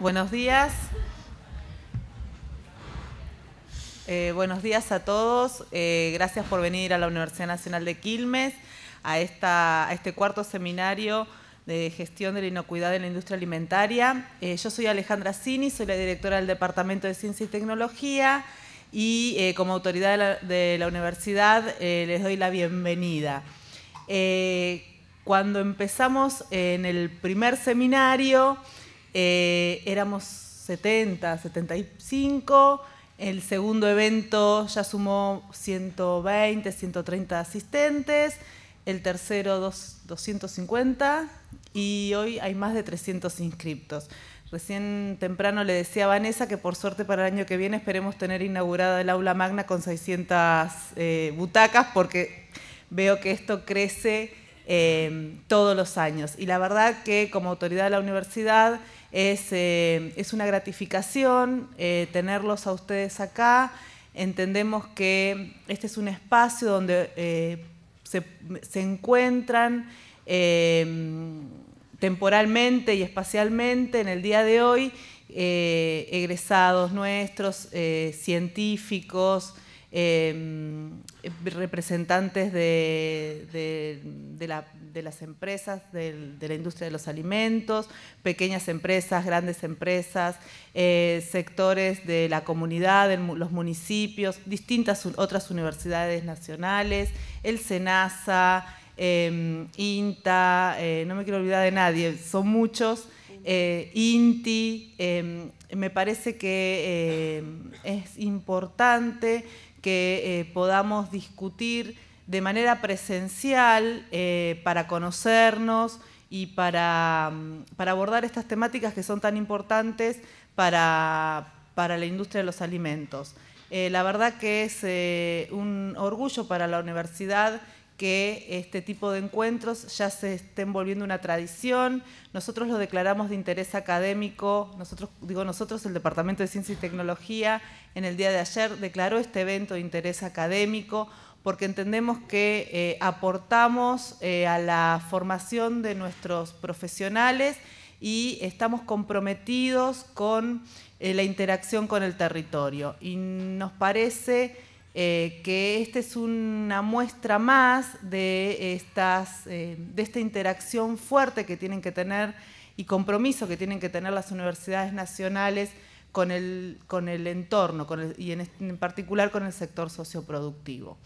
Buenos días. Eh, buenos días a todos. Eh, gracias por venir a la Universidad Nacional de Quilmes a, esta, este cuarto seminario de gestión de la inocuidad en la industria alimentaria. Eh, yo soy Alejandra Cini, soy la directora del Departamento de Ciencia y Tecnología y como autoridad de la universidad les doy la bienvenida. cuando empezamos en el primer seminario, eh, éramos 70, 75. El segundo evento ya sumó 120, 130 asistentes. El tercero, 250. Y hoy hay más de 300 inscriptos. Recién temprano le decía a Vanessa que por suerte para el año que viene esperemos tener inaugurada el aula magna con 600 eh, butacas porque veo que esto crece eh, todos los años. Y la verdad que como autoridad de la universidad eh, es, una gratificación eh, tenerlos a ustedes acá. Entendemos que este es un espacio donde eh, se, encuentran em, temporalmente y espacialmente en el día de hoy egresados nuestros, científicos, Em, representantes de, las empresas, de, la industria de los alimentos, pequeñas empresas, grandes empresas, eh, sectores de la comunidad, de los municipios, distintas otras universidades nacionales, el SENASA, em, INTA, eh, no me quiero olvidar de nadie, son muchos. Eh, INTI, em, me parece que es importante que eh, podamos discutir de manera presencial eh, para conocernos y mm, para, abordar estas temáticas que son tan importantes para, la industria de los alimentos. Eh, la verdad que es un orgullo para la universidad que este tipo de encuentros ya se estén volviendo una tradición. Nosotros lo declaramos de interés académico, nosotros, digo nosotros, el Departamento de Ciencia y Tecnología, en el día de ayer declaró este evento de interés académico porque entendemos que eh, aportamos eh, a la formación de nuestros profesionales y estamos comprometidos con eh, la interacción con el territorio. Y nos parece eh, que esta es una muestra más eh, de, esta interacción fuerte que tienen que tener y compromiso que tienen que tener las universidades nacionales con el, entorno y en, particular con el sector socioproductivo.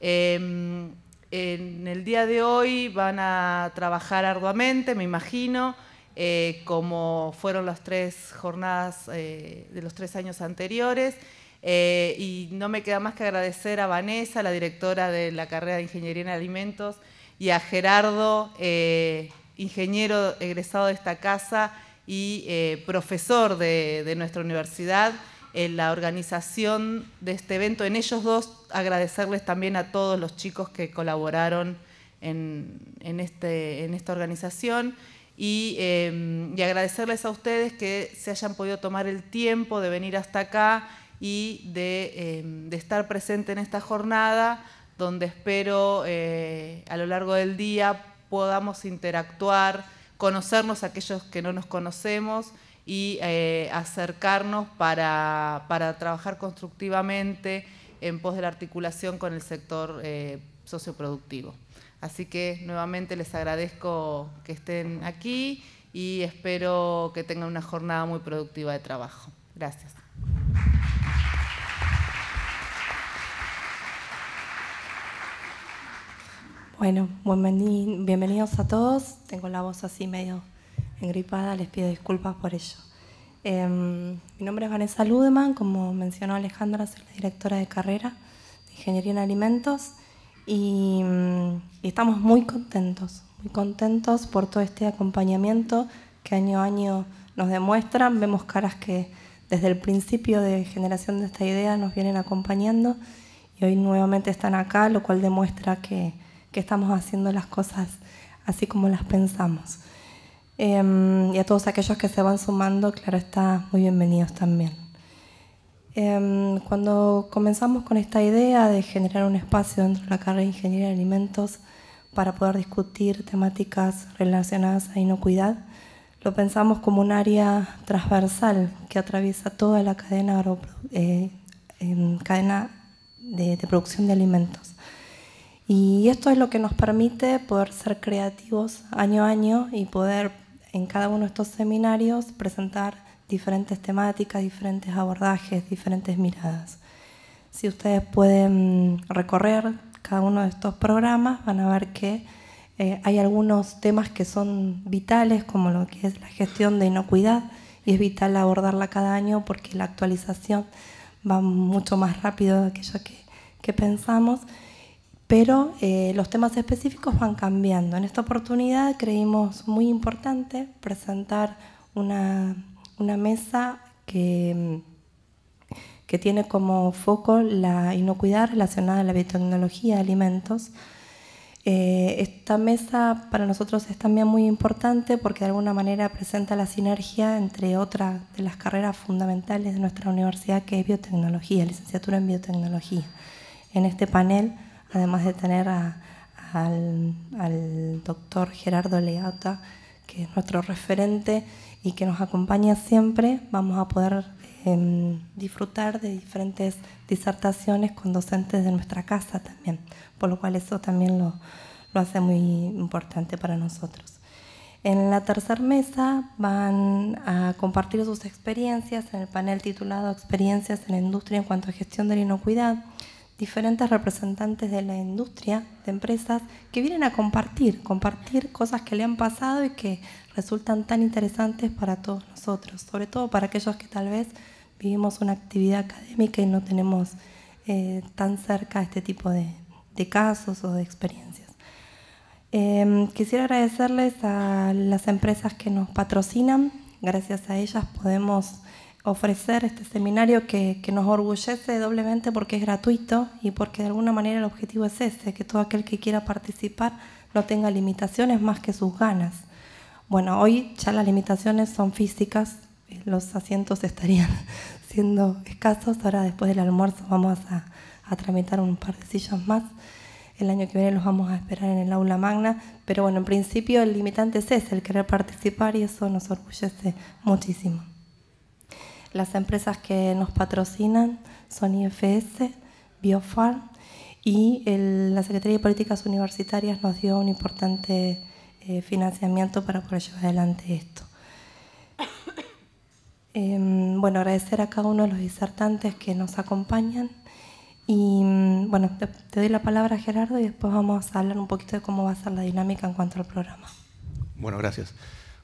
Em, en el día de hoy van a trabajar arduamente, me imagino, eh, como fueron las tres jornadas de los tres años anteriores. Eh, y no me queda más que agradecer a Vanessa, la directora de la carrera de Ingeniería en Alimentos, y a Gerardo, eh, ingeniero egresado de esta casa y eh, profesor de, nuestra universidad, en la organización de este evento. En ellos dos, agradecerles también a todos los chicos que colaboraron en, este, en esta organización. Y, em, y, agradecerles a ustedes que se hayan podido tomar el tiempo de venir hasta acá y em, de, estar presente en esta jornada donde espero eh, a lo largo del día podamos interactuar, conocernos aquellos que no nos conocemos y eh, acercarnos para, trabajar constructivamente en pos de la articulación con el sector eh, socioproductivo. Así que nuevamente les agradezco que estén aquí y espero que tengan una jornada muy productiva de trabajo. Gracias. Bueno, bienvenidos a todos. Tengo la voz así medio engripada, les pido disculpas por ello. Em, mi nombre es Vanessa Ludeman, como mencionó Alejandra, soy la directora de carrera de Ingeniería en Alimentos y, y estamos muy contentos, muy contentos por todo este acompañamiento que año a año nos demuestran. Vemos caras que desde el principio de generación de esta idea nos vienen acompañando y hoy nuevamente están acá, lo cual demuestra que, estamos haciendo las cosas así como las pensamos. Em, y a todos aquellos que se van sumando, claro están muy bienvenidos también. Em, cuando comenzamos con esta idea de generar un espacio dentro de la carrera de Ingeniería de Alimentos para poder discutir temáticas relacionadas a inocuidad, lo pensamos como un área transversal que atraviesa toda la cadena, eh, en cadena de, producción de alimentos. Y esto es lo que nos permite poder ser creativos año a año y poder en cada uno de estos seminarios presentar diferentes temáticas, diferentes abordajes, diferentes miradas. Si ustedes pueden recorrer cada uno de estos programas, van a ver que eh, hay algunos temas que son vitales, como lo que es la gestión de inocuidad, y es vital abordarla cada año porque la actualización va mucho más rápido de aquello que, que pensamos, pero eh, los temas específicos van cambiando. En esta oportunidad creímos muy importante presentar una, una mesa que, que tiene como foco la inocuidad relacionada a la biotecnología de alimentos, eh, esta mesa para nosotros es también muy importante porque de alguna manera presenta la sinergia entre otras de las carreras fundamentales de nuestra universidad que es biotecnología, licenciatura en biotecnología. En este panel, además de tener al, al doctor Gerardo Leata, que es nuestro referente y que nos acompaña siempre, vamos a poder Em, disfrutar de diferentes disertaciones con docentes de nuestra casa también, por lo cual eso también lo, lo hace muy importante para nosotros. En la tercera mesa van a compartir sus experiencias en el panel titulado Experiencias en la industria en cuanto a gestión de la inocuidad, diferentes representantes de la industria, de empresas, que vienen a compartir, compartir cosas que le han pasado y que resultan tan interesantes para todos nosotros, sobre todo para aquellos que tal vez vivimos una actividad académica y no tenemos eh, tan cerca este tipo de, casos o de experiencias. Em, quisiera agradecerles a las empresas que nos patrocinan. Gracias a ellas podemos ofrecer este seminario que, que, nos orgullece doblemente porque es gratuito y porque de alguna manera el objetivo es ese, que todo aquel que quiera participar no tenga limitaciones más que sus ganas. Bueno, hoy ya las limitaciones son físicas, eh, los asientos estarían siendo escasos, ahora después del almuerzo vamos a, tramitar un par de sillas más. El año que viene los vamos a esperar en el aula magna, pero bueno, en principio el limitante es ese, el querer participar y eso nos orgullece muchísimo. Las empresas que nos patrocinan son IFS, Biofarm y la Secretaría de Políticas Universitarias nos dio un importante eh, financiamiento para poder llevar adelante esto. Em, bueno, agradecer a cada uno de los disertantes que nos acompañan. Y mm, bueno, te, doy la palabra a Gerardo y después vamos a hablar un poquito de cómo va a ser la dinámica en cuanto al programa. Bueno, gracias.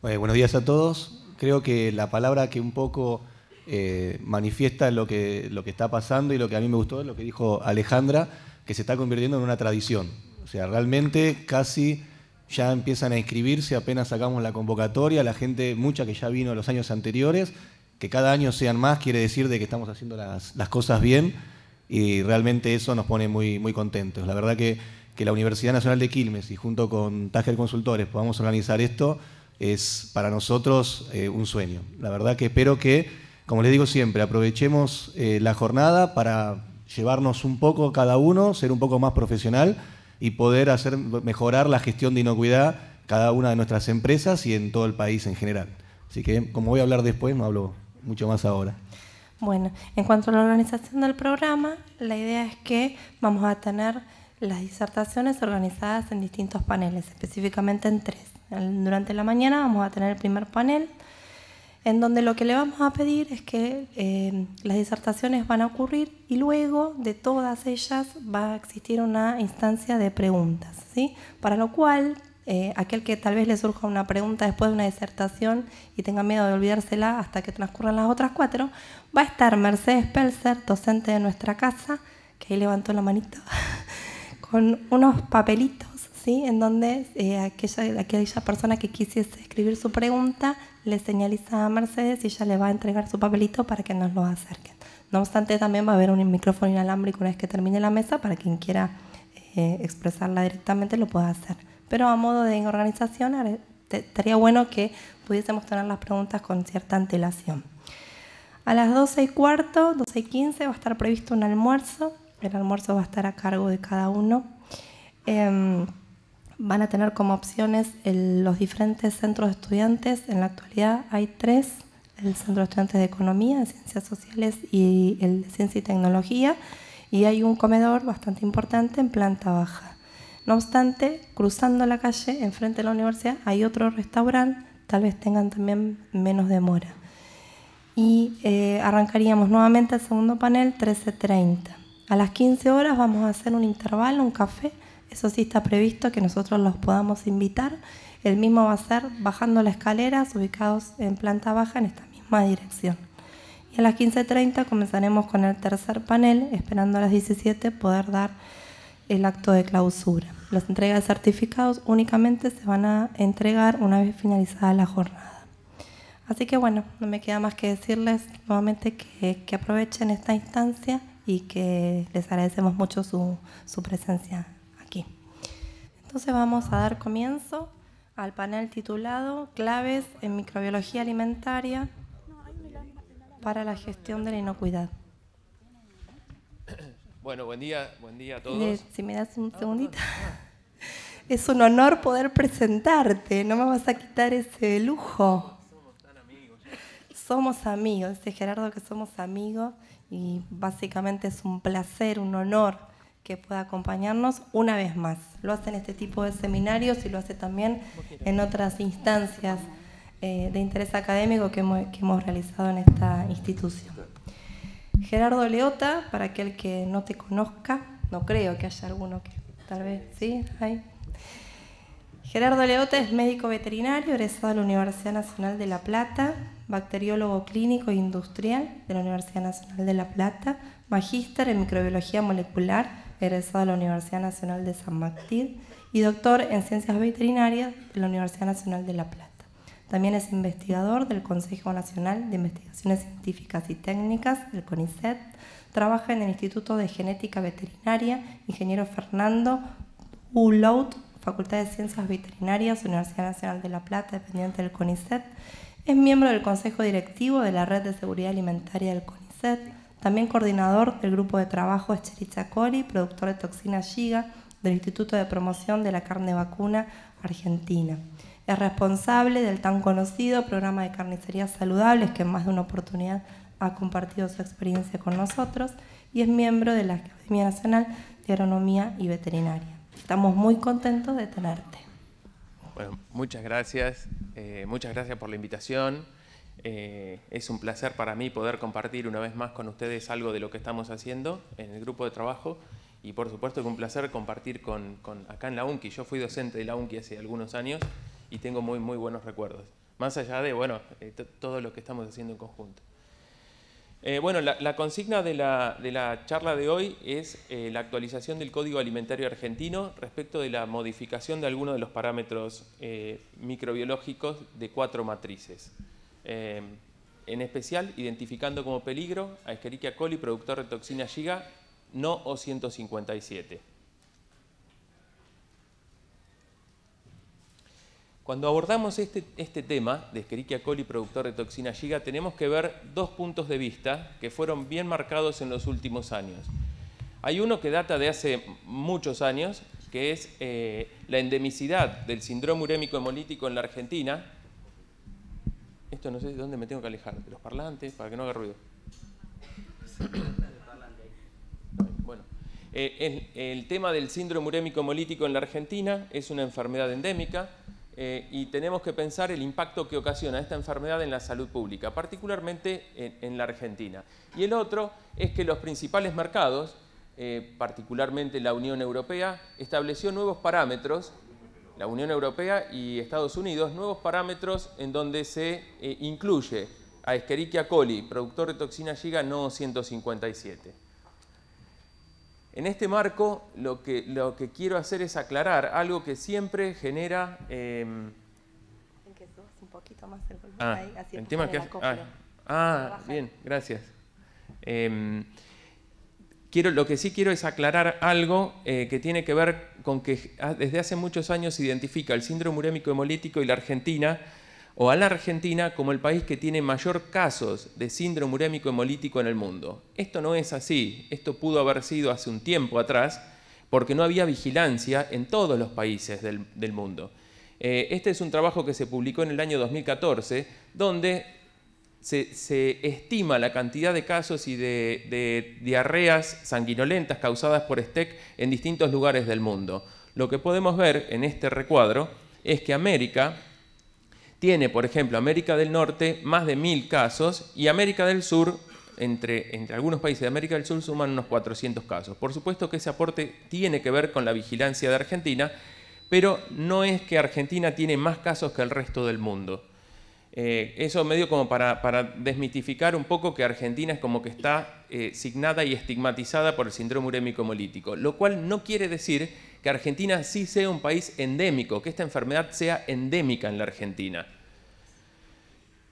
Eh, buenos días a todos. Creo que la palabra que un poco eh, manifiesta lo que, lo que está pasando y lo que a mí me gustó es lo que dijo Alejandra, que se está convirtiendo en una tradición. O sea, realmente casi ya empiezan a inscribirse, apenas sacamos la convocatoria, la gente, mucha que ya vino los años anteriores, que cada año sean más quiere decir de que estamos haciendo las, cosas bien y realmente eso nos pone muy, muy contentos. La verdad que, la Universidad Nacional de Quilmes y junto con Tager Consultores podamos organizar esto es para nosotros eh, un sueño. La verdad que espero que, como les digo siempre, aprovechemos eh, la jornada para llevarnos un poco cada uno, ser un poco más profesional y poder hacer, mejorar la gestión de inocuidad cada una de nuestras empresas y en todo el país en general. Así que, como voy a hablar después, no hablo mucho más ahora. Bueno, en cuanto a la organización del programa, la idea es que vamos a tener las disertaciones organizadas en distintos paneles, específicamente en tres. Durante la mañana vamos a tener el primer panel, en donde lo que le vamos a pedir es que eh, las disertaciones van a ocurrir y luego de todas ellas va a existir una instancia de preguntas, ¿sí? Para lo cual, eh, aquel que tal vez le surja una pregunta después de una disertación y tenga miedo de olvidársela hasta que transcurran las otras cuatro, va a estar Mercedes Pelser, docente de nuestra casa, que ahí levantó la manita, con unos papelitos ¿Sí? en donde eh, aquella, aquella persona que quisiese escribir su pregunta le señaliza a Mercedes y ella le va a entregar su papelito para que nos lo acerquen. No obstante, también va a haber un micrófono inalámbrico una vez que termine la mesa para quien quiera eh, expresarla directamente lo pueda hacer. Pero a modo de organización, estaría bueno que pudiésemos tener las preguntas con cierta antelación. A las 12 y cuarto, 12 y 15 va a estar previsto un almuerzo. El almuerzo va a estar a cargo de cada uno. Em, van a tener como opciones los diferentes centros de estudiantes. En la actualidad hay tres, el Centro de Estudiantes de Economía, de Ciencias Sociales y el de Ciencia y Tecnología, y hay un comedor bastante importante en planta baja. No obstante, cruzando la calle, enfrente de la universidad, hay otro restaurante, tal vez tengan también menos demora. Y eh, arrancaríamos nuevamente el segundo panel 13.30. A las 15 horas vamos a hacer un intervalo, un café, eso sí está previsto que nosotros los podamos invitar. El mismo va a ser bajando las escaleras, ubicados en planta baja en esta misma dirección. Y a las 15.30 comenzaremos con el tercer panel, esperando a las 17 poder dar el acto de clausura. Las entregas de certificados únicamente se van a entregar una vez finalizada la jornada. Así que bueno, no me queda más que decirles nuevamente que, aprovechen esta instancia y que les agradecemos mucho su presencia entonces vamos a dar comienzo al panel titulado Claves en microbiología alimentaria para la gestión de la inocuidad. Bueno, buen día, buen día a todos. Eh, si me das un segundito. Es un honor poder presentarte, no me vas a quitar ese lujo. Somos amigos. Somos amigos, dice Gerardo que somos amigos y básicamente es un placer, un honor que pueda acompañarnos una vez más. Lo hace en este tipo de seminarios y lo hace también en otras instancias eh, de interés académico que hemos, que hemos realizado en esta institución. Gerardo Leota, para aquel que no te conozca, no creo que haya alguno que tal vez, ¿sí? ¿Hay? Gerardo Leota es médico veterinario, egresado de la Universidad Nacional de La Plata, bacteriólogo clínico e industrial de la Universidad Nacional de La Plata, magíster en microbiología molecular egresado de la Universidad Nacional de San Martín y doctor en Ciencias Veterinarias de la Universidad Nacional de La Plata. También es investigador del Consejo Nacional de Investigaciones Científicas y Técnicas, del CONICET. Trabaja en el Instituto de Genética Veterinaria, ingeniero Fernando Ulout, Facultad de Ciencias Veterinarias, Universidad Nacional de La Plata, dependiente del CONICET. Es miembro del Consejo Directivo de la Red de Seguridad Alimentaria del CONICET también coordinador del grupo de trabajo Escherichia cori, productor de toxina Giga del Instituto de Promoción de la Carne Vacuna Argentina. Es responsable del tan conocido programa de carnicerías saludables que en más de una oportunidad ha compartido su experiencia con nosotros y es miembro de la Academia Nacional de Agronomía y Veterinaria. Estamos muy contentos de tenerte. Bueno, muchas gracias. Eh, muchas gracias por la invitación. Eh, es un placer para mí poder compartir una vez más con ustedes algo de lo que estamos haciendo en el grupo de trabajo y por supuesto que un placer compartir con, acá en la UNCI. Yo fui docente de la UNCI hace algunos años y tengo muy, muy buenos recuerdos, más allá de bueno, eh, todo lo que estamos haciendo en conjunto. Eh, bueno, la, consigna de la, de la, charla de hoy es la actualización del Código Alimentario Argentino respecto de la modificación de algunos de los parámetros microbiológicos de cuatro matrices. Eh, en especial identificando como peligro a Escherichia coli, productor de toxina giga, no O157. Cuando abordamos este, este, tema de Escherichia coli, productor de toxina giga, tenemos que ver dos puntos de vista que fueron bien marcados en los últimos años. Hay uno que data de hace muchos años, que es eh, la endemicidad del síndrome urémico hemolítico en la Argentina, esto no sé dónde me tengo que alejar, de los parlantes, para que no haga ruido. bueno, eh, el, tema del síndrome urémico hemolítico en la Argentina es una enfermedad endémica eh, y tenemos que pensar el impacto que ocasiona esta enfermedad en la salud pública, particularmente en, la Argentina. Y el otro es que los principales mercados, eh, particularmente la Unión Europea, estableció nuevos parámetros la Unión Europea y Estados Unidos nuevos parámetros en donde se eh, incluye a Escherichia coli, productor de toxina giga no 157. En este marco lo que, lo que quiero hacer es aclarar algo que siempre genera... Eh... un poquito más el volumen ah, ahí, así tema que... Ah, ah bien, gracias. Em, lo que sí quiero es aclarar algo eh, que tiene que ver con que desde hace muchos años se identifica el síndrome urémico hemolítico y la Argentina, o a la Argentina, como el país que tiene mayor casos de síndrome urémico hemolítico en el mundo. Esto no es así, esto pudo haber sido hace un tiempo atrás, porque no había vigilancia en todos los países del, mundo. Eh, este es un trabajo que se publicó en el año 2014, donde se, estima la cantidad de casos y de, diarreas sanguinolentas causadas por STEC en distintos lugares del mundo. Lo que podemos ver en este recuadro es que América tiene, por ejemplo, América del Norte más de mil casos y América del Sur, entre, entre algunos países de América del Sur, suman unos 400 casos. Por supuesto que ese aporte tiene que ver con la vigilancia de Argentina, pero no es que Argentina tiene más casos que el resto del mundo. Eh, eso medio como para, desmitificar un poco que Argentina es como que está eh, signada y estigmatizada por el síndrome urémico hemolítico, lo cual no quiere decir que Argentina sí sea un país endémico, que esta enfermedad sea endémica en la Argentina.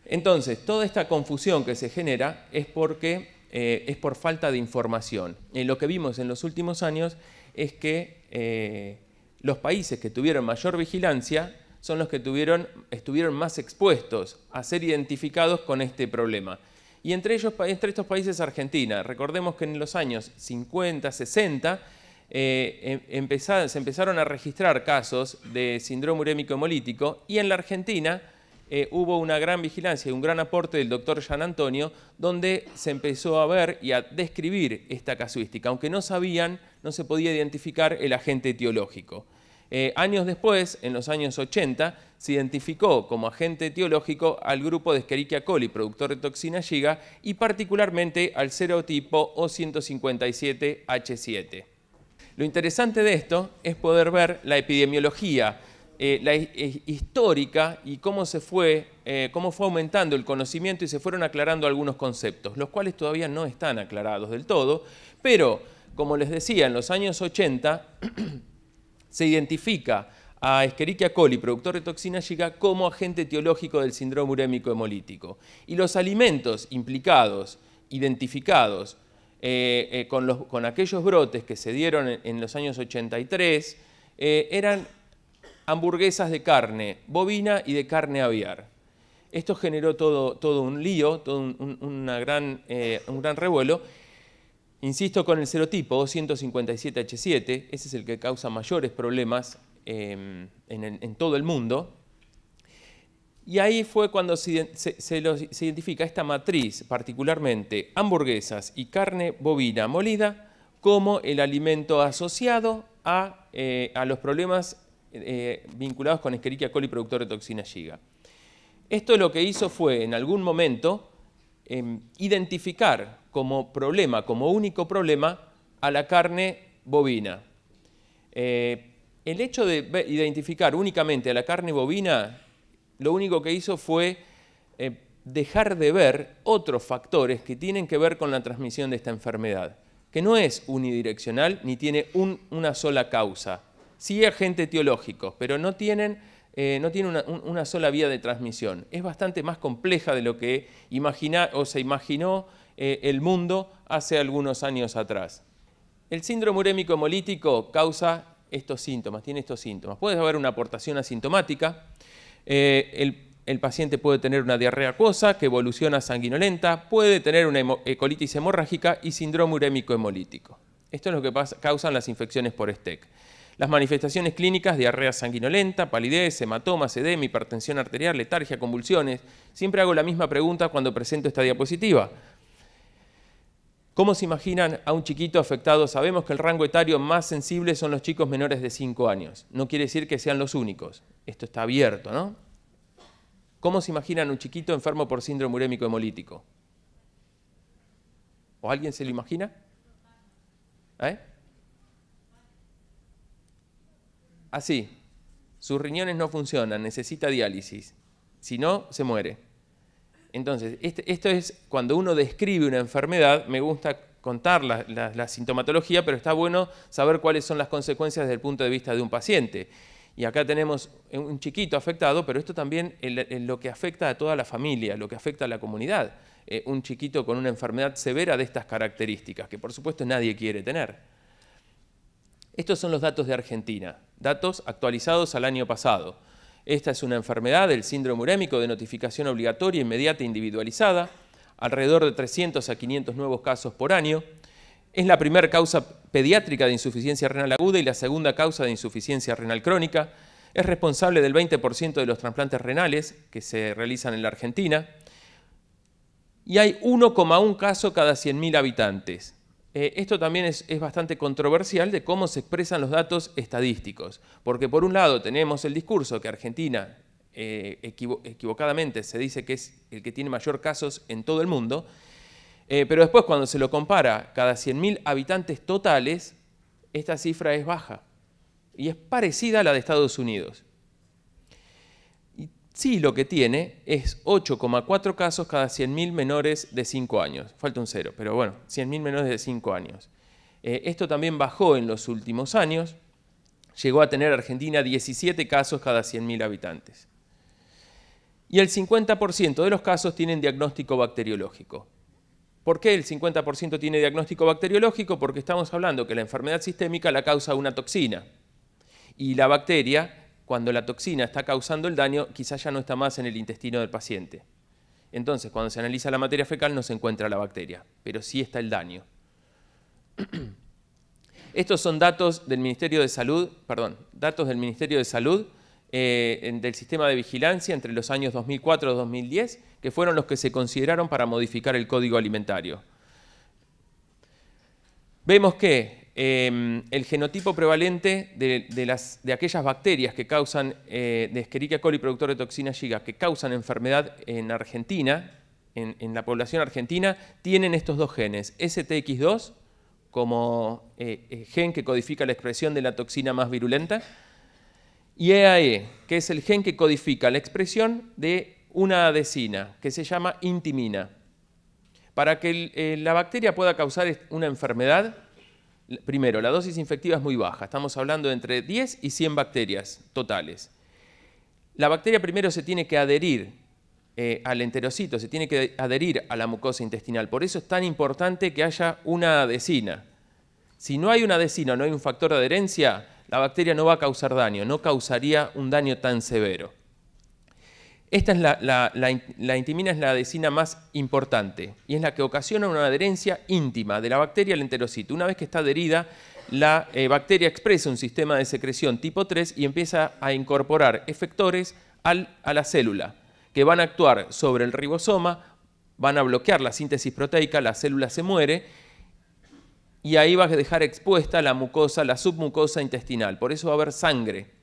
Entonces, toda esta confusión que se genera es porque eh, es por falta de información. lo que vimos en los últimos años es que los países que tuvieron mayor vigilancia son los que estuvieron más expuestos a ser identificados con este problema. Y entre, ellos, entre estos países Argentina. Recordemos que en los años 50, 60, empezaron, se empezaron a registrar casos de síndrome urémico hemolítico y en la Argentina eh, hubo una gran vigilancia y un gran aporte del doctor Jean Antonio, donde se empezó a ver y a describir esta casuística, aunque no sabían, no se podía identificar el agente etiológico. Eh, años después, en los años 80, se identificó como agente etiológico al grupo de Escherichia coli, productor de toxina giga, y particularmente al serotipo O157H7. Lo interesante de esto es poder ver la epidemiología eh, la eh, histórica y cómo se fue, cómo fue aumentando el conocimiento y se fueron aclarando algunos conceptos, los cuales todavía no están aclarados del todo, pero como les decía, en los años 80 se identifica a Escherichia coli, productor de toxina como agente etiológico del síndrome urémico hemolítico. Y los alimentos implicados, identificados eh, eh, con, aquellos brotes que se dieron en, los años 83, eh, eran hamburguesas de carne bovina y de carne aviar. Esto generó todo, un lío, todo una un gran revuelo, Insisto con el serotipo 257H7, ese es el que causa mayores problemas em, en, todo el mundo. Y ahí fue cuando se, identifica esta matriz, particularmente hamburguesas y carne bovina molida, como el alimento asociado a, eh, los problemas eh, vinculados con Escherichia coli productor de toxina giga. Esto lo que hizo fue, en algún momento, Em, identificar como problema, como único problema, a la carne bovina. Eh, el hecho de identificar únicamente a la carne bovina, lo único que hizo fue eh, dejar de ver otros factores que tienen que ver con la transmisión de esta enfermedad, que no es unidireccional ni tiene una sola causa. Sí hay agentes teológicos, pero no tienen eh, no tiene una, sola vía de transmisión. Es bastante más compleja de lo que o se imaginó eh, el mundo hace algunos años atrás. El síndrome urémico hemolítico causa estos síntomas, tiene estos síntomas. Puede haber una aportación asintomática, eh, el, paciente puede tener una diarrea acuosa que evoluciona sanguinolenta, puede tener una colitis hemorrágica y síndrome urémico hemolítico. Esto es lo que causan las infecciones por STEC. Las manifestaciones clínicas, diarrea sanguinolenta, palidez, hematoma, edema, hipertensión arterial, letargia, convulsiones. Siempre hago la misma pregunta cuando presento esta diapositiva. ¿Cómo se imaginan a un chiquito afectado? Sabemos que el rango etario más sensible son los chicos menores de 5 años. No quiere decir que sean los únicos. Esto está abierto, ¿no? ¿Cómo se imaginan un chiquito enfermo por síndrome urémico hemolítico? ¿O alguien se lo imagina? ¿Eh? así, sus riñones no funcionan, necesita diálisis, si no, se muere. Entonces, este, esto es cuando uno describe una enfermedad, me gusta contar la, sintomatología, pero está bueno saber cuáles son las consecuencias desde el punto de vista de un paciente. Y acá tenemos un chiquito afectado, pero esto también es lo que afecta a toda la familia, lo que afecta a la comunidad. Eh, un chiquito con una enfermedad severa de estas características, que por supuesto nadie quiere tener. Estos son los datos de Argentina datos actualizados al año pasado. Esta es una enfermedad del síndrome urémico de notificación obligatoria inmediata individualizada, alrededor de 300 a 500 nuevos casos por año. Es la primera causa pediátrica de insuficiencia renal aguda y la segunda causa de insuficiencia renal crónica. Es responsable del 20% de los trasplantes renales que se realizan en la Argentina. Y hay 1,1 caso cada 100.000 habitantes. Eh, esto también es, bastante controversial de cómo se expresan los datos estadísticos, porque por un lado tenemos el discurso que Argentina eh, equivocadamente se dice que es el que tiene mayor casos en todo el mundo, eh, pero después cuando se lo compara cada 100.000 habitantes totales, esta cifra es baja y es parecida a la de Estados Unidos. Sí, lo que tiene es 8,4 casos cada 100.000 menores de 5 años. Falta un cero, pero bueno, 100.000 menores de 5 años. Eh, esto también bajó en los últimos años. Llegó a tener Argentina 17 casos cada 100.000 habitantes. Y el 50% de los casos tienen diagnóstico bacteriológico. ¿Por qué el 50% tiene diagnóstico bacteriológico? Porque estamos hablando que la enfermedad sistémica la causa una toxina. Y la bacteria cuando la toxina está causando el daño, quizás ya no está más en el intestino del paciente. Entonces, cuando se analiza la materia fecal no se encuentra la bacteria, pero sí está el daño. Estos son datos del Ministerio de Salud, perdón, datos del Ministerio de Salud eh, del sistema de vigilancia entre los años 2004 y 2010, que fueron los que se consideraron para modificar el código alimentario. Vemos que Em, el genotipo prevalente de, aquellas bacterias que causan, eh, de Escherichia coli, productor de toxina giga, que causan enfermedad en Argentina, en, la población argentina, tienen estos dos genes, STX2 como eh, eh, gen que codifica la expresión de la toxina más virulenta, y EAE, e, que es el gen que codifica la expresión de una adesina, que se llama intimina. Para que la bacteria pueda causar una enfermedad, Primero, la dosis infectiva es muy baja, estamos hablando de entre 10 y 100 bacterias totales. La bacteria primero se tiene que adherir eh, al enterocito, se tiene que adherir a la mucosa intestinal. Por eso es tan importante que haya una adhesina. Si no hay una adhesina, no hay un factor de adherencia, la bacteria no va a causar daño, no causaría un daño tan severo. Esta es la, intimina es la adhesina más importante y es la que ocasiona una adherencia íntima de la bacteria al enterocito. Una vez que está adherida, la eh, bacteria expresa un sistema de secreción tipo 3 y empieza a incorporar efectores a la célula, que van a actuar sobre el ribosoma, van a bloquear la síntesis proteica, la célula se muere y ahí va a dejar expuesta la mucosa, la submucosa intestinal. Por eso va a haber sangre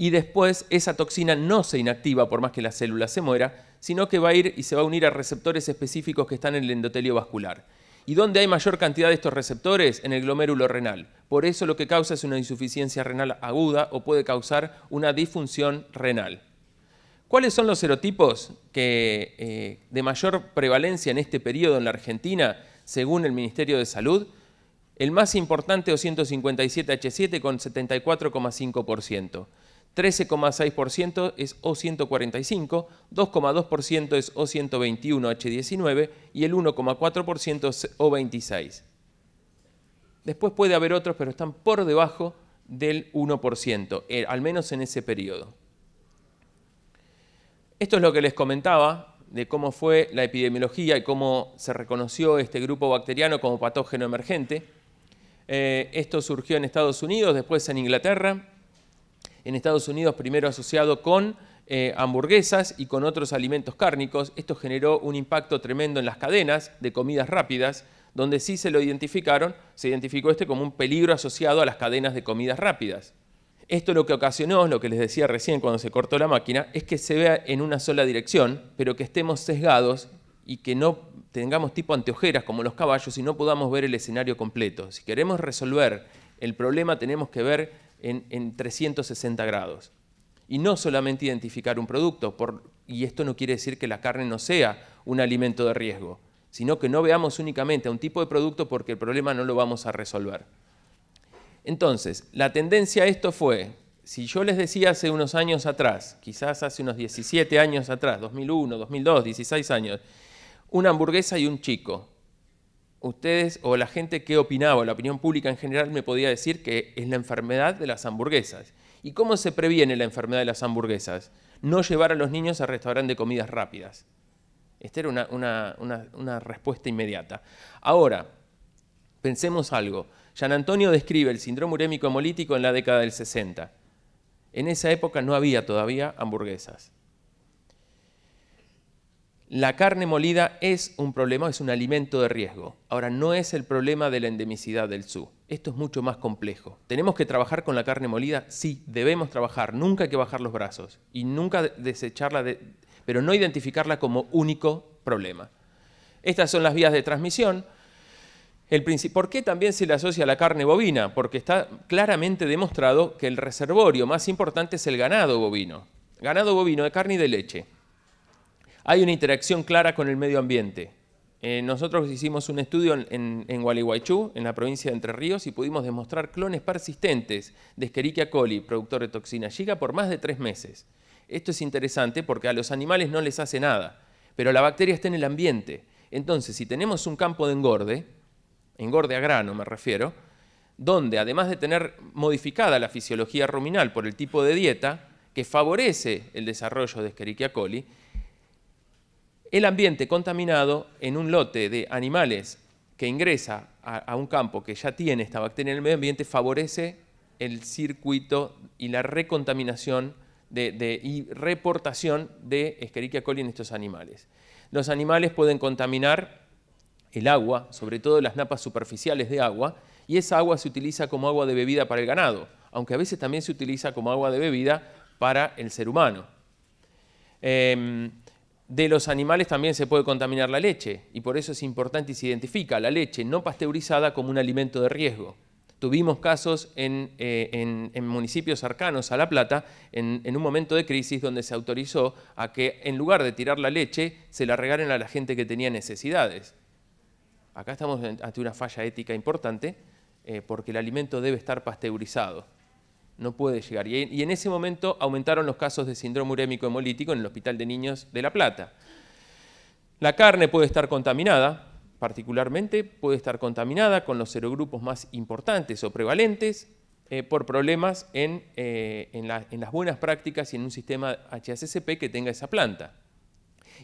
y después esa toxina no se inactiva por más que la célula se muera, sino que va a ir y se va a unir a receptores específicos que están en el endotelio vascular. ¿Y dónde hay mayor cantidad de estos receptores? En el glomérulo renal. Por eso lo que causa es una insuficiencia renal aguda o puede causar una disfunción renal. ¿Cuáles son los serotipos eh, de mayor prevalencia en este periodo en la Argentina, según el Ministerio de Salud? El más importante, 257H7, con 74,5%. 13,6% es O145, 2,2% es O121H19 y el 1,4% es O26. Después puede haber otros, pero están por debajo del 1%, eh, al menos en ese periodo. Esto es lo que les comentaba de cómo fue la epidemiología y cómo se reconoció este grupo bacteriano como patógeno emergente. Eh, esto surgió en Estados Unidos, después en Inglaterra, en Estados Unidos primero asociado con eh, hamburguesas y con otros alimentos cárnicos. Esto generó un impacto tremendo en las cadenas de comidas rápidas, donde sí se lo identificaron, se identificó este como un peligro asociado a las cadenas de comidas rápidas. Esto lo que ocasionó, lo que les decía recién cuando se cortó la máquina, es que se vea en una sola dirección, pero que estemos sesgados y que no tengamos tipo anteojeras como los caballos y no podamos ver el escenario completo. Si queremos resolver el problema tenemos que ver en, 360 grados. Y no solamente identificar un producto, y esto no quiere decir que la carne no sea un alimento de riesgo, sino que no veamos únicamente a un tipo de producto porque el problema no lo vamos a resolver. Entonces, la tendencia a esto fue, si yo les decía hace unos años atrás, quizás hace unos 17 años atrás, 2001, 2002, 16 años, una hamburguesa y un chico, ustedes o la gente que opinaba, la opinión pública en general, me podía decir que es la enfermedad de las hamburguesas. ¿Y cómo se previene la enfermedad de las hamburguesas? No llevar a los niños a restaurantes de comidas rápidas. Esta era una, respuesta inmediata. Ahora, pensemos algo. Gian Antonio describe el síndrome urémico hemolítico en la década del 60. En esa época no había todavía hamburguesas. La carne molida es un problema, es un alimento de riesgo. Ahora, no es el problema de la endemicidad del sur. Esto es mucho más complejo. ¿Tenemos que trabajar con la carne molida? Sí, debemos trabajar. Nunca hay que bajar los brazos y nunca desecharla, pero no identificarla como único problema. Estas son las vías de transmisión. ¿Por qué también se le asocia a la carne bovina? Porque está claramente demostrado que el reservorio más importante es el ganado bovino. Ganado bovino de carne y de leche hay una interacción clara con el medio ambiente. Eh, nosotros hicimos un estudio en, Gualeguaychú, en la provincia de Entre Ríos, y pudimos demostrar clones persistentes de Escherichia coli, productor de toxina giga, por más de tres meses. Esto es interesante porque a los animales no les hace nada, pero la bacteria está en el ambiente. Entonces, si tenemos un campo de engorde, engorde a grano me refiero, donde además de tener modificada la fisiología ruminal por el tipo de dieta, que favorece el desarrollo de Escherichia coli, el ambiente contaminado en un lote de animales que ingresa a, un campo que ya tiene esta bacteria en el medio ambiente favorece el circuito y la recontaminación y reportación de Escherichia coli en estos animales. Los animales pueden contaminar el agua, sobre todo las napas superficiales de agua, y esa agua se utiliza como agua de bebida para el ganado, aunque a veces también se utiliza como agua de bebida para el ser humano. Em, de los animales también se puede contaminar la leche y por eso es importante y se identifica la leche no pasteurizada como un alimento de riesgo. Tuvimos casos en, eh, municipios cercanos a La Plata, en, un momento de crisis donde se autorizó a que en lugar de tirar la leche, se la regalen a la gente que tenía necesidades. Acá estamos ante una falla ética importante eh, porque el alimento debe estar pasteurizado no puede llegar. Y, en ese momento aumentaron los casos de síndrome urémico hemolítico en el Hospital de Niños de La Plata. La carne puede estar contaminada, particularmente puede estar contaminada con los serogrupos más importantes o prevalentes eh, por problemas en, eh, en las buenas prácticas y en un sistema HACCP que tenga esa planta.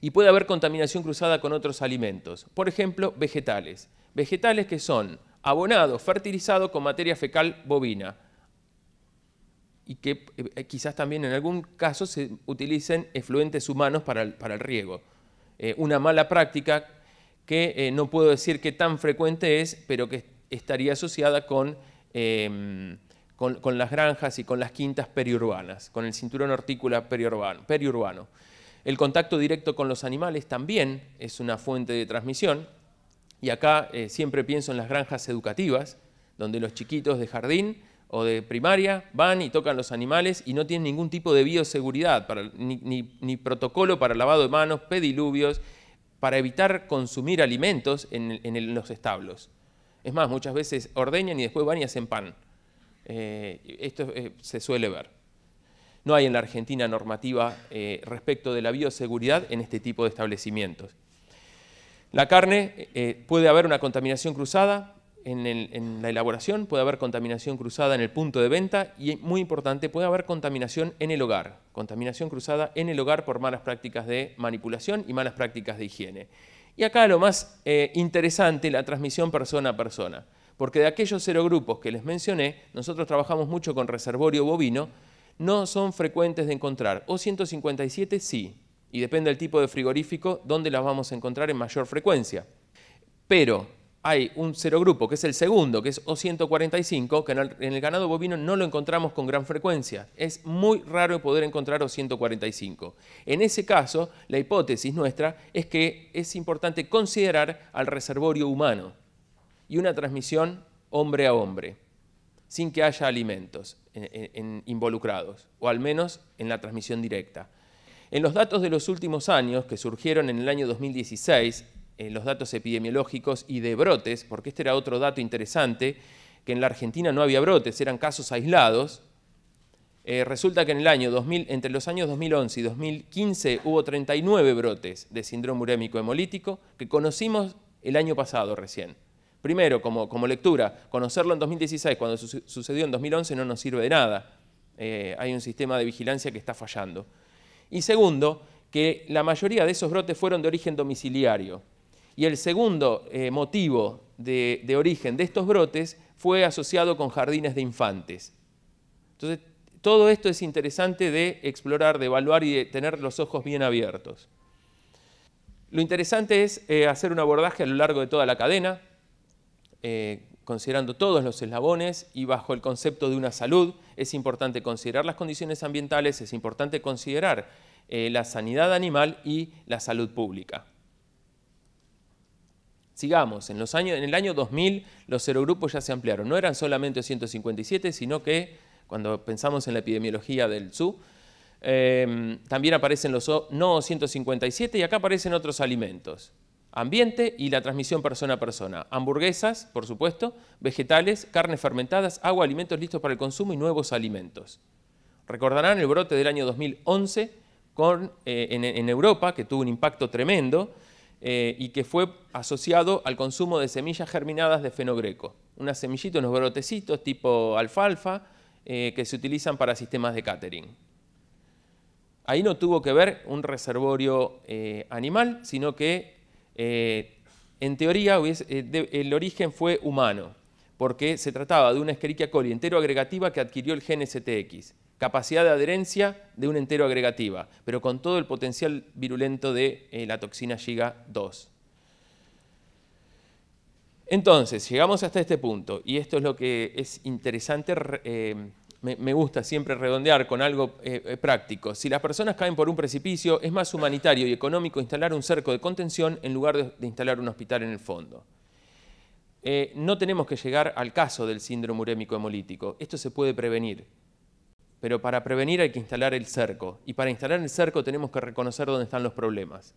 Y puede haber contaminación cruzada con otros alimentos, por ejemplo, vegetales. Vegetales que son abonados, fertilizados con materia fecal bovina, y que eh, quizás también en algún caso se utilicen efluentes humanos para el, riego. Eh, una mala práctica que eh, no puedo decir que tan frecuente es, pero que estaría asociada em, con, con, las granjas y con las quintas periurbanas, con el cinturón hortícola periurbano, periurbano. El contacto directo con los animales también es una fuente de transmisión, y acá siempre pienso en las granjas educativas, donde los chiquitos de jardín o de primaria, van y tocan los animales y no tienen ningún tipo de bioseguridad, ni, protocolo para lavado de manos, pediluvios, para evitar consumir alimentos en, los establos. Es más, muchas veces ordeñan y después van y hacen pan. Eh, esto eh, se suele ver. No hay en la Argentina normativa eh, respecto de la bioseguridad en este tipo de establecimientos. La carne puede haber una contaminación cruzada, en, la elaboración, puede haber contaminación cruzada en el punto de venta y, muy importante, puede haber contaminación en el hogar, contaminación cruzada en el hogar por malas prácticas de manipulación y malas prácticas de higiene. Y acá lo más eh, interesante, la transmisión persona a persona, porque de aquellos cero grupos que les mencioné, nosotros trabajamos mucho con reservorio bovino, no son frecuentes de encontrar, o 157 sí, y depende del tipo de frigorífico, dónde las vamos a encontrar en mayor frecuencia. Pero hay un cero grupo, que es el segundo, que es O145, que en el ganado bovino no lo encontramos con gran frecuencia. Es muy raro poder encontrar O145. En ese caso, la hipótesis nuestra es que es importante considerar al reservorio humano y una transmisión hombre a hombre, sin que haya alimentos involucrados, o al menos en la transmisión directa. En los datos de los últimos años, que surgieron en el año 2016, los datos epidemiológicos y de brotes, porque este era otro dato interesante, que en la Argentina no había brotes, eran casos aislados. Eh, resulta que en el año entre los años 2011 y 2015 hubo 39 brotes de síndrome urémico hemolítico que conocimos el año pasado recién. Primero, como, lectura, conocerlo en 2016 cuando sucedió en 2011 no nos sirve de nada. Eh, hay un sistema de vigilancia que está fallando. Y segundo, que la mayoría de esos brotes fueron de origen domiciliario, y el segundo eh, motivo de, origen de estos brotes fue asociado con jardines de infantes. Entonces, todo esto es interesante de explorar, de evaluar y de tener los ojos bien abiertos. Lo interesante es eh, hacer un abordaje a lo largo de toda la cadena, eh, considerando todos los eslabones y bajo el concepto de una salud. Es importante considerar las condiciones ambientales, es importante considerar la sanidad animal y la salud pública. Sigamos, en, los años, en el año 2000 los serogrupos ya se ampliaron, no eran solamente 157, sino que cuando pensamos en la epidemiología del SU, em, también aparecen los no 157 y acá aparecen otros alimentos. Ambiente y la transmisión persona a persona. Hamburguesas, por supuesto, vegetales, carnes fermentadas, agua, alimentos listos para el consumo y nuevos alimentos. Recordarán el brote del año 2011 con, eh, en Europa, que tuvo un impacto tremendo, eh, y que fue asociado al consumo de semillas germinadas de fenogreco. Unas semillitas, unos brotecitos tipo alfalfa eh, que se utilizan para sistemas de catering. Ahí no tuvo que ver un reservorio eh, animal, sino que en teoría el origen fue humano, porque se trataba de una Escherichia coli entero agregativa que adquirió el gen STX capacidad de adherencia de un entero agregativa, pero con todo el potencial virulento de eh, la toxina Giga 2. Entonces, llegamos hasta este punto, y esto es lo que es interesante, eh, me, gusta siempre redondear con algo eh, práctico. Si las personas caen por un precipicio, es más humanitario y económico instalar un cerco de contención en lugar de, instalar un hospital en el fondo. no tenemos que llegar al caso del síndrome urémico hemolítico. Esto se puede prevenir pero para prevenir hay que instalar el cerco. Y para instalar el cerco tenemos que reconocer dónde están los problemas.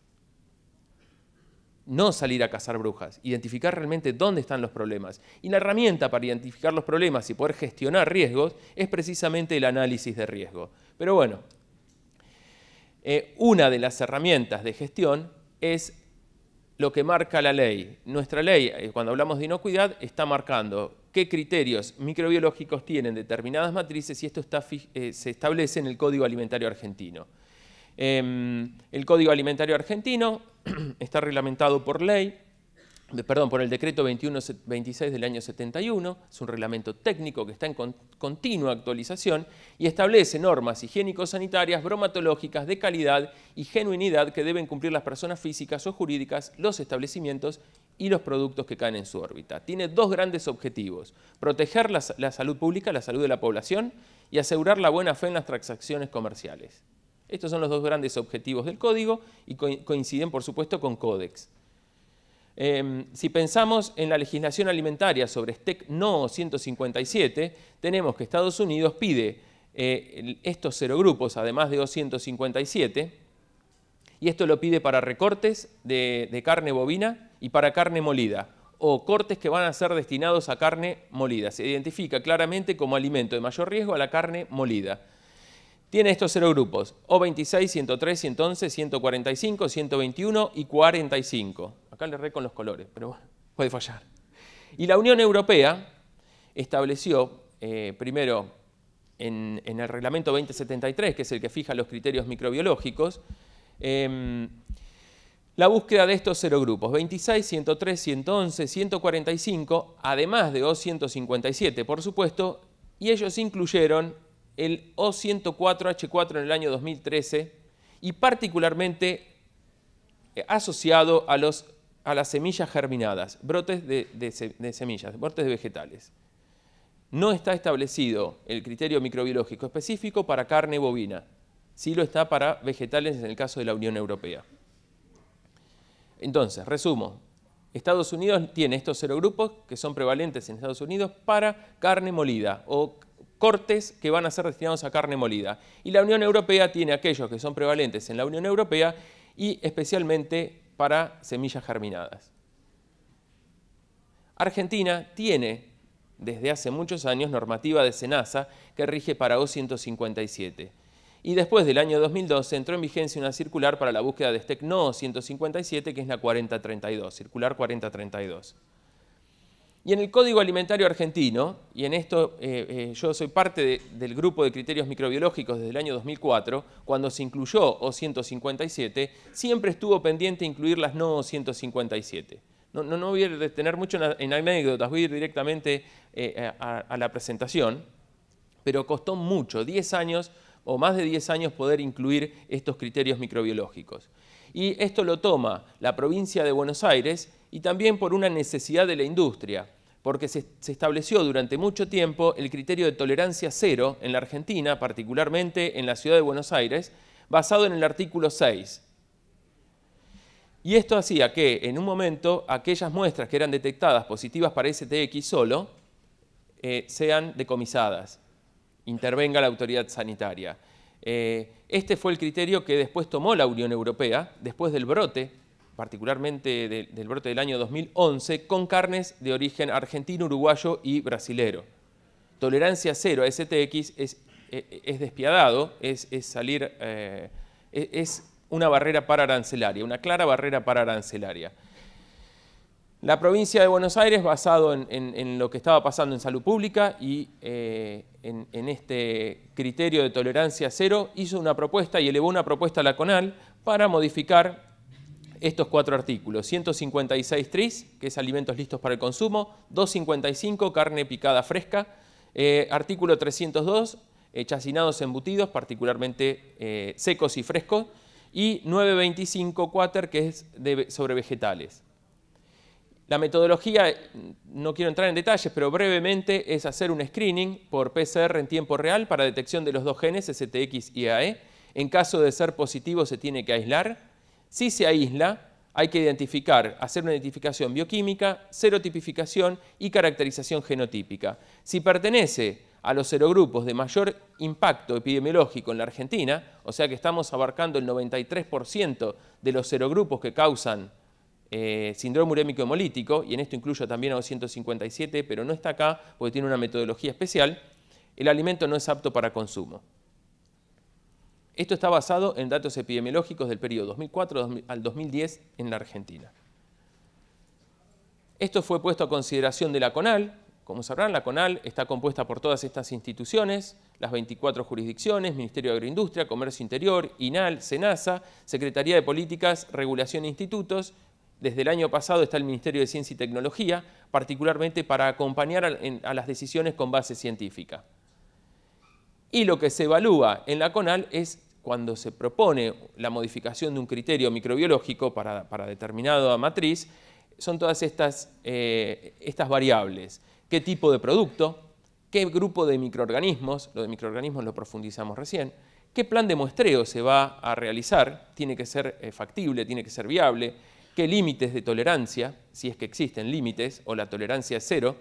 No salir a cazar brujas, identificar realmente dónde están los problemas. Y la herramienta para identificar los problemas y poder gestionar riesgos es precisamente el análisis de riesgo. Pero bueno, eh, una de las herramientas de gestión es lo que marca la ley. Nuestra ley, eh, cuando hablamos de inocuidad, está marcando qué criterios microbiológicos tienen determinadas matrices y esto eh, se establece en el Código Alimentario Argentino. Em, el Código Alimentario Argentino está reglamentado por ley, perdón, por el decreto 2126 del año 71, es un reglamento técnico que está en continua actualización y establece normas higiénico-sanitarias, bromatológicas de calidad y genuinidad que deben cumplir las personas físicas o jurídicas, los establecimientos y los productos que caen en su órbita. Tiene dos grandes objetivos, proteger la, salud pública, la salud de la población y asegurar la buena fe en las transacciones comerciales. Estos son los dos grandes objetivos del código y coinciden, por supuesto, con Códex. Em, si pensamos en la legislación alimentaria sobre STEC no 157, tenemos que Estados Unidos pide eh, estos cero grupos, además de 257 y esto lo pide para recortes de, de carne bovina y para carne molida, o cortes que van a ser destinados a carne molida. Se identifica claramente como alimento de mayor riesgo a la carne molida. Tiene estos cero grupos, O26, 103, 111, 145, 121 y 45. Acá le re con los colores, pero bueno, puede fallar. Y la Unión Europea estableció, eh, primero, en, el Reglamento 2073, que es el que fija los criterios microbiológicos, em, la búsqueda de estos cero grupos, 26, 103, 111, 145, además de O157, por supuesto, y ellos incluyeron el O104H4 en el año 2013 y particularmente eh, asociado a los a las semillas germinadas, brotes de, semillas, brotes de vegetales. No está establecido el criterio microbiológico específico para carne bovina, sí lo está para vegetales en el caso de la Unión Europea. Entonces, resumo, Estados Unidos tiene estos cero grupos que son prevalentes en Estados Unidos para carne molida o cortes que van a ser destinados a carne molida. Y la Unión Europea tiene aquellos que son prevalentes en la Unión Europea y especialmente para semillas germinadas. Argentina tiene desde hace muchos años normativa de SENASA que rige para O157. Y después del año 2012 entró en vigencia una circular para la búsqueda de STEC no 157, que es la 4032, circular 4032. Y en el Código Alimentario Argentino, y en esto eh, eh, yo soy parte del grupo de criterios microbiológicos desde el año 2004, cuando se incluyó O157, siempre estuvo pendiente incluir las no 157 No, no, no voy a detener mucho en, anécdotas, voy a ir directamente eh, a, a la presentación, pero costó mucho, 10 años o más de 10 años poder incluir estos criterios microbiológicos. Y esto lo toma la provincia de Buenos Aires y también por una necesidad de la industria porque se, estableció durante mucho tiempo el criterio de tolerancia cero en la Argentina, particularmente en la ciudad de Buenos Aires, basado en el artículo 6. Y esto hacía que, en un momento, aquellas muestras que eran detectadas positivas para STX solo eh, sean decomisadas, intervenga la autoridad sanitaria. Eh, este fue el criterio que después tomó la Unión Europea, después del brote particularmente del brote del año 2011, con carnes de origen argentino, uruguayo y brasilero. Tolerancia cero a STX es, despiadado, es, salir, eh, es una barrera para arancelaria, una clara barrera para arancelaria. La provincia de Buenos Aires, basado en, lo que estaba pasando en salud pública y eh, en, en, este criterio de tolerancia cero, hizo una propuesta y elevó una propuesta a la CONAL para modificar estos cuatro artículos. 156 tris, que es alimentos listos para el consumo, 255 carne picada fresca, eh, artículo 302 eh, chacinados embutidos, particularmente eh, secos y frescos, y 925 quater, que es sobre vegetales. La metodología, mm, no quiero entrar en detalles, pero brevemente es hacer un screening por PCR en tiempo real para detección de los dos genes STX y AE. En caso de ser positivo se tiene que aislar si se aísla, hay que identificar, hacer una identificación bioquímica, serotipificación y caracterización genotípica. Si pertenece a los serogrupos de mayor impacto epidemiológico en la Argentina, o sea que estamos abarcando el 93% de los serogrupos que causan eh, síndrome urémico hemolítico, y en esto incluyo también a 257, pero no está acá porque tiene una metodología especial, el alimento no es apto para consumo. Esto está basado en datos epidemiológicos del periodo 2004 al 2010 en la Argentina. Esto fue puesto a consideración de la CONAL. Como sabrán, la CONAL está compuesta por todas estas instituciones, las 24 jurisdicciones, Ministerio de Agroindustria, Comercio Interior, INAL, SENASA, Secretaría de Políticas, Regulación e Institutos. Desde el año pasado está el Ministerio de Ciencia y Tecnología, particularmente para acompañar a las decisiones con base científica. Y lo que se evalúa en la CONAL es cuando se propone la modificación de un criterio microbiológico para, determinada matriz, son todas eh, estas, variables. ¿Qué tipo de producto? ¿Qué grupo de microorganismos? Lo de microorganismos lo profundizamos recién. ¿Qué plan de muestreo se va a realizar? Tiene que ser eh, factible, tiene que ser viable. ¿Qué límites de tolerancia, si es que existen límites, o la tolerancia es cero?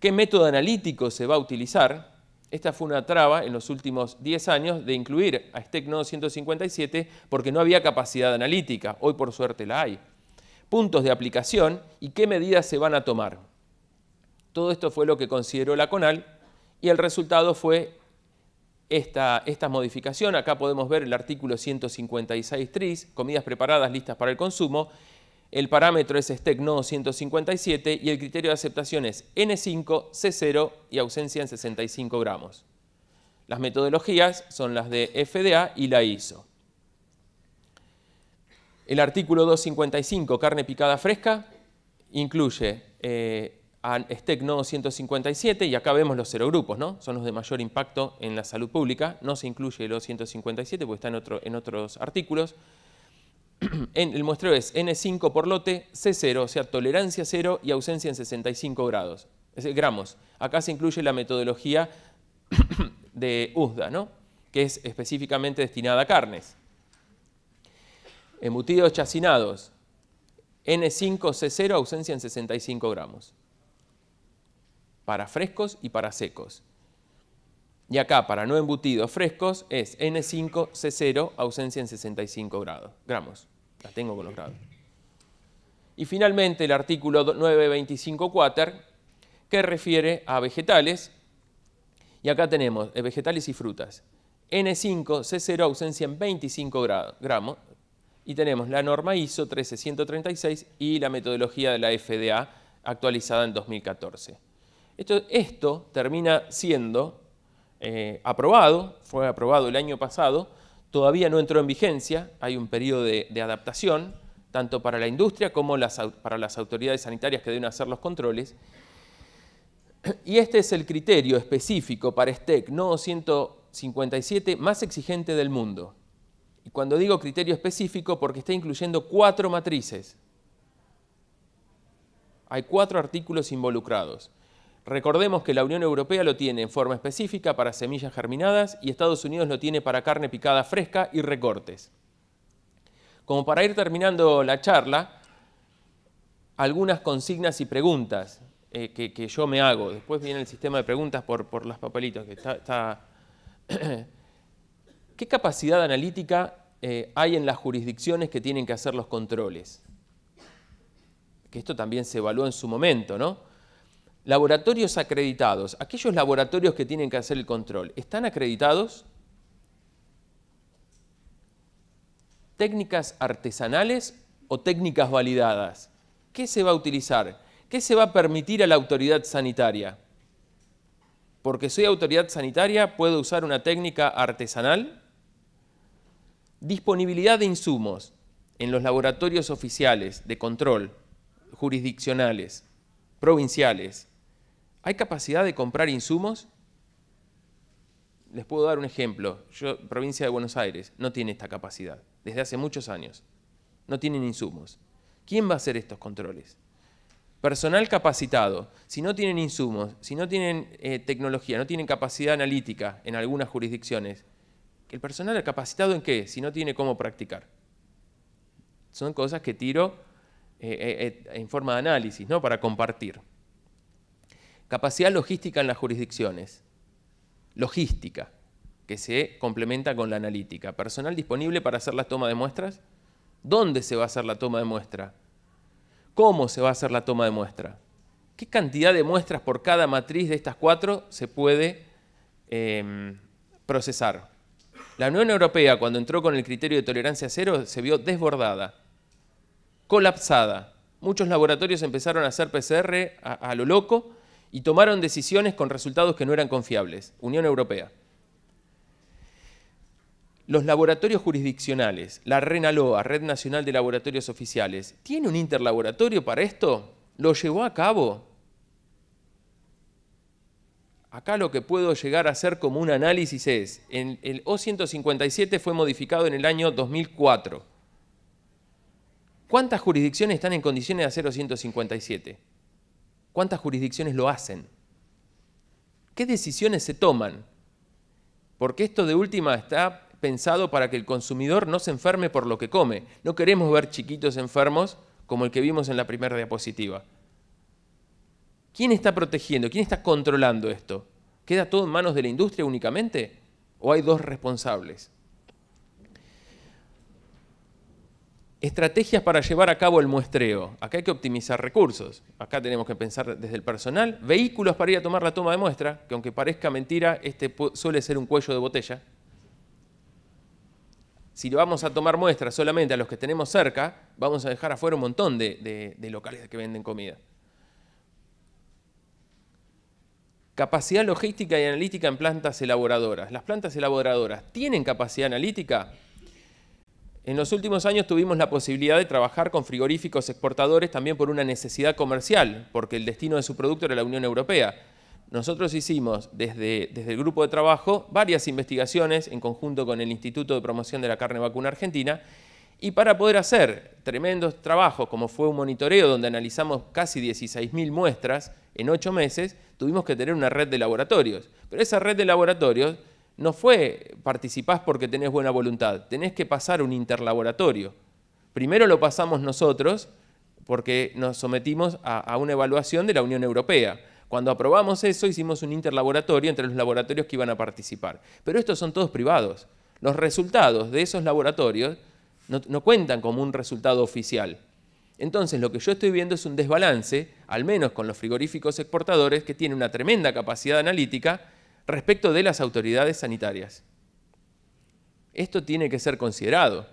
¿Qué método analítico se va a utilizar? Esta fue una traba en los últimos 10 años de incluir a este nodo 157 porque no había capacidad analítica. Hoy por suerte la hay. Puntos de aplicación y qué medidas se van a tomar. Todo esto fue lo que consideró la CONAL y el resultado fue esta, esta, modificación. Acá podemos ver el artículo 156 tris, comidas preparadas listas para el consumo, el parámetro es STEC-NO 157 y el criterio de aceptación es N5, C0 y ausencia en 65 gramos. Las metodologías son las de FDA y la ISO. El artículo 255, carne picada fresca, incluye eh, a no 157 y acá vemos los grupos, ¿no? Son los de mayor impacto en la salud pública. No se incluye el 257 porque está en otros artículos. el muestreo es N5 por lote, C0, o sea, tolerancia 0 y ausencia en 65 grados, es decir, eh, gramos. Acá se incluye la metodología de USDA, ¿no? que es específicamente destinada a carnes. Embutidos chacinados, N5, C0, ausencia en 65 gramos. Para frescos y para secos. Y acá, para no embutidos frescos, es N5, C0, ausencia en 65 grados, gramos. La tengo colocado. Y finalmente el artículo 925 que refiere a vegetales. Y acá tenemos eh, vegetales y frutas. N5, C0, ausencia en 25 gramos. Y tenemos la norma ISO 13136 y la metodología de la FDA actualizada en 2014. Esto, termina siendo eh, aprobado, fue aprobado el año pasado, Todavía no entró en vigencia, hay un periodo de, adaptación, tanto para la industria como para las autoridades sanitarias que deben hacer los controles. Y este es el criterio específico para STEC, no 157, más exigente del mundo. Y cuando digo criterio específico, porque está incluyendo cuatro matrices. Hay cuatro artículos involucrados. Recordemos que la Unión Europea lo tiene en forma específica para semillas germinadas y Estados Unidos lo tiene para carne picada fresca y recortes. Como para ir terminando la charla, algunas consignas y preguntas eh, que, yo me hago. Después viene el sistema de preguntas por, por las papelitos. Que está, ¿Qué capacidad analítica eh, hay en las jurisdicciones que tienen que hacer los controles? Que esto también se evaluó en su momento, ¿no? Laboratorios acreditados. Aquellos laboratorios que tienen que hacer el control, ¿están acreditados? Técnicas artesanales o técnicas validadas. ¿Qué se va a utilizar? ¿Qué se va a permitir a la autoridad sanitaria? Porque soy autoridad sanitaria, ¿puedo usar una técnica artesanal? Disponibilidad de insumos en los laboratorios oficiales de control, jurisdiccionales, provinciales. ¿Hay capacidad de comprar insumos? Les puedo dar un ejemplo. Yo, provincia de Buenos Aires, no tiene esta capacidad desde hace muchos años. No tienen insumos. ¿Quién va a hacer estos controles? Personal capacitado. Si no tienen insumos, si no tienen eh, tecnología, no tienen capacidad analítica en algunas jurisdicciones, ¿el personal capacitado en qué? Si no tiene cómo practicar. Son cosas que tiro eh, eh, en forma de análisis, ¿no? Para compartir. Capacidad logística en las jurisdicciones. Logística, que se complementa con la analítica. Personal disponible para hacer la toma de muestras. ¿Dónde se va a hacer la toma de muestra? ¿Cómo se va a hacer la toma de muestra? ¿Qué cantidad de muestras por cada matriz de estas cuatro se puede em, procesar? La Unión Europea, cuando entró con el criterio de tolerancia cero, se vio desbordada, colapsada. Muchos laboratorios empezaron a hacer PCR a lo loco y tomaron decisiones con resultados que no eran confiables. Unión Europea. Los laboratorios jurisdiccionales, la RENALOA, Red Nacional de Laboratorios Oficiales, ¿tiene un interlaboratorio para esto? ¿Lo llevó a cabo? Acá lo que puedo llegar a hacer como un análisis es, el O157 fue modificado en el año 2004. ¿Cuántas jurisdicciones están en condiciones de hacer O157? ¿Cuántas jurisdicciones lo hacen? ¿Qué decisiones se toman? Porque esto de última está pensado para que el consumidor no se enferme por lo que come. No queremos ver chiquitos enfermos como el que vimos en la primera diapositiva. ¿Quién está protegiendo? ¿Quién está controlando esto? ¿Queda todo en manos de la industria únicamente? ¿O hay dos responsables? Estrategias para llevar a cabo el muestreo. Acá hay que optimizar recursos. Acá tenemos que pensar desde el personal. Vehículos para ir a tomar la toma de muestra, que aunque parezca mentira, este suele ser un cuello de botella. Si vamos a tomar muestras solamente a los que tenemos cerca, vamos a dejar afuera un montón de, de, de locales que venden comida. Capacidad logística y analítica en plantas elaboradoras. ¿Las plantas elaboradoras tienen capacidad analítica? En los últimos años tuvimos la posibilidad de trabajar con frigoríficos exportadores también por una necesidad comercial, porque el destino de su producto era la Unión Europea. Nosotros hicimos desde, desde el grupo de trabajo varias investigaciones en conjunto con el Instituto de Promoción de la Carne Vacuna Argentina y para poder hacer tremendos trabajos como fue un monitoreo donde analizamos casi 16.000 muestras en ocho meses, tuvimos que tener una red de laboratorios. Pero esa red de laboratorios no fue participás porque tenés buena voluntad, tenés que pasar un interlaboratorio. Primero lo pasamos nosotros porque nos sometimos a, una evaluación de la Unión Europea. Cuando aprobamos eso hicimos un interlaboratorio entre los laboratorios que iban a participar. Pero estos son todos privados. Los resultados de esos laboratorios no, no cuentan como un resultado oficial. Entonces lo que yo estoy viendo es un desbalance, al menos con los frigoríficos exportadores, que tienen una tremenda capacidad analítica respecto de las autoridades sanitarias. Esto tiene que ser considerado.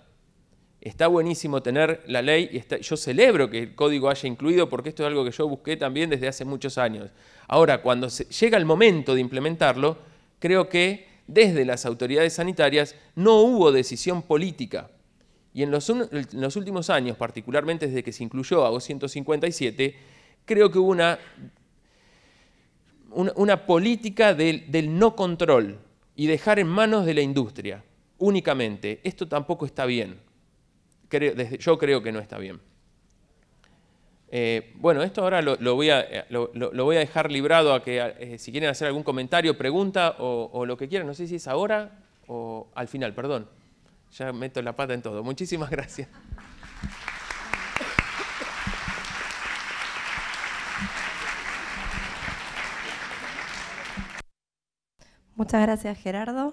Está buenísimo tener la ley y yo celebro que el código haya incluido porque esto es algo que yo busqué también desde hace muchos años. Ahora, cuando llega el momento de implementarlo, creo que desde las autoridades sanitarias no hubo decisión política. Y en los, en los últimos años, particularmente desde que se incluyó a 257, creo que hubo una una, política del, no control y dejar en manos de la industria únicamente. Esto tampoco está bien. yo creo que no está bien. Eh, bueno, esto ahora lo, voy a, eh, lo, voy a, dejar librado a que eh, si quieren hacer algún comentario, pregunta o, o, lo que quieran. No sé si es ahora o al final, perdón. Ya meto la pata en todo. Muchísimas gracias. Muchas gracias, Gerardo.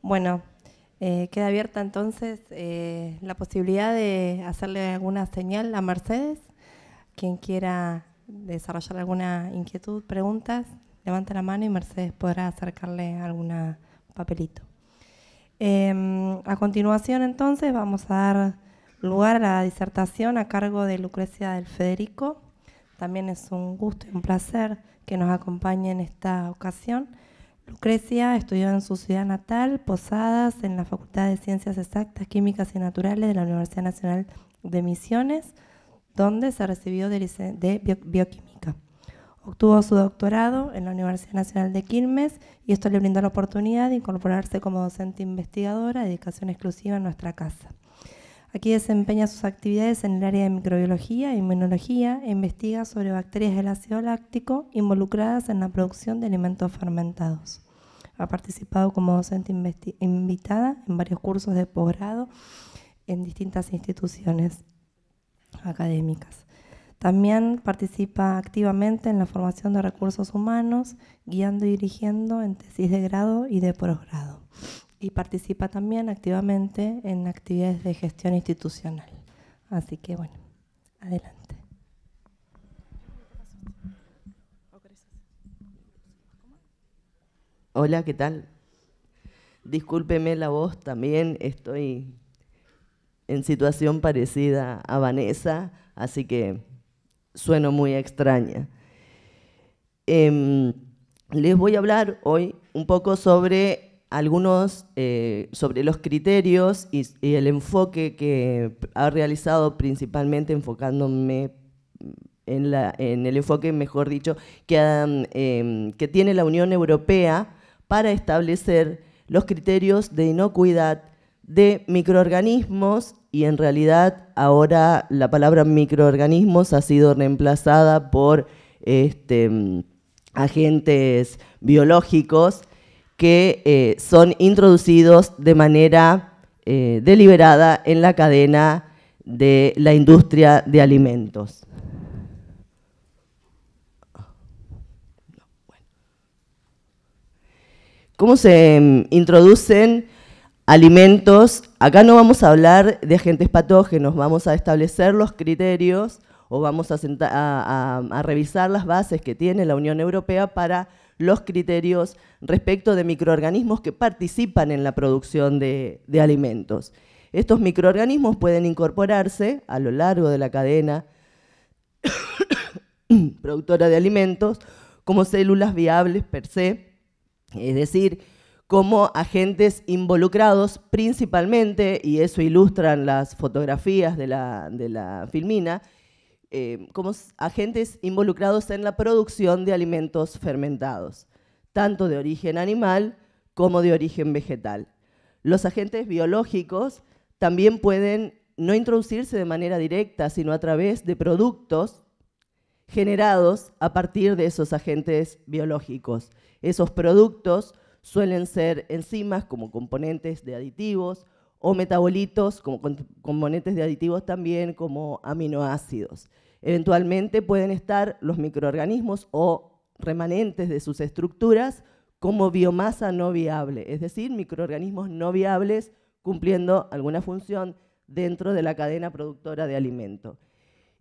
Bueno, eh, queda abierta entonces eh, la posibilidad de hacerle alguna señal a Mercedes. Quien quiera desarrollar alguna inquietud, preguntas, levante la mano y Mercedes podrá acercarle algún papelito. Em, a continuación, entonces, vamos a dar lugar a la disertación a cargo de Lucrecia del Federico. También es un gusto y un placer que nos acompañe en esta ocasión. Lucrecia estudió en su ciudad natal, Posadas, en la Facultad de Ciencias Exactas, Químicas y Naturales de la Universidad Nacional de Misiones, donde se recibió de, bioquímica. Obtuvo su doctorado en la Universidad Nacional de Quilmes y esto le brinda la oportunidad de incorporarse como docente investigadora, dedicación exclusiva en nuestra casa. Aquí desempeña sus actividades en el área de microbiología e inmunología e investiga sobre bacterias del ácido láctico involucradas en la producción de alimentos fermentados. Ha participado como docente invitada en varios cursos de posgrado en distintas instituciones académicas. También participa activamente en la formación de recursos humanos, guiando y dirigiendo en tesis de grado y de posgrado y participa también activamente en actividades de gestión institucional. Así que bueno, adelante. Hola, ¿qué tal? Discúlpeme la voz, también estoy en situación parecida a Vanessa, así que sueno muy extraña. Em, les voy a hablar hoy un poco sobre algunos eh, sobre los criterios y, el enfoque que ha realizado principalmente enfocándome en, el enfoque, mejor dicho, que, um, em, que tiene la Unión Europea para establecer los criterios de inocuidad de microorganismos y en realidad ahora la palabra microorganismos ha sido reemplazada por este, mm, agentes biológicos que eh, son introducidos de manera eh, deliberada en la cadena de la industria de alimentos. ¿Cómo se mm, introducen alimentos? Acá no vamos a hablar de agentes patógenos, vamos a establecer los criterios o vamos a revisar las bases que tiene la Unión Europea para los criterios respecto de microorganismos que participan en la producción de, alimentos. Estos microorganismos pueden incorporarse a lo largo de la cadena productora de alimentos como células viables per se, es decir, como agentes involucrados principalmente, y eso ilustran las fotografías de la filmina, eh, como agentes involucrados en la producción de alimentos fermentados, tanto de origen animal como de origen vegetal. Los agentes biológicos también pueden no introducirse de manera directa, sino a través de productos generados a partir de esos agentes biológicos. Esos productos suelen ser enzimas como componentes de aditivos o metabolitos como componentes de aditivos también como aminoácidos. Eventualmente pueden estar los microorganismos o remanentes de sus estructuras como biomasa no viable, es decir, microorganismos no viables cumpliendo alguna función dentro de la cadena productora de alimento.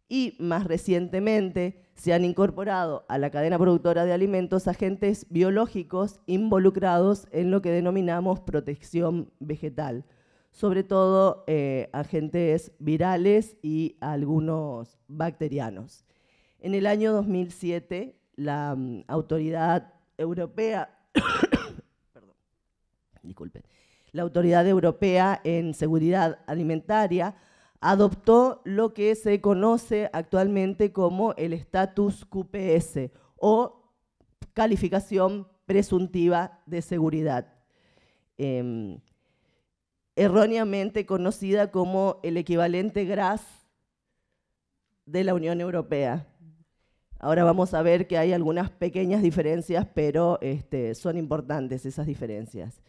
Y más recientemente se han incorporado a la cadena productora de alimentos agentes biológicos involucrados en lo que denominamos protección vegetal sobre todo eh, agentes virales y algunos bacterianos. En el año 2007, la mm, Autoridad Europea, perdón, disculpen, la Autoridad Europea en Seguridad Alimentaria adoptó lo que se conoce actualmente como el estatus QPS o calificación presuntiva de seguridad. Em, erróneamente conocida como el equivalente GRAS de la Unión Europea. Ahora vamos a ver que hay algunas pequeñas diferencias, pero este, son importantes esas diferencias.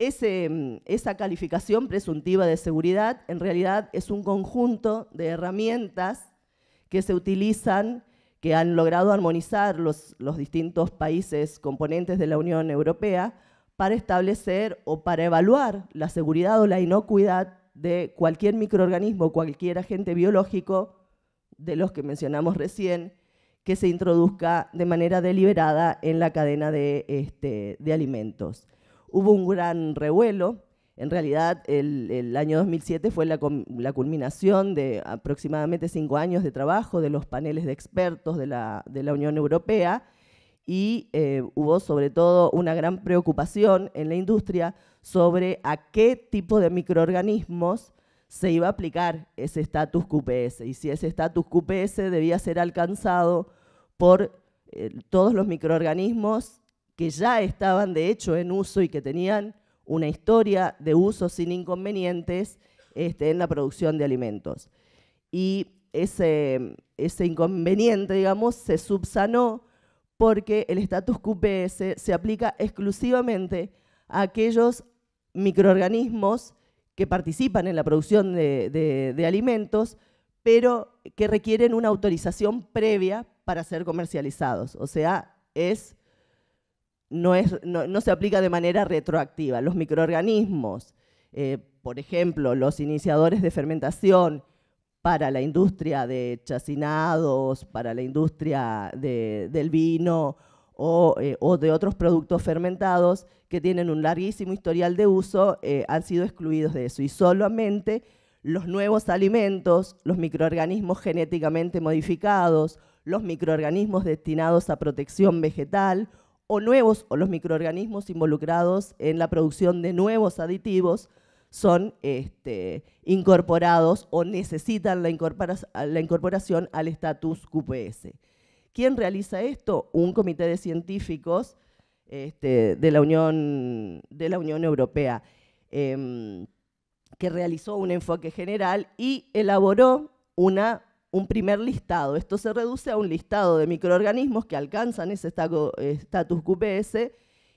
Mm, esa calificación presuntiva de seguridad en realidad es un conjunto de herramientas que se utilizan, que han logrado armonizar los distintos países componentes de la Unión Europea para establecer o para evaluar la seguridad o la inocuidad de cualquier microorganismo, cualquier agente biológico de los que mencionamos recién, que se introduzca de manera deliberada en la cadena de, este, alimentos. Hubo un gran revuelo. En realidad, el, año 2007 fue la, culminación de aproximadamente cinco años de trabajo de los paneles de expertos de la Unión Europea, y eh, hubo sobre todo una gran preocupación en la industria sobre a qué tipo de microorganismos se iba a aplicar ese estatus QPS y si ese estatus QPS debía ser alcanzado por eh, todos los microorganismos que ya estaban de hecho en uso y que tenían una historia de uso sin inconvenientes este, en la producción de alimentos. Y ese, ese inconveniente, digamos, se subsanó porque el estatus QPS se aplica exclusivamente a aquellos microorganismos que participan en la producción de, alimentos, pero que requieren una autorización previa para ser comercializados. O sea, no, se aplica de manera retroactiva. Los microorganismos, eh, por ejemplo, los iniciadores de fermentación para la industria de chacinados, para la industria del vino eh, o, de otros productos fermentados que tienen un larguísimo historial de uso, eh, han sido excluidos de eso. Y solamente los nuevos alimentos, los microorganismos genéticamente modificados, los microorganismos destinados a protección vegetal o nuevos o los microorganismos involucrados en la producción de nuevos aditivos son este, incorporados o necesitan la, incorporación al estatus QPS. ¿Quién realiza esto? Un comité de científicos este, de, la Unión, Europea, em, que realizó un enfoque general y elaboró un primer listado. Esto se reduce a un listado de microorganismos que alcanzan ese estatus eh, QPS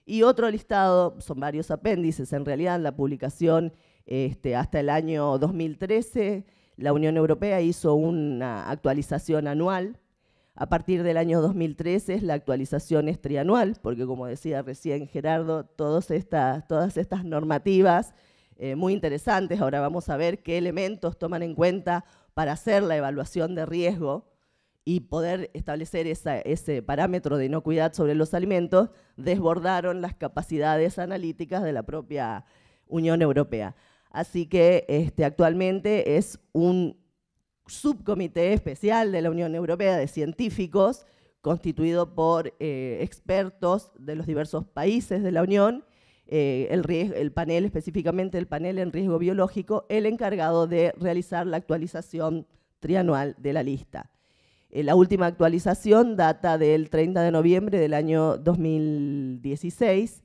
y otro listado, son varios apéndices en realidad, la publicación este, hasta el año 2013, la Unión Europea hizo una actualización anual. A partir del año 2013 la actualización es trianual, porque como decía recién Gerardo, todas estas, normativas eh, muy interesantes, ahora vamos a ver qué elementos toman en cuenta para hacer la evaluación de riesgo y poder establecer ese parámetro de inocuidad sobre los alimentos desbordaron las capacidades analíticas de la propia Unión Europea. Así que este, actualmente es un subcomité especial de la Unión Europea de científicos constituido por eh, expertos de los diversos países de la Unión, eh, el, el panel específicamente, el panel en riesgo biológico, el encargado de realizar la actualización trianual de la lista. Eh, la última actualización data del 30 de noviembre del año 2016.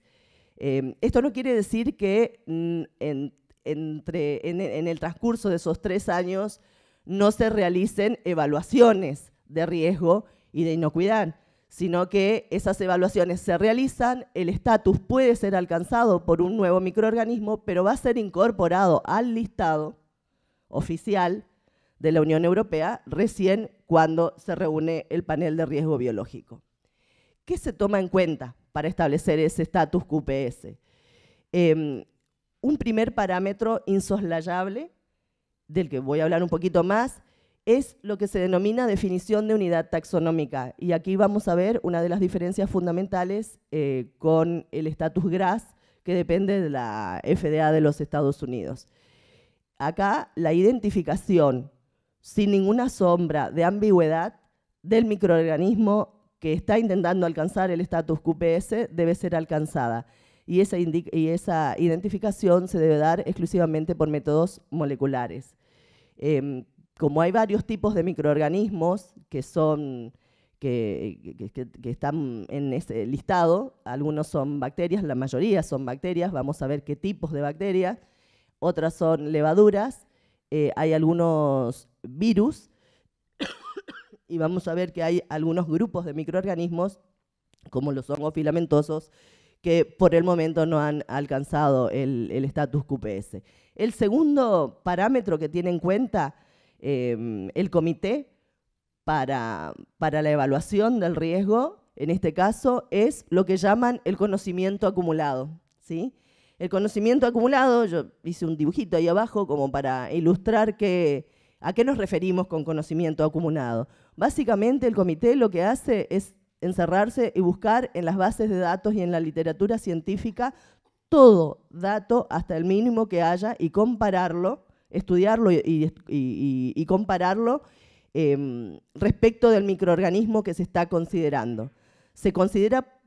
Em, esto no quiere decir que mm, en, en, el transcurso de esos tres años no se realicen evaluaciones de riesgo y de inocuidad, sino que esas evaluaciones se realizan, el estatus puede ser alcanzado por un nuevo microorganismo, pero va a ser incorporado al listado oficial de la Unión Europea recién cuando se reúne el panel de riesgo biológico. ¿Qué se toma en cuenta para establecer ese estatus QPS? Em, un primer parámetro insoslayable, del que voy a hablar un poquito más, es lo que se denomina definición de unidad taxonómica. Y aquí vamos a ver una de las diferencias fundamentales eh, con el estatus GRAS, que depende de la FDA de los Estados Unidos. Acá la identificación sin ninguna sombra de ambigüedad del microorganismo que está intentando alcanzar el estatus QPS debe ser alcanzada y esa, identificación se debe dar exclusivamente por métodos moleculares. Em, como hay varios tipos de microorganismos que que, están en ese listado. Algunos son bacterias, la mayoría son bacterias, vamos a ver qué tipos de bacterias. Otras son levaduras eh, hay algunos virus y vamos a ver que hay algunos grupos de microorganismos, como los hongos filamentosos, que por el momento no han alcanzado el estatus QPS. El segundo parámetro que tiene en cuenta em, el comité para, para la evaluación del riesgo, en este caso, es lo que llaman el conocimiento acumulado. ¿sí? el conocimiento acumulado, yo hice un dibujito ahí abajo como para ilustrar a qué nos referimos con conocimiento acumulado. Básicamente el comité lo que hace es encerrarse y buscar en las bases de datos y en la literatura científica todo dato hasta el mínimo que haya y compararlo, estudiarlo y, compararlo em, respecto del microorganismo que se está considerando. Se considera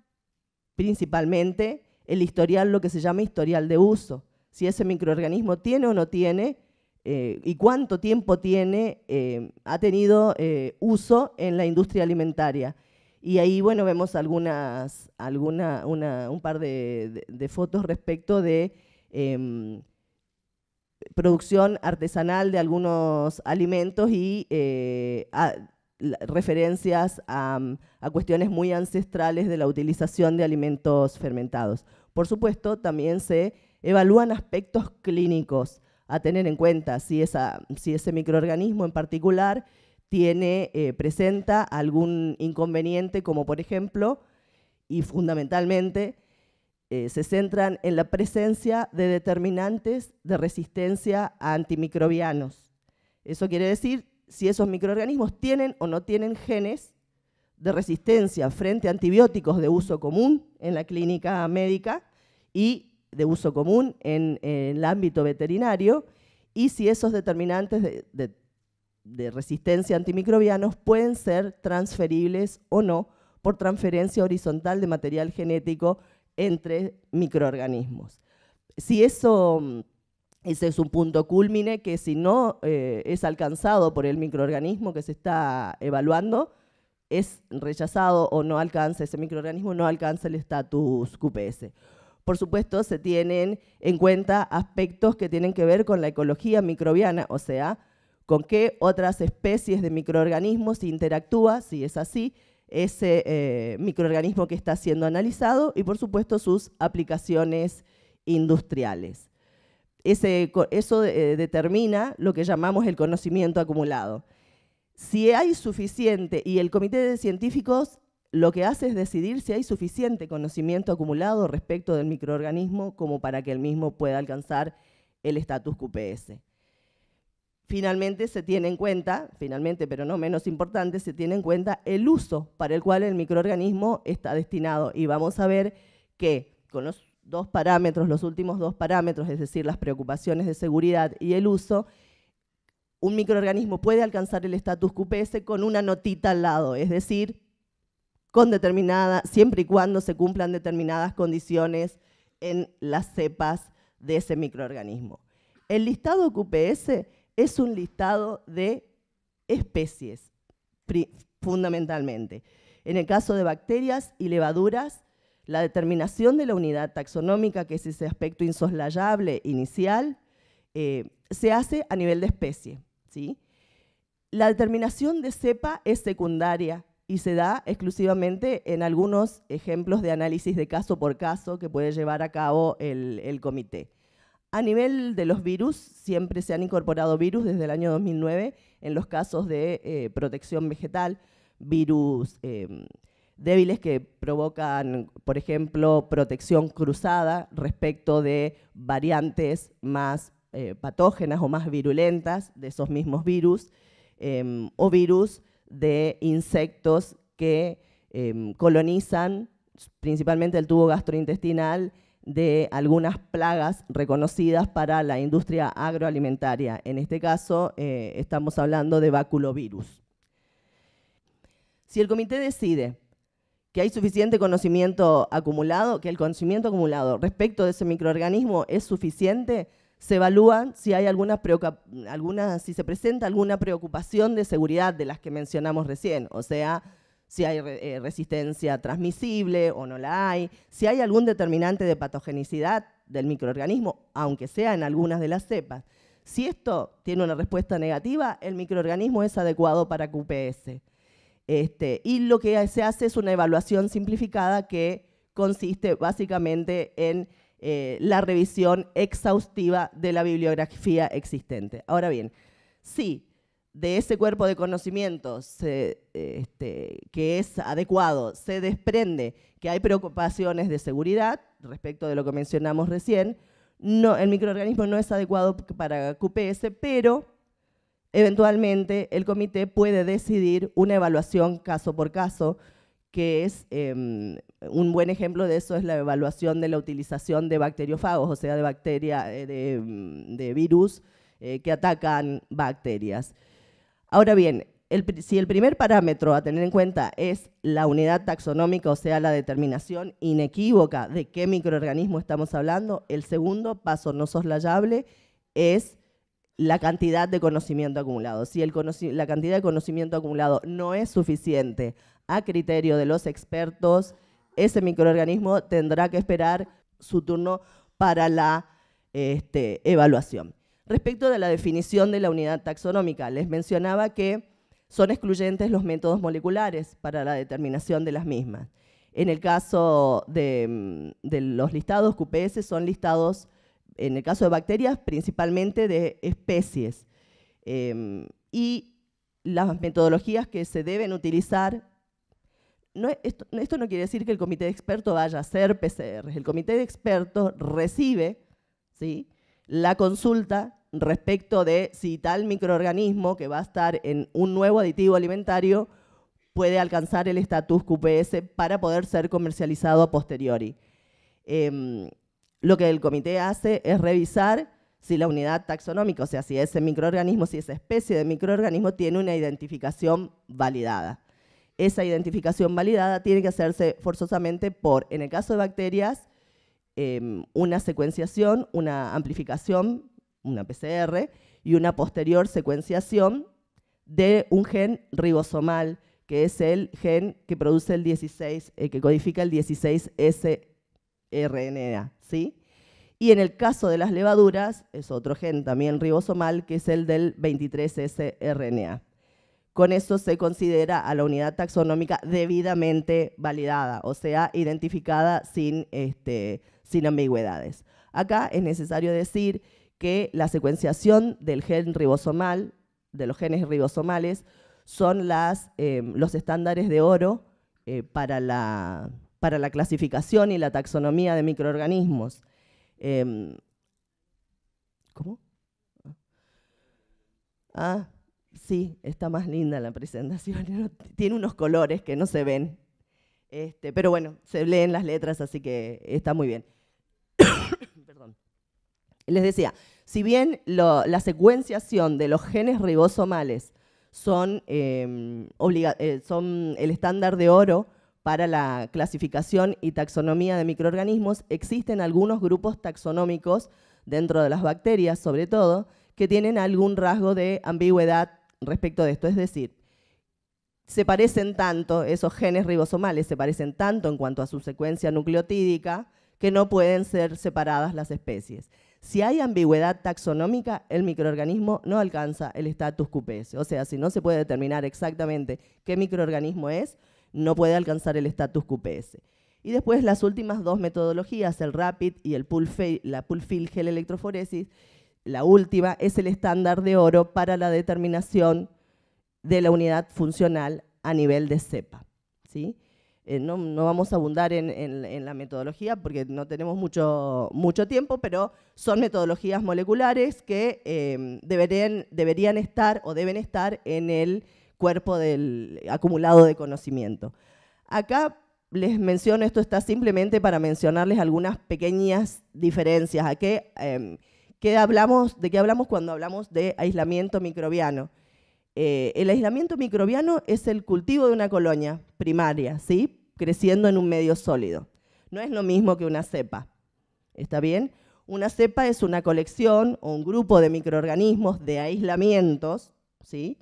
principalmente el historial, lo que se llama historial de uso, si ese microorganismo tiene o no tiene eh, y cuánto tiempo tiene, eh, ha tenido eh, uso en la industria alimentaria. Y ahí, bueno, vemos algunas, alguna, un par de, fotos respecto de em, producción artesanal de algunos alimentos y referencias a cuestiones muy ancestrales de la utilización de alimentos fermentados. Por supuesto, también se evalúan aspectos clínicos a tener en cuenta, si, ese microorganismo en particular tiene, eh, presenta algún inconveniente, como por ejemplo, y fundamentalmente, eh, se centran en la presencia de determinantes de resistencia a antimicrobianos. Eso quiere decir si esos microorganismos tienen o no tienen genes de resistencia frente a antibióticos de uso común en la clínica médica y de uso común en, el ámbito veterinario, y si esos determinantes de, de, resistencia antimicrobianos pueden ser transferibles o no por transferencia horizontal de material genético entre microorganismos. Si eso, ese es un punto cúlmine que si no eh, es alcanzado por el microorganismo que se está evaluando, es rechazado o no alcanza, ese microorganismo no alcanza el estatus QPS. Por supuesto, se tienen en cuenta aspectos que tienen que ver con la ecología microbiana, o sea, con qué otras especies de microorganismos interactúa, si es así, ese eh, microorganismo que está siendo analizado y, por supuesto, sus aplicaciones industriales. eso eh, determina lo que llamamos el conocimiento acumulado si hay suficiente, y el comité de científicos lo que hace es decidir si hay suficiente conocimiento acumulado respecto del microorganismo como para que el mismo pueda alcanzar el estatus QPS. Finalmente se tiene en cuenta, finalmente pero no menos importante, se tiene en cuenta el uso para el cual el microorganismo está destinado. Y vamos a ver que con los dos parámetros, los últimos dos parámetros, es decir, las preocupaciones de seguridad y el uso, un microorganismo puede alcanzar el estatus QPS con una notita al lado, es decir, con determinada, siempre y cuando se cumplan determinadas condiciones en las cepas de ese microorganismo. El listado QPS es un listado de especies, fundamentalmente. En el caso de bacterias y levaduras, la determinación de la unidad taxonómica, que es ese aspecto insoslayable inicial, eh, se hace a nivel de especie. ¿sí? La determinación de cepa es secundaria y se da exclusivamente en algunos ejemplos de análisis de caso por caso que puede llevar a cabo el, comité. A nivel de los virus, siempre se han incorporado virus desde el año 2009 en los casos de eh, protección vegetal, virus em, débiles que provocan, por ejemplo, protección cruzada respecto de variantes más eh, patógenas o más virulentas de esos mismos virus em, o virus de insectos que em, colonizan principalmente el tubo gastrointestinal de algunas plagas reconocidas para la industria agroalimentaria. En este caso eh, estamos hablando de baculovirus. Si el comité decide que hay suficiente conocimiento acumulado, que el conocimiento acumulado respecto de ese microorganismo es suficiente, se evalúan si hay alguna, alguna, si se presenta alguna preocupación de seguridad de las que mencionamos recién, o sea, si hay eh, resistencia transmisible o no la hay, si hay algún determinante de patogenicidad del microorganismo, aunque sea en algunas de las cepas. Si esto tiene una respuesta negativa, el microorganismo es adecuado para QPS. Este, y lo que se hace es una evaluación simplificada que consiste básicamente en eh, la revisión exhaustiva de la bibliografía existente. Ahora bien, sí, de ese cuerpo de conocimientos eh, este, que es adecuado se desprende que hay preocupaciones de seguridad respecto de lo que mencionamos recién. No, el microorganismo no es adecuado para QPS, pero eventualmente el comité puede decidir una evaluación caso por caso que es em, un buen ejemplo de eso es la evaluación de la utilización de bacteriófagos, o sea, de bacteria, eh, mm, de, virus eh, que atacan bacterias. Ahora bien, si el primer parámetro a tener en cuenta es la unidad taxonómica, o sea, la determinación inequívoca de qué microorganismo estamos hablando, el segundo paso no soslayable es la cantidad de conocimiento acumulado. Si la cantidad de conocimiento acumulado no es suficiente a criterio de los expertos, ese microorganismo tendrá que esperar su turno para la este, evaluación. Respecto de la definición de la unidad taxonómica, les mencionaba que son excluyentes los métodos moleculares para la determinación de las mismas. En el caso de, mm, los listados QPS son listados, en el caso de bacterias, principalmente de especies. Em, y las metodologías que se deben utilizar esto, no quiere decir que el comité de expertos vaya a hacer PCR. El comité de expertos recibe ¿sí? la consulta respecto de si tal microorganismo que va a estar en un nuevo aditivo alimentario puede alcanzar el estatus QPS para poder ser comercializado a posteriori. Em, lo que el comité hace es revisar si la unidad taxonómica, o sea, si ese microorganismo, si esa especie de microorganismo tiene una identificación validada esa identificación validada tiene que hacerse forzosamente por, en el caso de bacterias, em, una secuenciación, una amplificación, una PCR, y una posterior secuenciación de un gen ribosomal, que es el gen que produce el 16, eh, que codifica el 16S-RNA, ¿sí? Y en el caso de las levaduras, es otro gen también ribosomal, que es el del 23S-RNA. Con esto se considera a la unidad taxonómica debidamente validada, o sea, identificada sin, este, sin ambigüedades. Acá es necesario decir que la secuenciación del gen ribosomal, de los genes ribosomales, son em, los estándares de oro eh, para, la, clasificación y la taxonomía de microorganismos. Em, ¿Cómo? Ah, ah. Sí, está más linda la presentación. Tiene unos colores que no se ven. Este, pero bueno, se leen las letras, así que está muy bien. Perdón. Les decía, si bien la secuenciación de los genes ribosomales em, eh, son el estándar de oro para la clasificación y taxonomía de microorganismos, existen algunos grupos taxonómicos dentro de las bacterias, sobre todo, que tienen algún rasgo de ambigüedad respecto de esto. Es decir, se parecen tanto, esos genes ribosomales se parecen tanto en cuanto a su secuencia nucleotídica, que no pueden ser separadas las especies. Si hay ambigüedad taxonómica, el microorganismo no alcanza el estatus QPS. O sea, si no se puede determinar exactamente qué microorganismo es, no puede alcanzar el estatus QPS. Y después las últimas dos metodologías, el RAPID y el la Pulfil Gel Electroforesis, la última, es el estándar de oro para la determinación de la unidad funcional a nivel de cepa. ¿sí? Eh, no, vamos a abundar en, la metodología porque no tenemos mucho, tiempo, pero son metodologías moleculares que em, deberían, deberían estar o deben estar en el cuerpo del acumulado de conocimiento. Acá les menciono, esto está simplemente para mencionarles algunas pequeñas diferencias. ¿A qué? Em, hablamos, ¿De qué hablamos cuando hablamos de aislamiento microbiano? Eh, el aislamiento microbiano es el cultivo de una colonia primaria, ¿sí? creciendo en un medio sólido. No es lo mismo que una cepa. ¿Está bien? Una cepa es una colección o un grupo de microorganismos de aislamientos ¿sí?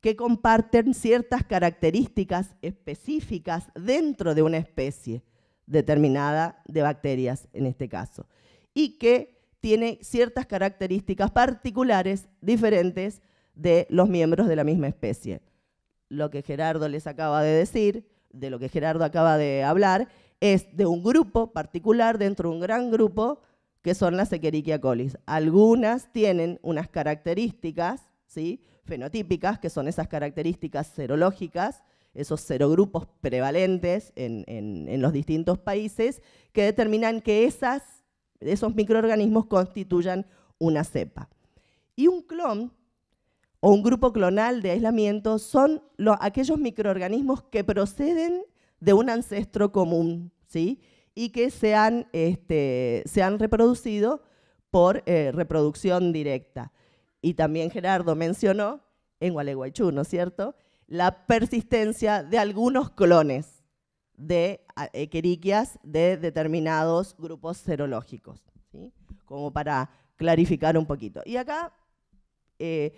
que comparten ciertas características específicas dentro de una especie determinada de bacterias en este caso y que tiene ciertas características particulares diferentes de los miembros de la misma especie. Lo que Gerardo les acaba de decir, de lo que Gerardo acaba de hablar, es de un grupo particular dentro de un gran grupo que son las Echerichia colis. Algunas tienen unas características ¿sí? fenotípicas, que son esas características serológicas, esos serogrupos prevalentes en, en los distintos países, que determinan que esas esos microorganismos constituyan una cepa. Y un clon o un grupo clonal de aislamiento son aquellos microorganismos que proceden de un ancestro común, ¿sí? Y que se han, este, reproducido por eh, reproducción directa. Y también Gerardo mencionó en Gualeguaychú, ¿no es cierto?, la persistencia de algunos clones de ah, eh, queriquias de determinados grupos serológicos, como para clarificar un poquito. Y acá eh,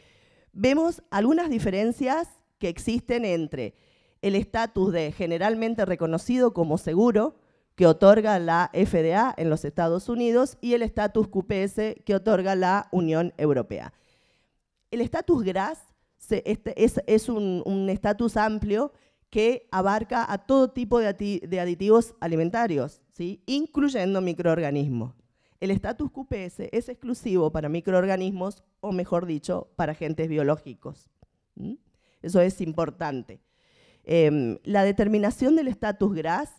vemos algunas diferencias que existen entre el estatus de generalmente reconocido como seguro que otorga la FDA en los Estados Unidos y el estatus QPS que otorga la Unión Europea. El estatus GRAS este, es un estatus amplio que abarca a todo tipo de, aditivos alimentarios, incluyendo microorganismos. El estatus QPS es exclusivo para microorganismos, o mejor dicho, para agentes biológicos. Eso es importante. Em, la determinación del estatus GRAS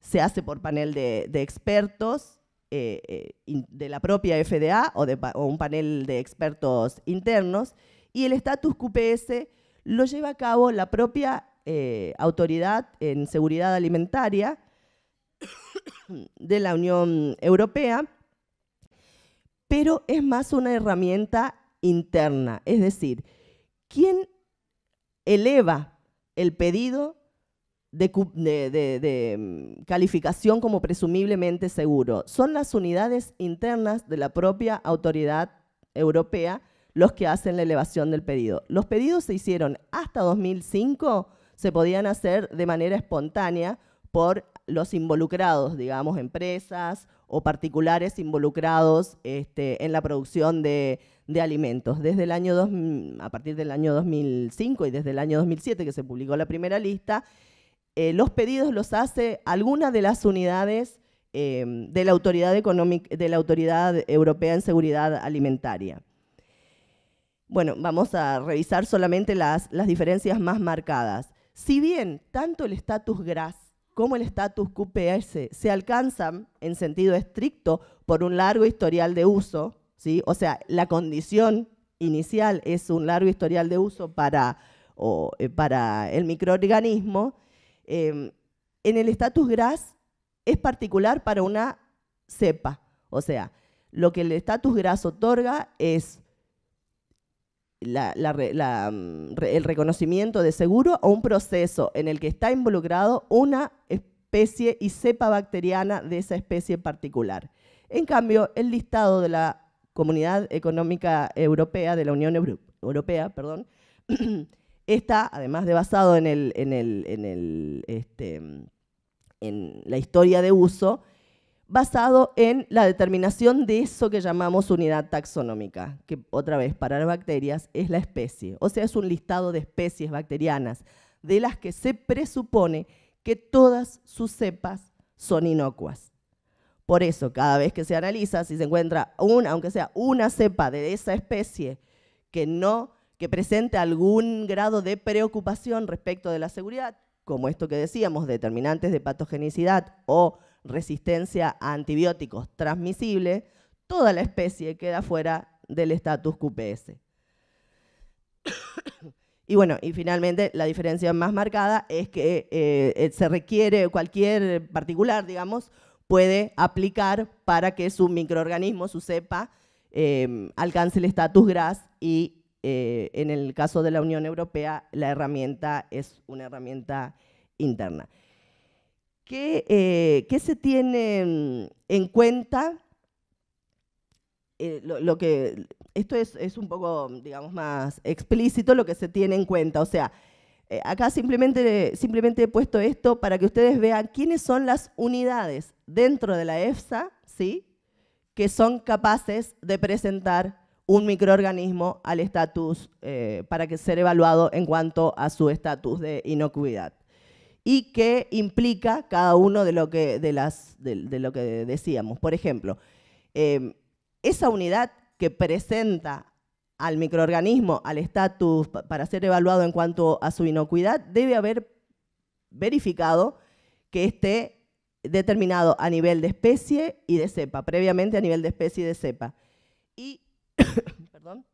se hace por panel de, expertos eh, eh, de la propia FDA o, o un panel de expertos internos, y el estatus QPS lo lleva a cabo la propia eh, autoridad en seguridad alimentaria de la Unión Europea, pero es más una herramienta interna, es decir, ¿quién eleva el pedido de, mm, calificación como presumiblemente seguro? Son las unidades internas de la propia autoridad europea los que hacen la elevación del pedido. Los pedidos se hicieron hasta 2005 se podían hacer de manera espontánea por los involucrados, digamos, empresas o particulares involucrados este, en la producción de, alimentos. Desde el año a partir del año 2005 y desde el año 2007 que se publicó la primera lista, eh, los pedidos los hace alguna de las unidades eh, de, la autoridad de la Autoridad Europea en Seguridad Alimentaria. Bueno, vamos a revisar solamente las, las diferencias más marcadas. Si bien tanto el estatus GRAS como el estatus QPS se alcanzan en sentido estricto por un largo historial de uso, ¿sí? o sea, la condición inicial es un largo historial de uso para, eh, el microorganismo, em, en el estatus GRAS es particular para una cepa, o sea, lo que el estatus GRAS otorga es Mm, el reconocimiento de seguro o un proceso en el que está involucrado una especie y cepa bacteriana de esa especie en particular. En cambio, el listado de la Comunidad Económica Europea, de la Unión Europea, perdón, está, además de basado en este, mm, la historia de uso, basado en la determinación de eso que llamamos unidad taxonómica, que otra vez para las bacterias es la especie, o sea, es un listado de especies bacterianas de las que se presupone que todas sus cepas son inocuas. Por eso, cada vez que se analiza, si se encuentra una, aunque sea una cepa de esa especie que no que presente algún grado de preocupación respecto de la seguridad, como esto que decíamos, determinantes de patogenicidad o resistencia a antibióticos transmisible, toda la especie queda fuera del estatus QPS. Y bueno, y finalmente la diferencia más marcada es que eh, eh, se requiere, cualquier particular, digamos, puede aplicar para que su microorganismo, su cepa, em, alcance el estatus GRAS y eh, en el caso de la Unión Europea la herramienta es una herramienta interna. Eh, ¿Qué, se tiene mm, en cuenta? Eh, lo, que, esto es, un poco, mm, digamos, más explícito lo que se tiene en cuenta. O sea, eh, acá simplemente, simplemente he puesto esto para que ustedes vean quiénes son las unidades dentro de la EFSA, ¿sí? que son capaces de presentar un microorganismo al estatus para que ser evaluado en cuanto a su estatus de inocuidad y que implica cada uno de lo que, de las, de, lo que decíamos. Por ejemplo, em, esa unidad que presenta al microorganismo, al estatus, para ser evaluado en cuanto a su inocuidad, debe haber verificado que esté determinado a nivel de especie y de cepa, previamente a nivel de especie y de cepa. Y perdón,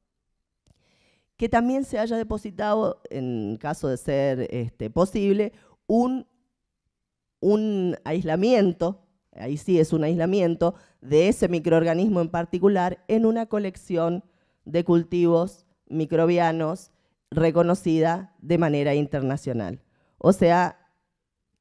que también se haya depositado, en caso de ser este, posible, un, aislamiento, ahí sí es un aislamiento, de ese microorganismo en particular en una colección de cultivos microbianos reconocida de manera internacional. O sea,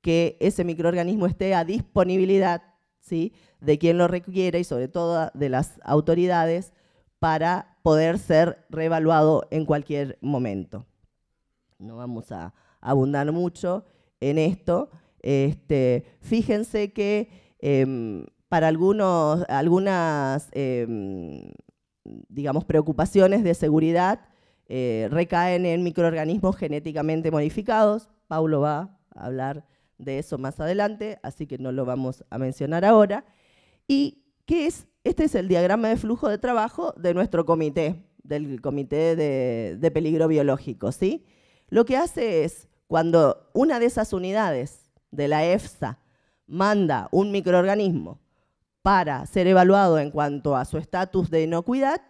que ese microorganismo esté a disponibilidad ¿sí? de quien lo requiera y sobre todo de las autoridades para poder ser reevaluado en cualquier momento. No vamos a abundar mucho en esto. Este, fíjense que em, para algunos, algunas, em, digamos, preocupaciones de seguridad eh, recaen en microorganismos genéticamente modificados. Paulo va a hablar de eso más adelante, así que no lo vamos a mencionar ahora. ¿Y qué es? Este es el diagrama de flujo de trabajo de nuestro comité, del Comité de, Peligro Biológico. ¿sí? Lo que hace es cuando una de esas unidades de la EFSA manda un microorganismo para ser evaluado en cuanto a su estatus de inocuidad,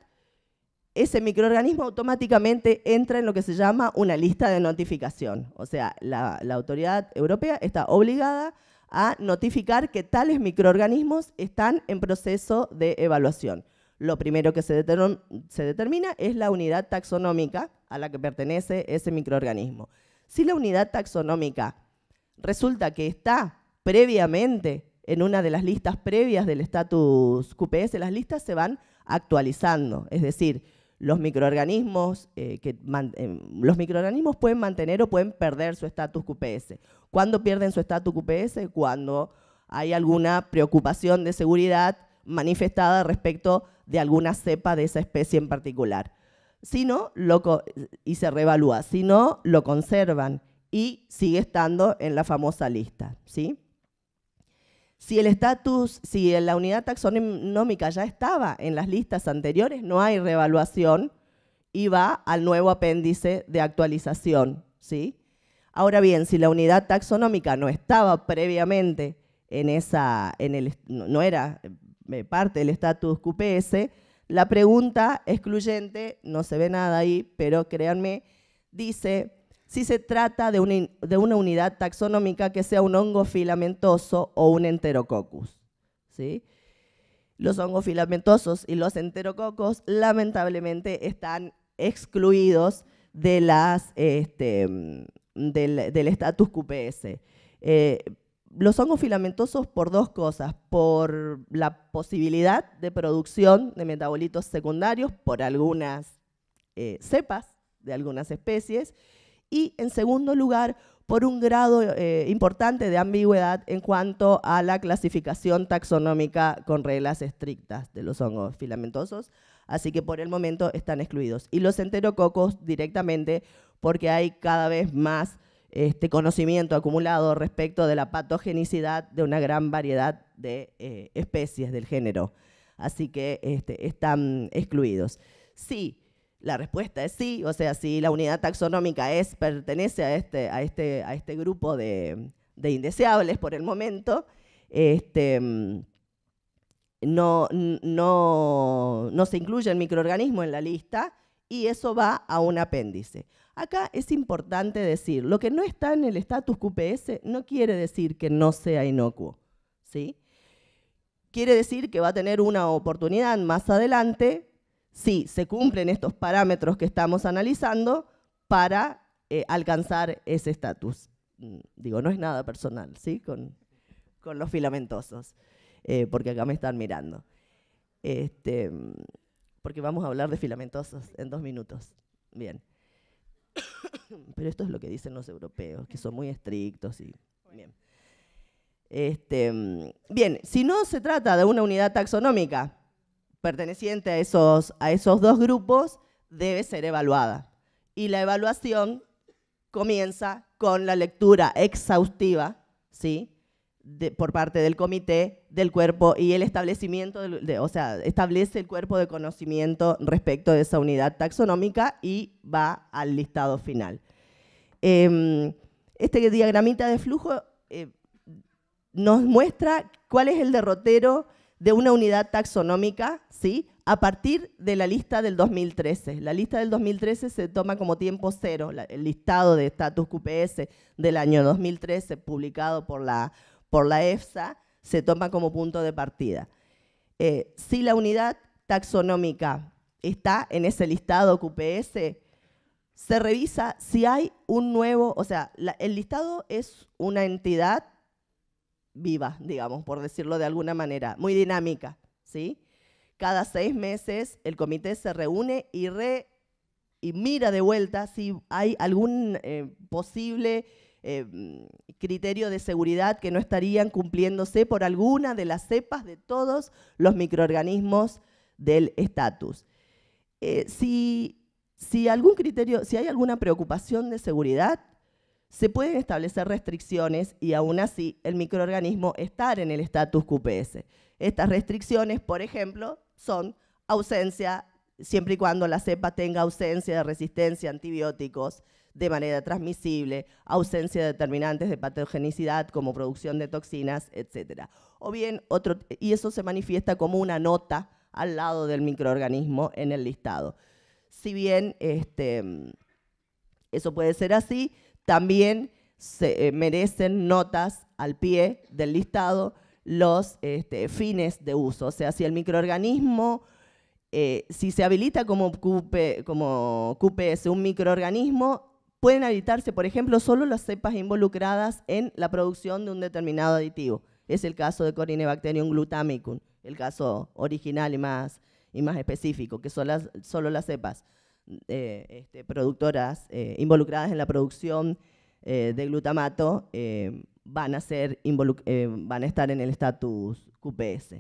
ese microorganismo automáticamente entra en lo que se llama una lista de notificación. O sea, la, autoridad europea está obligada a notificar que tales microorganismos están en proceso de evaluación. Lo primero que se determina es la unidad taxonómica a la que pertenece ese microorganismo si la unidad taxonómica resulta que está previamente en una de las listas previas del estatus QPS, las listas se van actualizando, es decir, los microorganismos, eh, que eh, los microorganismos pueden mantener o pueden perder su estatus QPS. ¿Cuándo pierden su estatus QPS? Cuando hay alguna preocupación de seguridad manifestada respecto de alguna cepa de esa especie en particular. Si no, y se revalúa. Si no, lo conservan y sigue estando en la famosa lista. ¿sí? Si el estatus, si la unidad taxonómica ya estaba en las listas anteriores, no hay revaluación y va al nuevo apéndice de actualización. ¿sí? Ahora bien, si la unidad taxonómica no estaba previamente en esa, no era eh, parte del estatus QPS, la pregunta excluyente, no se ve nada ahí, pero créanme, dice si se trata de una, de una unidad taxonómica que sea un hongo filamentoso o un enterococcus. ¿sí? Los hongos filamentosos y los enterococos lamentablemente están excluidos de las, este, del, estatus QPS. Eh, los hongos filamentosos por dos cosas, por la posibilidad de producción de metabolitos secundarios por algunas eh, cepas de algunas especies y en segundo lugar por un grado eh, importante de ambigüedad en cuanto a la clasificación taxonómica con reglas estrictas de los hongos filamentosos, así que por el momento están excluidos. Y los enterococos directamente porque hay cada vez más este conocimiento acumulado respecto de la patogenicidad de una gran variedad de eh, especies del género. Así que este, están excluidos. Sí, la respuesta es sí, o sea, si la unidad taxonómica es, pertenece a este, este, este grupo de, indeseables por el momento, no, no, no se microorganismo en la lista y eso va a un apéndice. Acá es importante decir, lo que no está en el estatus QPS no quiere decir que no sea inocuo. ¿sí? Quiere decir que va a tener una oportunidad más adelante, si se cumplen estos parámetros que estamos analizando, para eh, alcanzar ese estatus. Mm, digo, no es nada personal, ¿sí? Con, los filamentosos, eh, porque acá me están mirando. Este, mm, porque vamos a hablar de filamentosos en dos minutos. Bien. Pero esto es lo que dicen los europeos, que son muy estrictos y bien. Este, mm, bien, si no se trata de una unidad taxonómica perteneciente a esos, a esos dos grupos, debe ser evaluada. Y la evaluación comienza con la lectura exhaustiva, ¿sí? por parte del comité del cuerpo y el establecimiento, o sea, establece el cuerpo de conocimiento respecto de esa unidad taxonómica y va al listado final. Em, este diagramita de flujo eh, nos muestra cuál es el derrotero de una unidad taxonómica, ¿sí? A partir de la lista del 2013. La lista del 2013 se toma como tiempo cero, el listado de estatus QPS del año 2013 publicado por la por la EFSA se toma como punto de partida. Eh, si la unidad taxonómica está en ese listado QPS, se revisa si hay un nuevo, o sea, el listado es una entidad viva, digamos, por decirlo de alguna manera, muy dinámica, ¿sí? Cada seis meses el comité se reúne y, re, y mira de vuelta si hay algún eh, posible eh, criterio de seguridad que no estarían cumpliéndose por alguna de las cepas de todos los microorganismos del estatus. Eh, si, algún si hay alguna preocupación de seguridad, se pueden establecer restricciones y aún así el microorganismo estar en el estatus QPS. Estas restricciones, por ejemplo, son ausencia, siempre y cuando la cepa tenga ausencia de resistencia a antibióticos, de manera transmisible, ausencia de determinantes de patogenicidad como producción de toxinas, etc. O bien, otro, y eso se manifiesta como una nota al lado del microorganismo en el listado. Si bien este, eso puede ser así, también se eh, merecen notas al pie del listado los este, fines de uso. O sea, si el microorganismo, eh, si se habilita como, como QPS un microorganismo, pueden habilitarse, por ejemplo, solo las cepas involucradas en la producción de un determinado aditivo. Es el caso de Corinebacterium glutamicum, el caso original y más, específico, que son las, solo las cepas eh, este, productoras eh, involucradas en la producción eh, de glutamato van, a ser van a estar en el estatus QPS.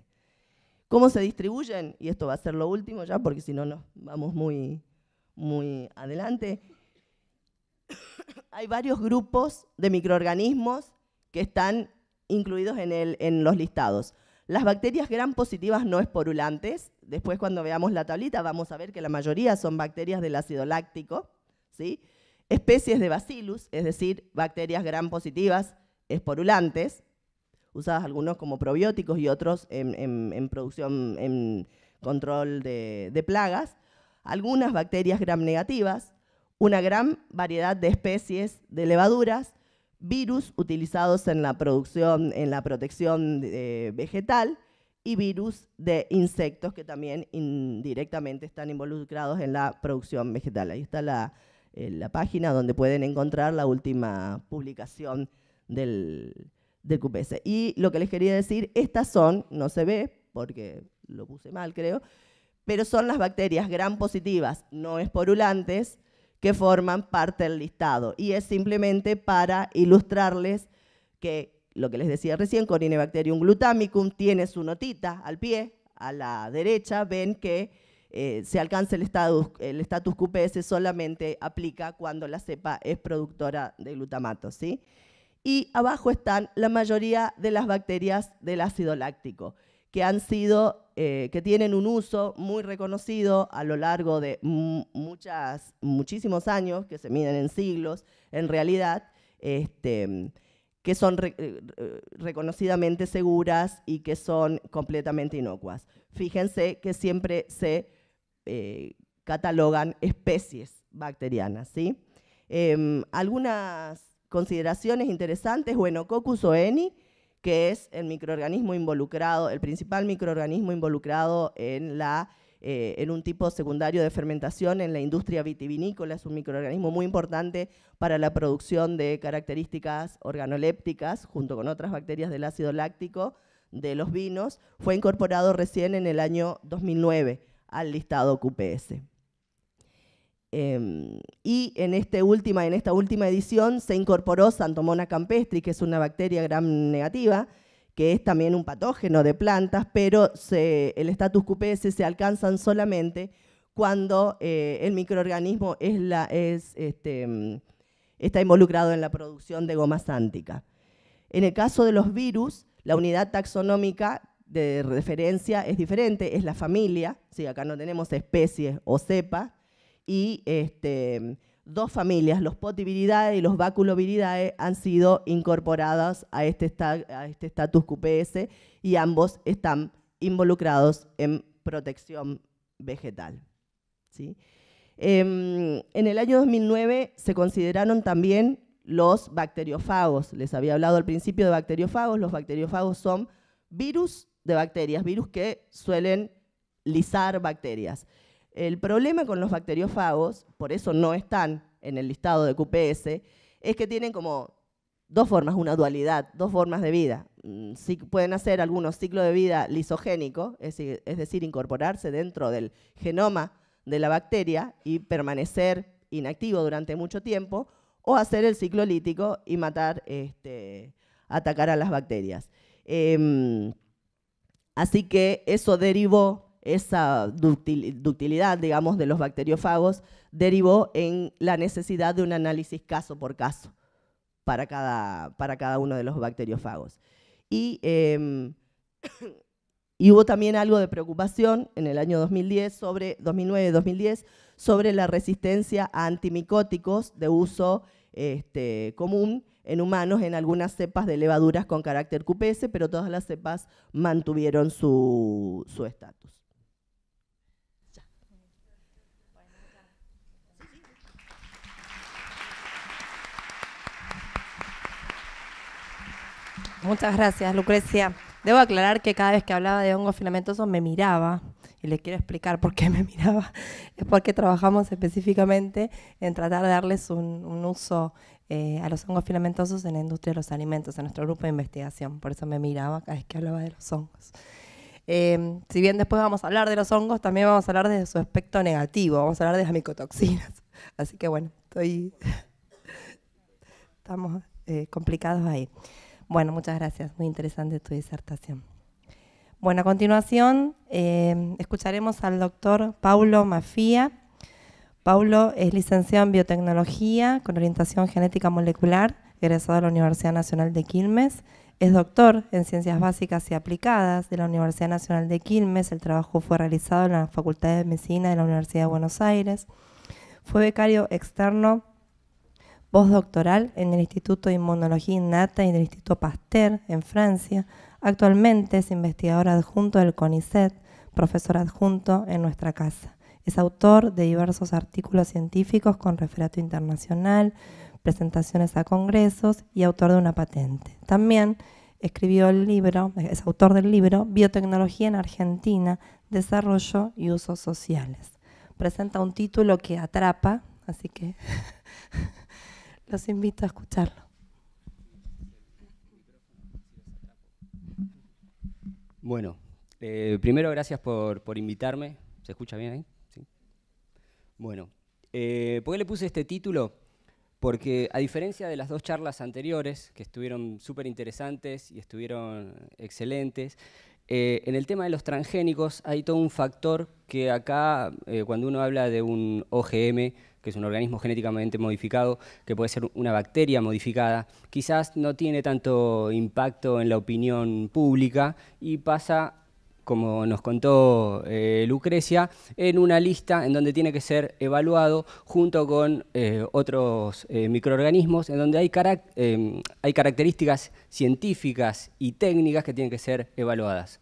¿Cómo se distribuyen? Y esto va a ser lo último ya, porque si no nos vamos muy, muy adelante. hay varios grupos de microorganismos que están incluidos en, los listados. Las bacterias gram positivas no esporulantes, después cuando veamos la tablita vamos a ver que la mayoría son bacterias del ácido láctico, especies de bacillus, es decir, bacterias gram positivas esporulantes, usadas algunos como probióticos y otros en, producción, en control de, de plagas, algunas bacterias gram negativas, una gran variedad de especies de levaduras, virus utilizados en la en la protección eh, vegetal y virus de insectos que también indirectamente están involucrados en la producción vegetal. Ahí está la, eh, página donde pueden encontrar la última publicación del, del QPS. Y lo que les quería decir, estas son, no se ve porque lo puse mal creo, pero son las bacterias gram positivas, no esporulantes, que forman parte del listado. Y es simplemente para ilustrarles que lo que les decía recién, Corinebacterium glutamicum tiene su notita al pie, a la derecha, ven que eh, se alcanza el status, el QPS solamente aplica cuando la cepa es productora de glutamato. Y abajo están la mayoría de las bacterias del ácido láctico que han sido, eh, que tienen un uso muy reconocido a lo largo de muchas, muchísimos años, que se miden en siglos, en realidad, este, que son eh, reconocidamente seguras y que son completamente inocuas. Fíjense que siempre se eh, catalogan especies bacterianas, ¿sí? Em, algunas consideraciones interesantes, bueno, Cocus oeni que es el microorganismo involucrado, el principal microorganismo involucrado en la eh, en un tipo secundario de fermentación en la industria vitivinícola, es un microorganismo muy importante para la producción de características organolépticas, junto con otras bacterias del ácido láctico de los vinos, fue incorporado recién en el año 2009 al listado QPS. Em, y este en, esta última edición se incorporó Santomona campestri, que es una bacteria gram negativa, que es también un patógeno de plantas, pero el estatus QPS se alcanzan solamente cuando eh, el microorganismo este, em, está involucrado en la producción de goma sántica. En el caso de los virus, la unidad taxonómica de referencia es diferente, es la familia, acá no tenemos especies o cepa, y este, dos familias, los Potiviridae y los Baculoviridae, han sido incorporadas a este, a este status QPS y ambos están involucrados en protección vegetal. Em, en el año 2009 se consideraron también los bacteriófagos. Les había hablado al principio de bacteriófagos. Los bacteriófagos son virus de bacterias, virus que suelen lisar bacterias. El problema con los bacteriófagos, por eso no están en el listado de QPS, es que tienen como dos formas, una dualidad, dos formas de vida. Mm, pueden hacer algunos ciclos de vida lisogénico, es decir, incorporarse dentro del genoma de la bacteria y permanecer inactivo durante mucho tiempo, o hacer el ciclo lítico y matar, este, atacar a las bacterias. Em, así que eso derivó esa ductilidad, digamos, de los bacteriófagos derivó en la necesidad de un análisis caso por caso para cada, para cada uno de los bacteriófagos. Y, em, hubo también algo de preocupación en el año 2010 sobre, 2009-2010 sobre la resistencia a antimicóticos de uso este, común en humanos en algunas cepas de levaduras con carácter QPS, pero todas las cepas mantuvieron su estatus. Muchas gracias, Lucrecia. Debo aclarar que cada vez que hablaba de hongos filamentosos me miraba, y les quiero explicar por qué me miraba. Es porque trabajamos específicamente en tratar de darles un, uso eh, a los hongos filamentosos en la industria de los alimentos, en nuestro grupo de investigación. Por eso me miraba cada vez que hablaba de los hongos. Em, si bien después vamos a hablar de los hongos, también vamos a hablar de su aspecto negativo, vamos a hablar de las micotoxinas. Así que bueno, estoy... Estamos eh, complicados ahí. Bueno, muchas gracias. Muy interesante tu disertación. Bueno, a continuación eh, escucharemos al doctor Paulo Mafia. Paulo es licenciado en biotecnología con orientación genética molecular, egresado de la Universidad Nacional de Quilmes. Es doctor en ciencias básicas y aplicadas de la Universidad Nacional de Quilmes. El trabajo fue realizado en la Facultad de Medicina de la Universidad de Buenos Aires. Fue becario externo doctoral en el Instituto de Inmunología Innata y del Instituto Pasteur en Francia. Actualmente es investigador adjunto del CONICET, profesor adjunto en nuestra casa. Es autor de diversos artículos científicos con referato internacional, presentaciones a congresos y autor de una patente. También escribió el libro, es autor del libro Biotecnología en Argentina, Desarrollo y Usos Sociales. Presenta un título que atrapa, así que Los invito a escucharlo. Bueno, eh, primero gracias por, invitarme. ¿Se escucha bien ahí? Bueno, eh, ¿por qué le puse este título? Porque a diferencia de las dos charlas anteriores, que estuvieron súper interesantes y estuvieron excelentes, eh, en el tema de los transgénicos hay todo un factor que acá, cuando uno habla de un OGM, que es un organismo genéticamente modificado, que puede ser una bacteria modificada, quizás no tiene tanto impacto en la opinión pública y pasa como nos contó eh, Lucrecia, en una lista en donde tiene que ser evaluado junto con eh, otros eh, microorganismos, en donde hay, características científicas y técnicas que tienen que ser evaluadas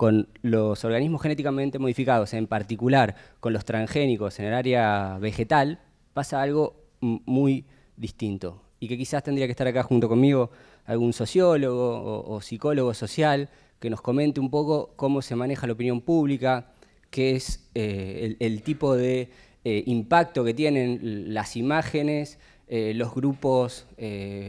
con los organismos genéticamente modificados, en particular con los transgénicos en el área vegetal, pasa algo muy distinto y que quizás tendría que estar acá junto conmigo algún sociólogo o, psicólogo social que nos comente un poco cómo se maneja la opinión pública, qué es eh, el, tipo de eh, impacto que tienen las imágenes, eh, los grupos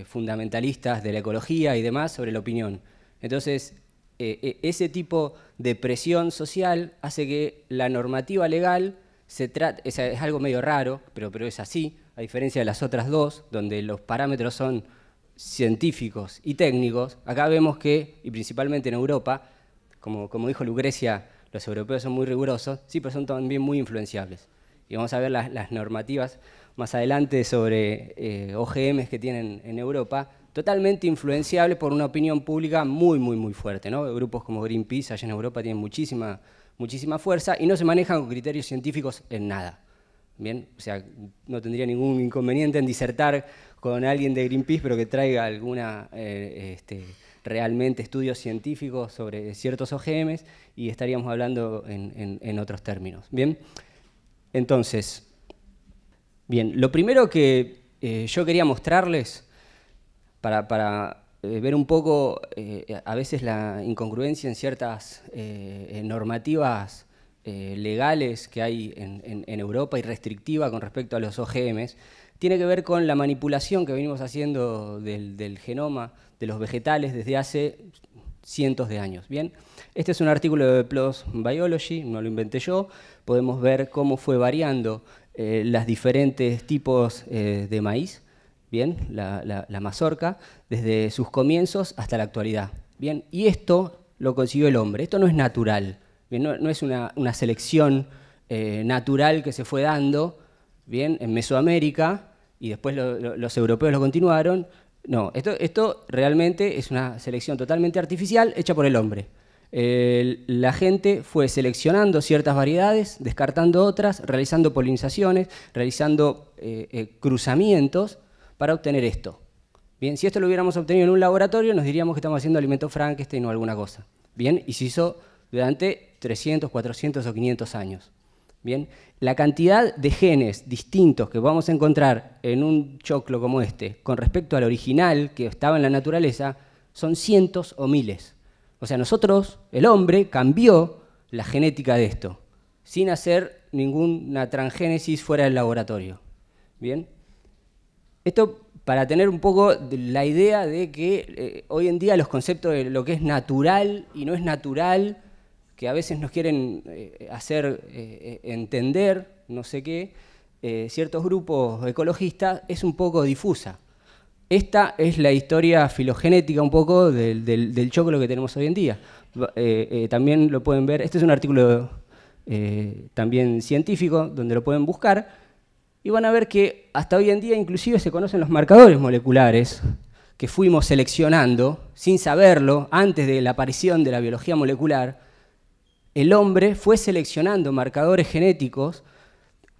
fundamentalistas de la ecología y demás sobre la opinión. Entonces, eh, eh, ese tipo de presión social hace que la normativa legal se trate, es, algo medio raro, pero, pero es así, a diferencia de las otras dos, donde los parámetros son científicos y técnicos, acá vemos que, y principalmente en Europa, como, dijo Lucrecia, los europeos son muy rigurosos, sí, pero son también muy influenciables. Y vamos a ver las, normativas más adelante sobre eh, OGMs que tienen en Europa, totalmente influenciable por una opinión pública muy, muy, muy fuerte. Grupos como Greenpeace allá en Europa tienen muchísima, muchísima fuerza y no se manejan con criterios científicos en nada. Bien, o sea, no tendría ningún inconveniente en disertar con alguien de Greenpeace, pero que traiga alguna eh, este, realmente estudios científicos sobre ciertos OGMs y estaríamos hablando en, otros términos. Bien, entonces, bien, lo primero que eh, yo quería mostrarles para, eh, ver un poco eh, a veces la incongruencia en ciertas eh, normativas legales que hay en, Europa y restrictiva con respecto a los OGMs, tiene que ver con la manipulación que venimos haciendo del, del genoma de los vegetales desde hace cientos de años. Bien, este es un artículo de PLOS Biology, no lo inventé yo, podemos ver cómo fue variando los diferentes tipos de maíz ¿bien? La, mazorca, desde sus comienzos hasta la actualidad. ¿bien? Y esto lo consiguió el hombre, esto no es natural, No, es una, selección eh, natural que se fue dando ¿bien? en Mesoamérica y después los europeos lo continuaron. No, esto, realmente es una selección totalmente artificial hecha por el hombre. la gente fue seleccionando ciertas variedades, descartando otras, realizando polinizaciones, realizando eh, eh, cruzamientos, para obtener esto. Bien, si esto lo hubiéramos obtenido en un laboratorio, nos diríamos que estamos haciendo alimento Frankenstein o alguna cosa. Bien, y se hizo durante 300, 400 o 500 años. Bien, la cantidad de genes distintos que vamos a encontrar en un choclo como este con respecto al original que estaba en la naturaleza son cientos o miles. O sea, nosotros, el hombre, cambió la genética de esto sin hacer ninguna transgénesis fuera del laboratorio. Bien. Esto para tener un poco la idea de que eh, hoy en día los conceptos de lo que es natural y no es natural, que a veces nos quieren eh, hacer eh, entender, no sé qué, ciertos grupos ecologistas, es un poco difusa. Esta es la historia filogenética un poco del, del, del choclo que tenemos hoy en día. también lo pueden ver, este es un artículo también científico, donde lo pueden buscar, y van a ver que hasta hoy en día inclusive se conocen los marcadores moleculares que fuimos seleccionando sin saberlo antes de la aparición de la biología molecular. El hombre fue seleccionando marcadores genéticos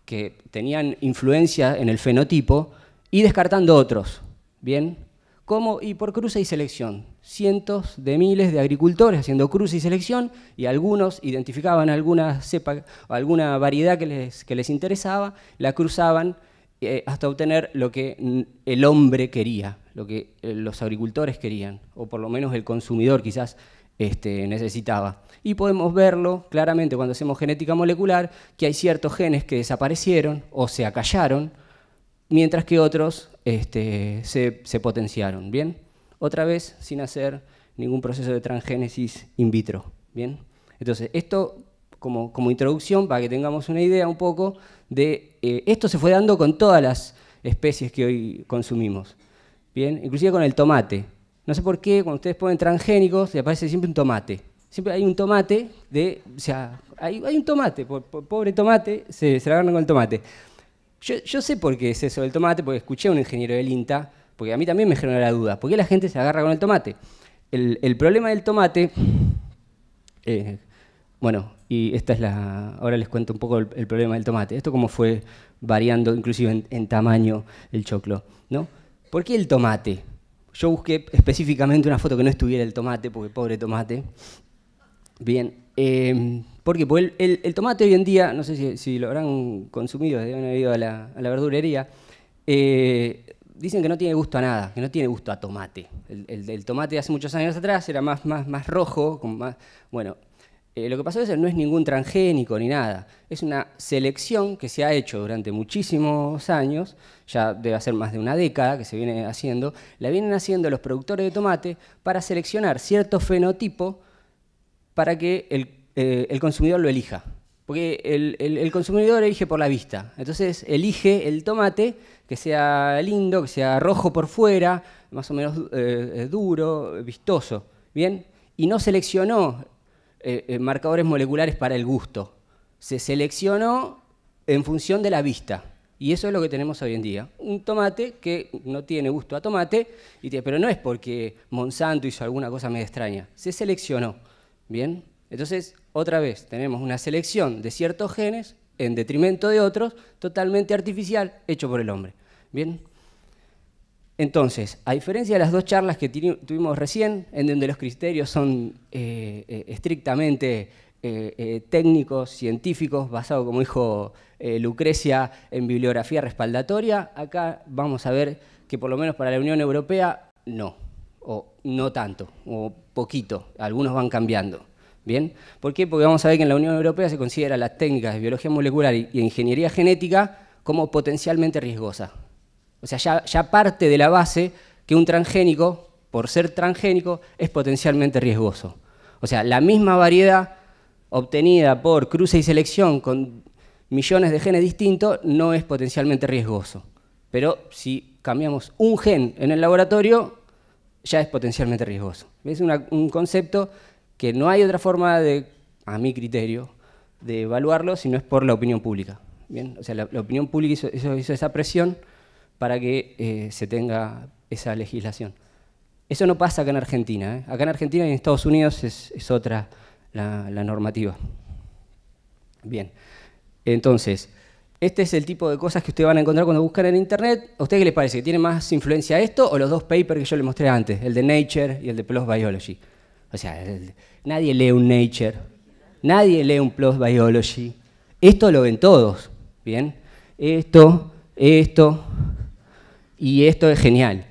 que tenían influencia en el fenotipo y descartando otros. ¿Bien? ¿Cómo? Y por cruce y selección cientos de miles de agricultores haciendo cruz y selección y algunos identificaban alguna cepa, alguna variedad que les, interesaba, la cruzaban eh, hasta obtener lo que el hombre quería, lo que eh, los agricultores querían, o por lo menos el consumidor quizás este, necesitaba. Y podemos verlo claramente cuando hacemos genética molecular, que hay ciertos genes que desaparecieron o se acallaron, mientras que otros este, se, se potenciaron. ¿Bien? otra vez sin hacer ningún proceso de transgénesis in vitro. ¿bien? Entonces, esto como, introducción para que tengamos una idea un poco de eh, esto se fue dando con todas las especies que hoy consumimos. ¿bien? Inclusive con el tomate. No sé por qué, cuando ustedes ponen transgénicos, aparece siempre un tomate. Siempre hay un tomate de. O sea, hay, un tomate, pobre tomate, se, se la agarran con el tomate. Yo, yo sé por qué es eso del tomate, porque escuché a un ingeniero del INTA porque a mí también me genera la duda. ¿Por qué la gente se agarra con el tomate? El, problema del tomate. bueno, y esta es la. Ahora les cuento un poco el, problema del tomate. Esto cómo fue variando, inclusive en, tamaño, el choclo. ¿no? ¿Por qué el tomate? Yo busqué específicamente una foto que no estuviera el tomate, porque pobre tomate. Bien. Em, ¿Por qué? Porque el, el, tomate hoy en día, no sé si, lo habrán consumido, deben haber ido a la, a verdulería, eh, dicen que no tiene gusto a nada, que no tiene gusto a tomate. El, tomate de hace muchos años atrás era más, rojo, más, bueno, eh, lo que pasó es que no es ningún transgénico ni nada, es una selección que se ha hecho durante muchísimos años, ya debe ser más de una década que se viene haciendo, la vienen haciendo los productores de tomate para seleccionar cierto fenotipo para que el, eh, consumidor lo elija. Porque el, consumidor elige por la vista. Entonces elige el tomate que sea lindo, que sea rojo por fuera, más o menos eh, eh, duro, vistoso, ¿bien? Y no seleccionó eh, marcadores moleculares para el gusto, se seleccionó en función de la vista. Y eso es lo que tenemos hoy en día. Un tomate que no tiene gusto a tomate, pero no es porque Monsanto hizo alguna cosa medio extraña. Se seleccionó. ¿Bien? Entonces, otra vez, tenemos una selección de ciertos genes en detrimento de otros, totalmente artificial, hecho por el hombre. Bien. Entonces, a diferencia de las dos charlas que tuvimos recién, en donde los criterios son eh, eh, estrictamente eh, técnicos, científicos, basado, como dijo Lucrecia, en bibliografía respaldatoria, acá vamos a ver que por lo menos para la Unión Europea, no, o no tanto, o poquito, algunos van cambiando. ¿Bien? ¿Por qué? Porque vamos a ver que en la Unión Europea se considera las técnicas de biología molecular y ingeniería genética como potencialmente riesgosas o sea, ya, parte de la base que un transgénico, por ser transgénico, es potencialmente riesgoso. O sea, la misma variedad obtenida por cruce y selección con millones de genes distintos no es potencialmente riesgoso. Pero si cambiamos un gen en el laboratorio, ya es potencialmente riesgoso. Es un concepto que no hay otra forma de, a mi criterio, de evaluarlo si no es por la opinión pública. ¿Bien? O sea, la, opinión pública hizo esa presión para que eh, se tenga esa legislación. Eso no pasa acá en Argentina. ¿eh? Acá en Argentina y en Estados Unidos es, otra la, normativa. Bien, entonces, este es el tipo de cosas que ustedes van a encontrar cuando buscan en Internet. ¿A ustedes qué les parece? tiene más influencia esto o los dos papers que yo les mostré antes? El de Nature y el de Plus Biology. O sea, nadie lee un Nature, nadie lee un Plus Biology. Esto lo ven todos, ¿bien? Esto, esto, y esto es genial.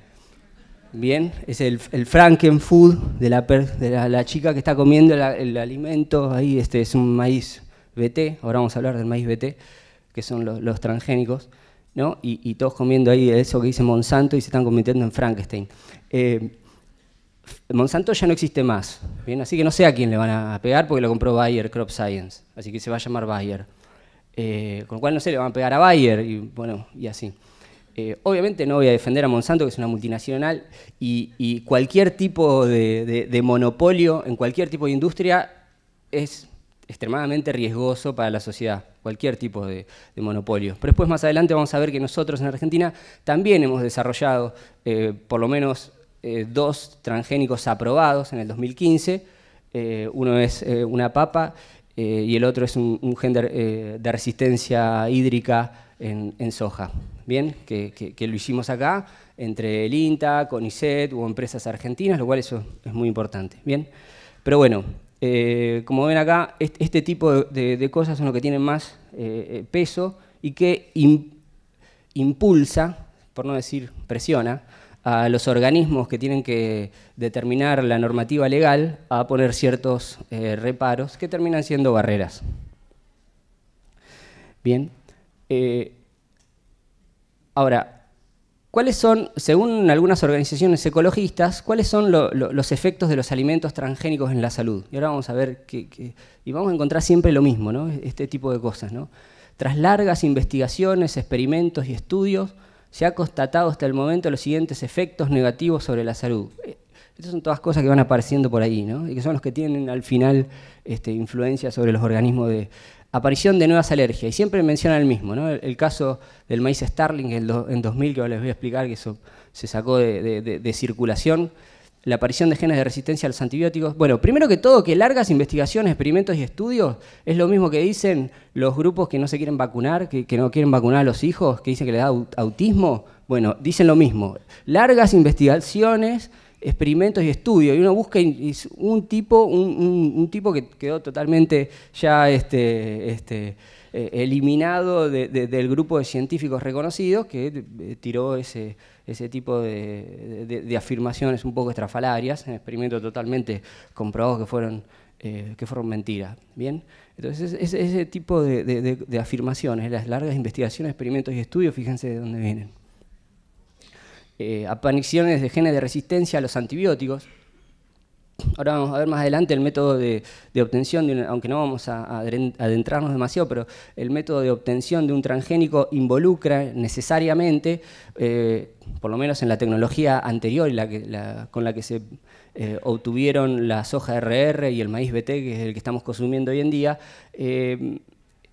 Bien, es el, Frankenfood de, la, chica que está comiendo el alimento. Ahí este es un maíz BT, ahora vamos a hablar del maíz BT, que son los, transgénicos. ¿no? Y, todos comiendo ahí eso que dice Monsanto y se están convirtiendo en Frankenstein. Eh, Monsanto ya no existe más, ¿bien? así que no sé a quién le van a pegar porque lo compró Bayer Crop Science, así que se va a llamar Bayer. Eh, con lo cual no sé, le van a pegar a Bayer y bueno, y así. Eh, obviamente no voy a defender a Monsanto, que es una multinacional, y, cualquier tipo de, monopolio en cualquier tipo de industria es extremadamente riesgoso para la sociedad, cualquier tipo de, monopolio. Pero después más adelante vamos a ver que nosotros en Argentina también hemos desarrollado eh, por lo menos eh, dos transgénicos aprobados en el 2015, uno es una papa y el otro es un, género de, resistencia hídrica en soja bien, que, lo hicimos acá, entre el INTA, CONICET o empresas argentinas, lo cual eso es muy importante. Bien, pero bueno, eh, como ven acá, este, tipo de, cosas son lo que tienen más eh, eh, peso y que impulsa, por no decir presiona, a los organismos que tienen que determinar la normativa legal a poner ciertos reparos que terminan siendo barreras. Bien. Ahora, ¿cuáles son, según algunas organizaciones ecologistas, cuáles son los efectos de los alimentos transgénicos en la salud? Y ahora vamos a ver que, y vamos a encontrar siempre lo mismo, ¿no? Este tipo de cosas, ¿no? Tras largas investigaciones, experimentos y estudios, se ha constatado hasta el momento los siguientes efectos negativos sobre la salud. Eh, estas son todas cosas que van apareciendo por ahí, ¿no? Y que son los que tienen al final este, influencia sobre los organismos de, Aparición de nuevas alergias. Y siempre menciona el mismo, ¿no? el, caso del maíz Starling en, 2000, que ahora les voy a explicar, que eso se sacó de, circulación la aparición de genes de resistencia a los antibióticos. Bueno, primero que todo, que largas investigaciones, experimentos y estudios es lo mismo que dicen los grupos que no se quieren vacunar, que, que no quieren vacunar a los hijos, que dicen que les da autismo. Bueno, dicen lo mismo. Largas investigaciones experimentos y estudios, y uno busca un tipo, un, tipo que quedó totalmente ya este, este, eh, eliminado del grupo de científicos reconocidos que eh, tiró ese, ese tipo de, afirmaciones un poco estrafalarias, en experimentos totalmente comprobados que fueron, eh, que fueron mentiras. ¿bien? Entonces, ese, ese tipo de, afirmaciones, las largas investigaciones, experimentos y estudios, fíjense de dónde vienen eh, de genes de resistencia a los antibióticos. Ahora vamos a ver más adelante el método de, obtención, de un, aunque no vamos a, adentrarnos demasiado, pero el método de obtención de un transgénico involucra necesariamente, eh, por lo menos en la tecnología anterior con la que se eh, obtuvieron la soja RR y el maíz BT, que es el que estamos consumiendo hoy en día, eh,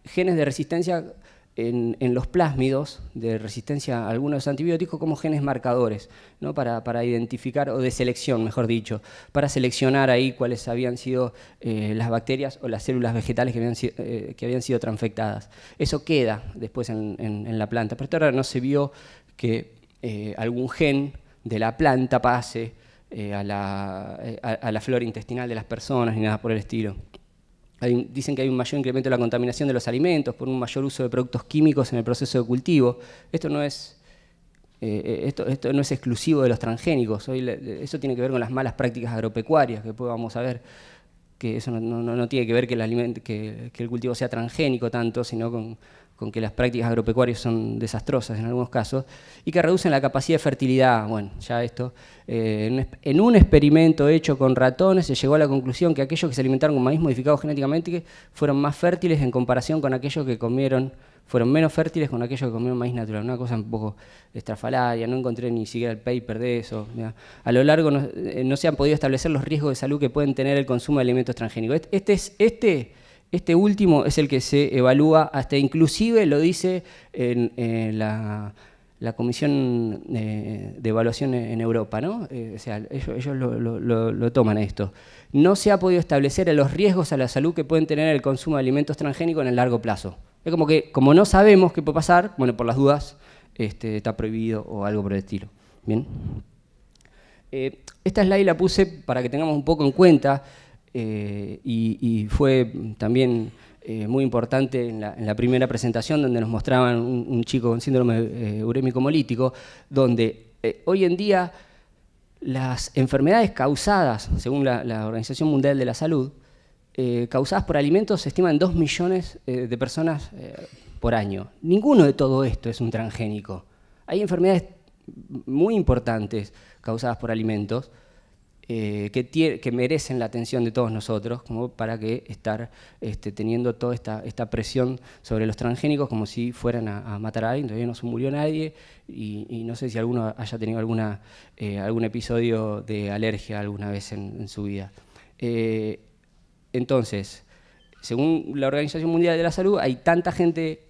genes de resistencia en, los plásmidos de resistencia a algunos antibióticos como genes marcadores, para, identificar, o de selección, mejor dicho, para seleccionar ahí cuáles habían sido eh, las bacterias o las células vegetales que habían, eh, que habían sido transfectadas. Eso queda después en, la planta, pero hasta ahora no se vio que eh, algún gen de la planta pase a la, a la flora intestinal de las personas ni nada por el estilo dicen que hay un mayor incremento de la contaminación de los alimentos por un mayor uso de productos químicos en el proceso de cultivo. Esto no es, eh, esto, esto, no es exclusivo de los transgénicos. Hoy eso tiene que ver con las malas prácticas agropecuarias, que después vamos a que eso no, tiene que ver que el, que el cultivo sea transgénico tanto, sino con con que las prácticas agropecuarias son desastrosas en algunos casos, y que reducen la capacidad de fertilidad. Bueno, ya esto, eh, en un experimento hecho con ratones se llegó a la conclusión que aquellos que se alimentaron con maíz modificado genéticamente fueron más fértiles en comparación con aquellos que comieron, fueron menos fértiles con aquellos que comieron maíz natural. Una cosa un poco estrafalaria, no encontré ni siquiera el paper de eso. A lo largo no, eh, no, se han podido establecer los riesgos de salud que pueden tener el consumo de alimentos transgénicos. Este, es, este este último es el que se evalúa, hasta inclusive lo dice en, la, Comisión eh, de Evaluación en Europa, ¿no? Eh, ellos, lo, toman esto. No se ha podido establecer los riesgos a la salud que pueden tener el consumo de alimentos transgénicos en el largo plazo. Es como que, como no sabemos qué puede pasar, bueno, por las dudas, este, está prohibido o algo por el estilo. Bien. Eh, esta slide la puse para que tengamos un poco en cuenta eh, y, fue también eh, muy importante en la, primera presentación donde nos mostraban un, chico con síndrome eh, urémico molítico, donde hoy en día las enfermedades causadas, según la, Organización Mundial de la Salud, causadas por alimentos se estiman 2 millones de personas por año. Ninguno de todo esto es un transgénico. Hay enfermedades muy importantes causadas por alimentos eh, que, merecen la atención de todos nosotros, como para que estar este, teniendo toda esta, presión sobre los transgénicos como si fueran a, matar a alguien, todavía no se murió nadie, y, no sé si alguno haya tenido alguna, eh, algún episodio de alergia alguna vez en, su vida. Eh, entonces, según la Organización Mundial de la Salud, hay tanta gente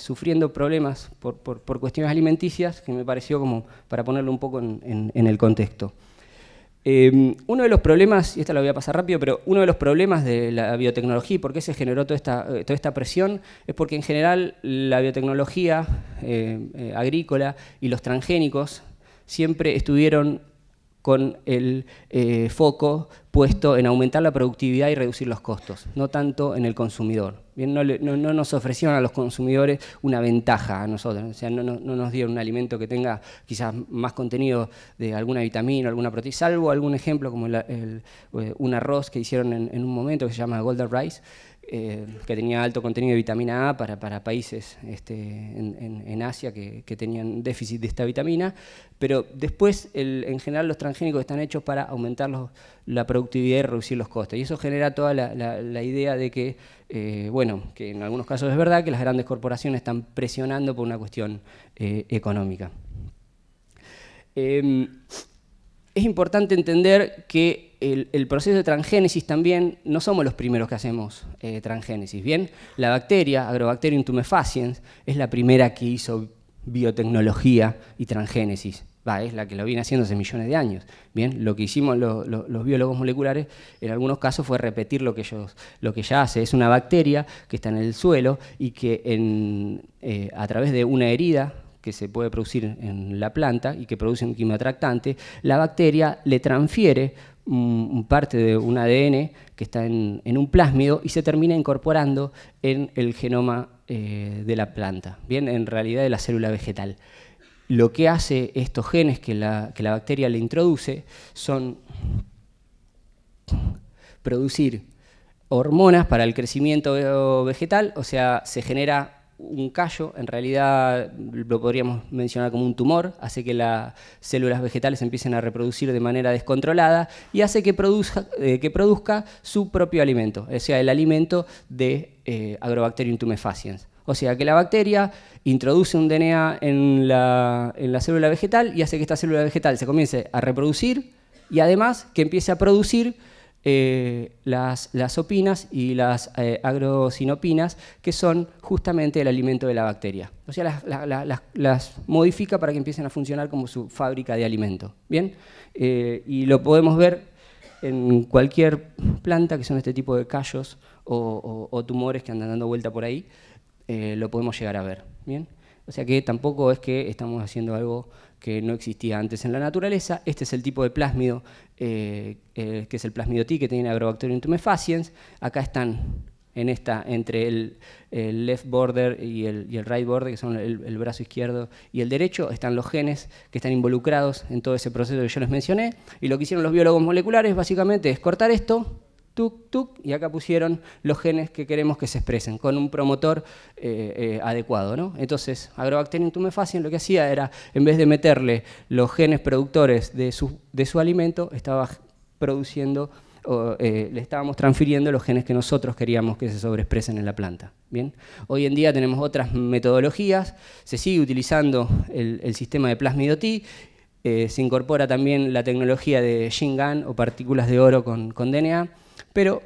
sufriendo problemas por, cuestiones alimenticias que me pareció como para ponerlo un poco en el contexto. Em, uno de los problemas, y esta lo voy a pasar rápido, pero uno de los problemas de la biotecnología y por qué se generó toda esta, eh, toda esta presión es porque en general la biotecnología eh, eh, agrícola y los transgénicos siempre estuvieron con el eh, foco puesto en aumentar la productividad y reducir los costos, no tanto en el consumidor. no, nos ofrecieron a los consumidores una ventaja a nosotros, o sea, no, nos dieron un alimento que tenga quizás más contenido de alguna vitamina, alguna proteína, salvo algún ejemplo como eh, un arroz que hicieron en, en un momento que se llama Golden Rice, eh, que tenía alto contenido de vitamina A para, países este, en, Asia que, tenían déficit de esta vitamina, pero después en general los transgénicos están hechos para aumentar la productividad y reducir los costes. Y eso genera toda la, idea de que, eh, bueno, que en algunos casos es verdad que las grandes corporaciones están presionando por una cuestión eh, económica. Em, es importante entender que el, proceso de transgénesis también no somos los primeros que hacemos eh, transgénesis. Bien, la bacteria, Agrobacterium tumefaciens, es la primera que hizo biotecnología y transgénesis. es la que lo viene haciendo hace millones de años. Bien, lo que hicimos los biólogos moleculares en algunos casos fue repetir lo que, ellos, lo que ya hace. Es una bacteria que está en el suelo y que eh, a través de una herida que se puede producir en la planta y que produce un quimiotractante, la bacteria le transfiere parte de un ADN que está en, un plásmido y se termina incorporando en el genoma eh, de la planta, bien, en realidad de la célula vegetal. Lo que hace estos genes que la, que la bacteria le introduce son producir hormonas para el crecimiento vegetal, o sea, se genera un callo, en realidad lo podríamos mencionar como un tumor, hace que las células vegetales empiecen a reproducir de manera descontrolada y hace que produzca, eh, que produzca su propio alimento, o sea, el alimento de eh, Agrobacterium tumefaciens. O sea que la bacteria introduce un DNA en la, en la célula vegetal y hace que esta célula vegetal se comience a reproducir y además que empiece a producir eh, las, las, opinas y las eh, agrosinopinas, que son justamente el alimento de la bacteria. O sea, las, modifica para que empiecen a funcionar como su fábrica de alimento. ¿Bien? Eh, y lo podemos ver en cualquier planta, que son este tipo de callos o, o tumores que andan dando vuelta por ahí, lo podemos llegar a ver. ¿Bien? O sea que tampoco es que estamos haciendo algo que no existía antes en la naturaleza. Este es el tipo de plásmido, eh, eh, que es el plásmido T, que tiene Agrobacterium tumefaciens. Acá están en esta, entre el, left border y el, right border, que son el, brazo izquierdo y el derecho, están los genes que están involucrados en todo ese proceso que yo les mencioné. Y lo que hicieron los biólogos moleculares básicamente es cortar esto, tuk, tuk, y acá pusieron los genes que queremos que se expresen con un promotor eh, eh, adecuado. ¿no? Entonces, Agrobacterium tumefaciens lo que hacía era, en vez de meterle los genes productores de su, alimento, estaba produciendo, eh, le estábamos transfiriendo los genes que nosotros queríamos que se sobreexpresen en la planta. ¿bien? Hoy en día tenemos otras metodologías, se sigue utilizando el, sistema de plasmidotí, se incorpora también la tecnología de Shingan o partículas de oro con, con DNA. Pero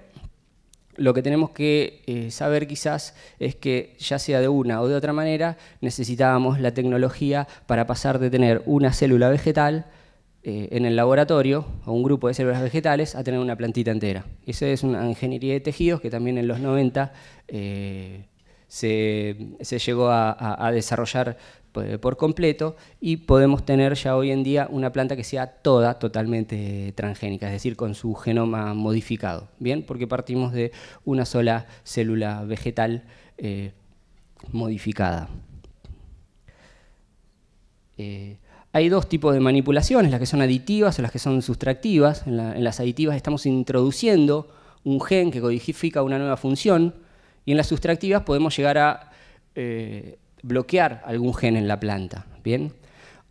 lo que tenemos que eh, saber quizás es que ya sea de una o de otra manera, necesitábamos la tecnología para pasar de tener una célula vegetal eh, en el laboratorio o un grupo de células vegetales a tener una plantita entera. Esa es una ingeniería de tejidos que también en los 90 eh, se, llegó a desarrollar pues, por completo y podemos tener ya hoy en día una planta que sea toda totalmente transgénica, es decir, con su genoma modificado, ¿bien? Porque partimos de una sola célula vegetal eh, modificada. Eh, hay dos tipos de manipulaciones, las que son aditivas o las que son sustractivas. En, las aditivas estamos introduciendo un gen que codifica una nueva función y en las sustractivas podemos llegar a... Eh, bloquear algún gen en la planta. ¿bien?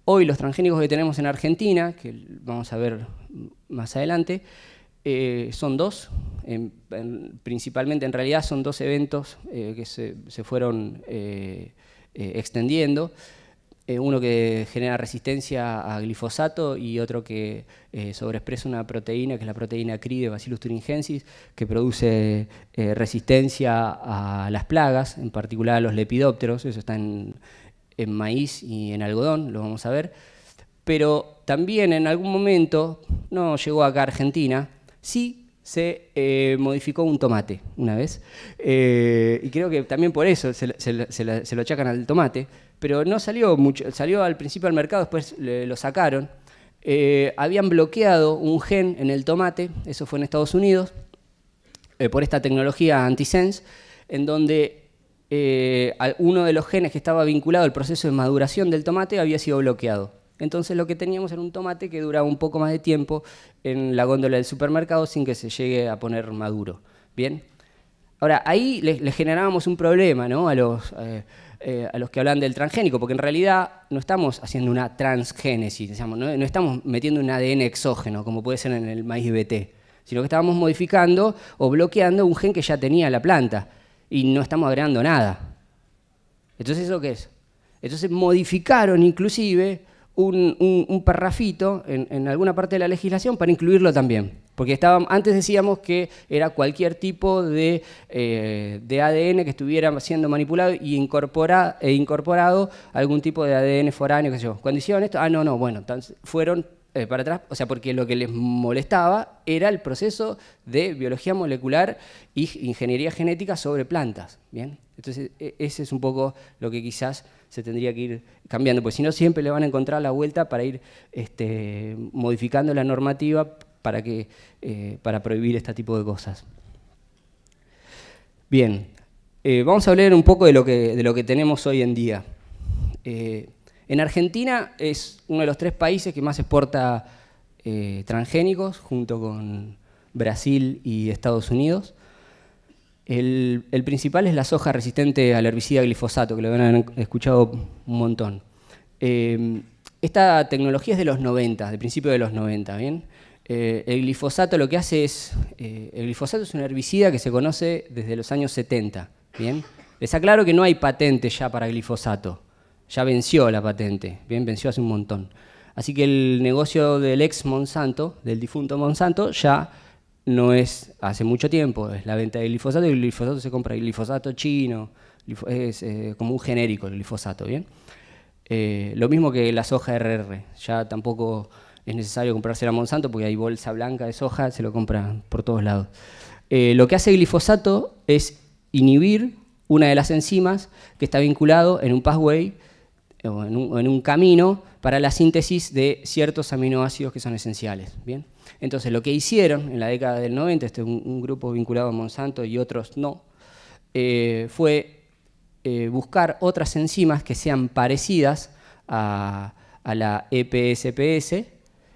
Hoy los transgénicos que tenemos en Argentina, que vamos a ver más adelante, eh, son dos, principalmente en realidad son dos eventos eh, que se, fueron eh, extendiendo. Eh, uno que genera resistencia a glifosato y otro que eh, sobreexpresa una proteína, que es la proteína CRI de Bacillus thuringiensis, que produce eh, resistencia a las plagas, en particular a los lepidópteros, eso está en, maíz y en algodón, lo vamos a ver. Pero también en algún momento, no llegó acá a Argentina, sí se modificó un tomate una vez. y creo que también por eso se, lo achacan al tomate, pero no salió mucho, salió al principio al mercado, después lo sacaron. Eh, habían bloqueado un gen en el tomate, eso fue en Estados Unidos, eh, por esta tecnología antisense, en donde eh, uno de los genes que estaba vinculado al proceso de maduración del tomate había sido bloqueado. Entonces lo que teníamos era un tomate que duraba un poco más de tiempo en la góndola del supermercado sin que se llegue a poner maduro. Bien. Ahora, ahí le generábamos un problema ¿no? a los eh, a los que hablan del transgénico, porque en realidad no estamos haciendo una transgénesis, no, estamos metiendo un ADN exógeno, como puede ser en el maíz BT, sino que estábamos modificando o bloqueando un gen que ya tenía la planta y no estamos agregando nada. Entonces, ¿eso qué es? Entonces modificaron inclusive un, un, parrafito en alguna parte de la legislación para incluirlo también. Porque antes decíamos que era cualquier tipo de, eh, ADN que estuviera siendo manipulado incorpora, e incorporado algún tipo de ADN foráneo, qué sé yo. Cuando hicieron esto, ah, no, no, bueno, fueron eh, para atrás, o sea, porque lo que les molestaba era el proceso de biología molecular e ingeniería genética sobre plantas, ¿bien? Entonces, e, ese es un poco lo que quizás se tendría que ir cambiando, porque si no siempre le van a encontrar la vuelta para ir este, modificando la normativa para, que, eh, para prohibir este tipo de cosas. Bien, eh, vamos a hablar un poco de lo que, de lo que tenemos hoy en día. Eh, en Argentina es uno de los tres países que más exporta transgénicos, junto con Brasil y Estados Unidos. El, principal es la soja resistente al herbicida glifosato, que lo han escuchado un montón. esta tecnología es de los 90, de principio de los 90, ¿bien? Eh, el glifosato lo que hace es, eh, el glifosato es un herbicida que se conoce desde los años 70, ¿bien? Les aclaro que no hay patente ya para glifosato, ya venció la patente, ¿bien? Venció hace un montón. Así que el negocio del ex Monsanto, del difunto Monsanto, ya no es hace mucho tiempo, es la venta de glifosato, y el glifosato se compra el glifosato chino, es eh, como un genérico el glifosato, ¿bien? lo mismo que la soja RR, ya tampoco es necesario comprarse a Monsanto porque hay bolsa blanca de soja, se lo compran por todos lados. Eh, lo que hace el glifosato es inhibir una de las enzimas que está vinculado en un pathway eh, o en un, camino para la síntesis de ciertos aminoácidos que son esenciales. ¿bien? Entonces, lo que hicieron en la década del 90, este un, un grupo vinculado a Monsanto y otros no, eh, fue buscar otras enzimas que sean parecidas a, a la EPSPS,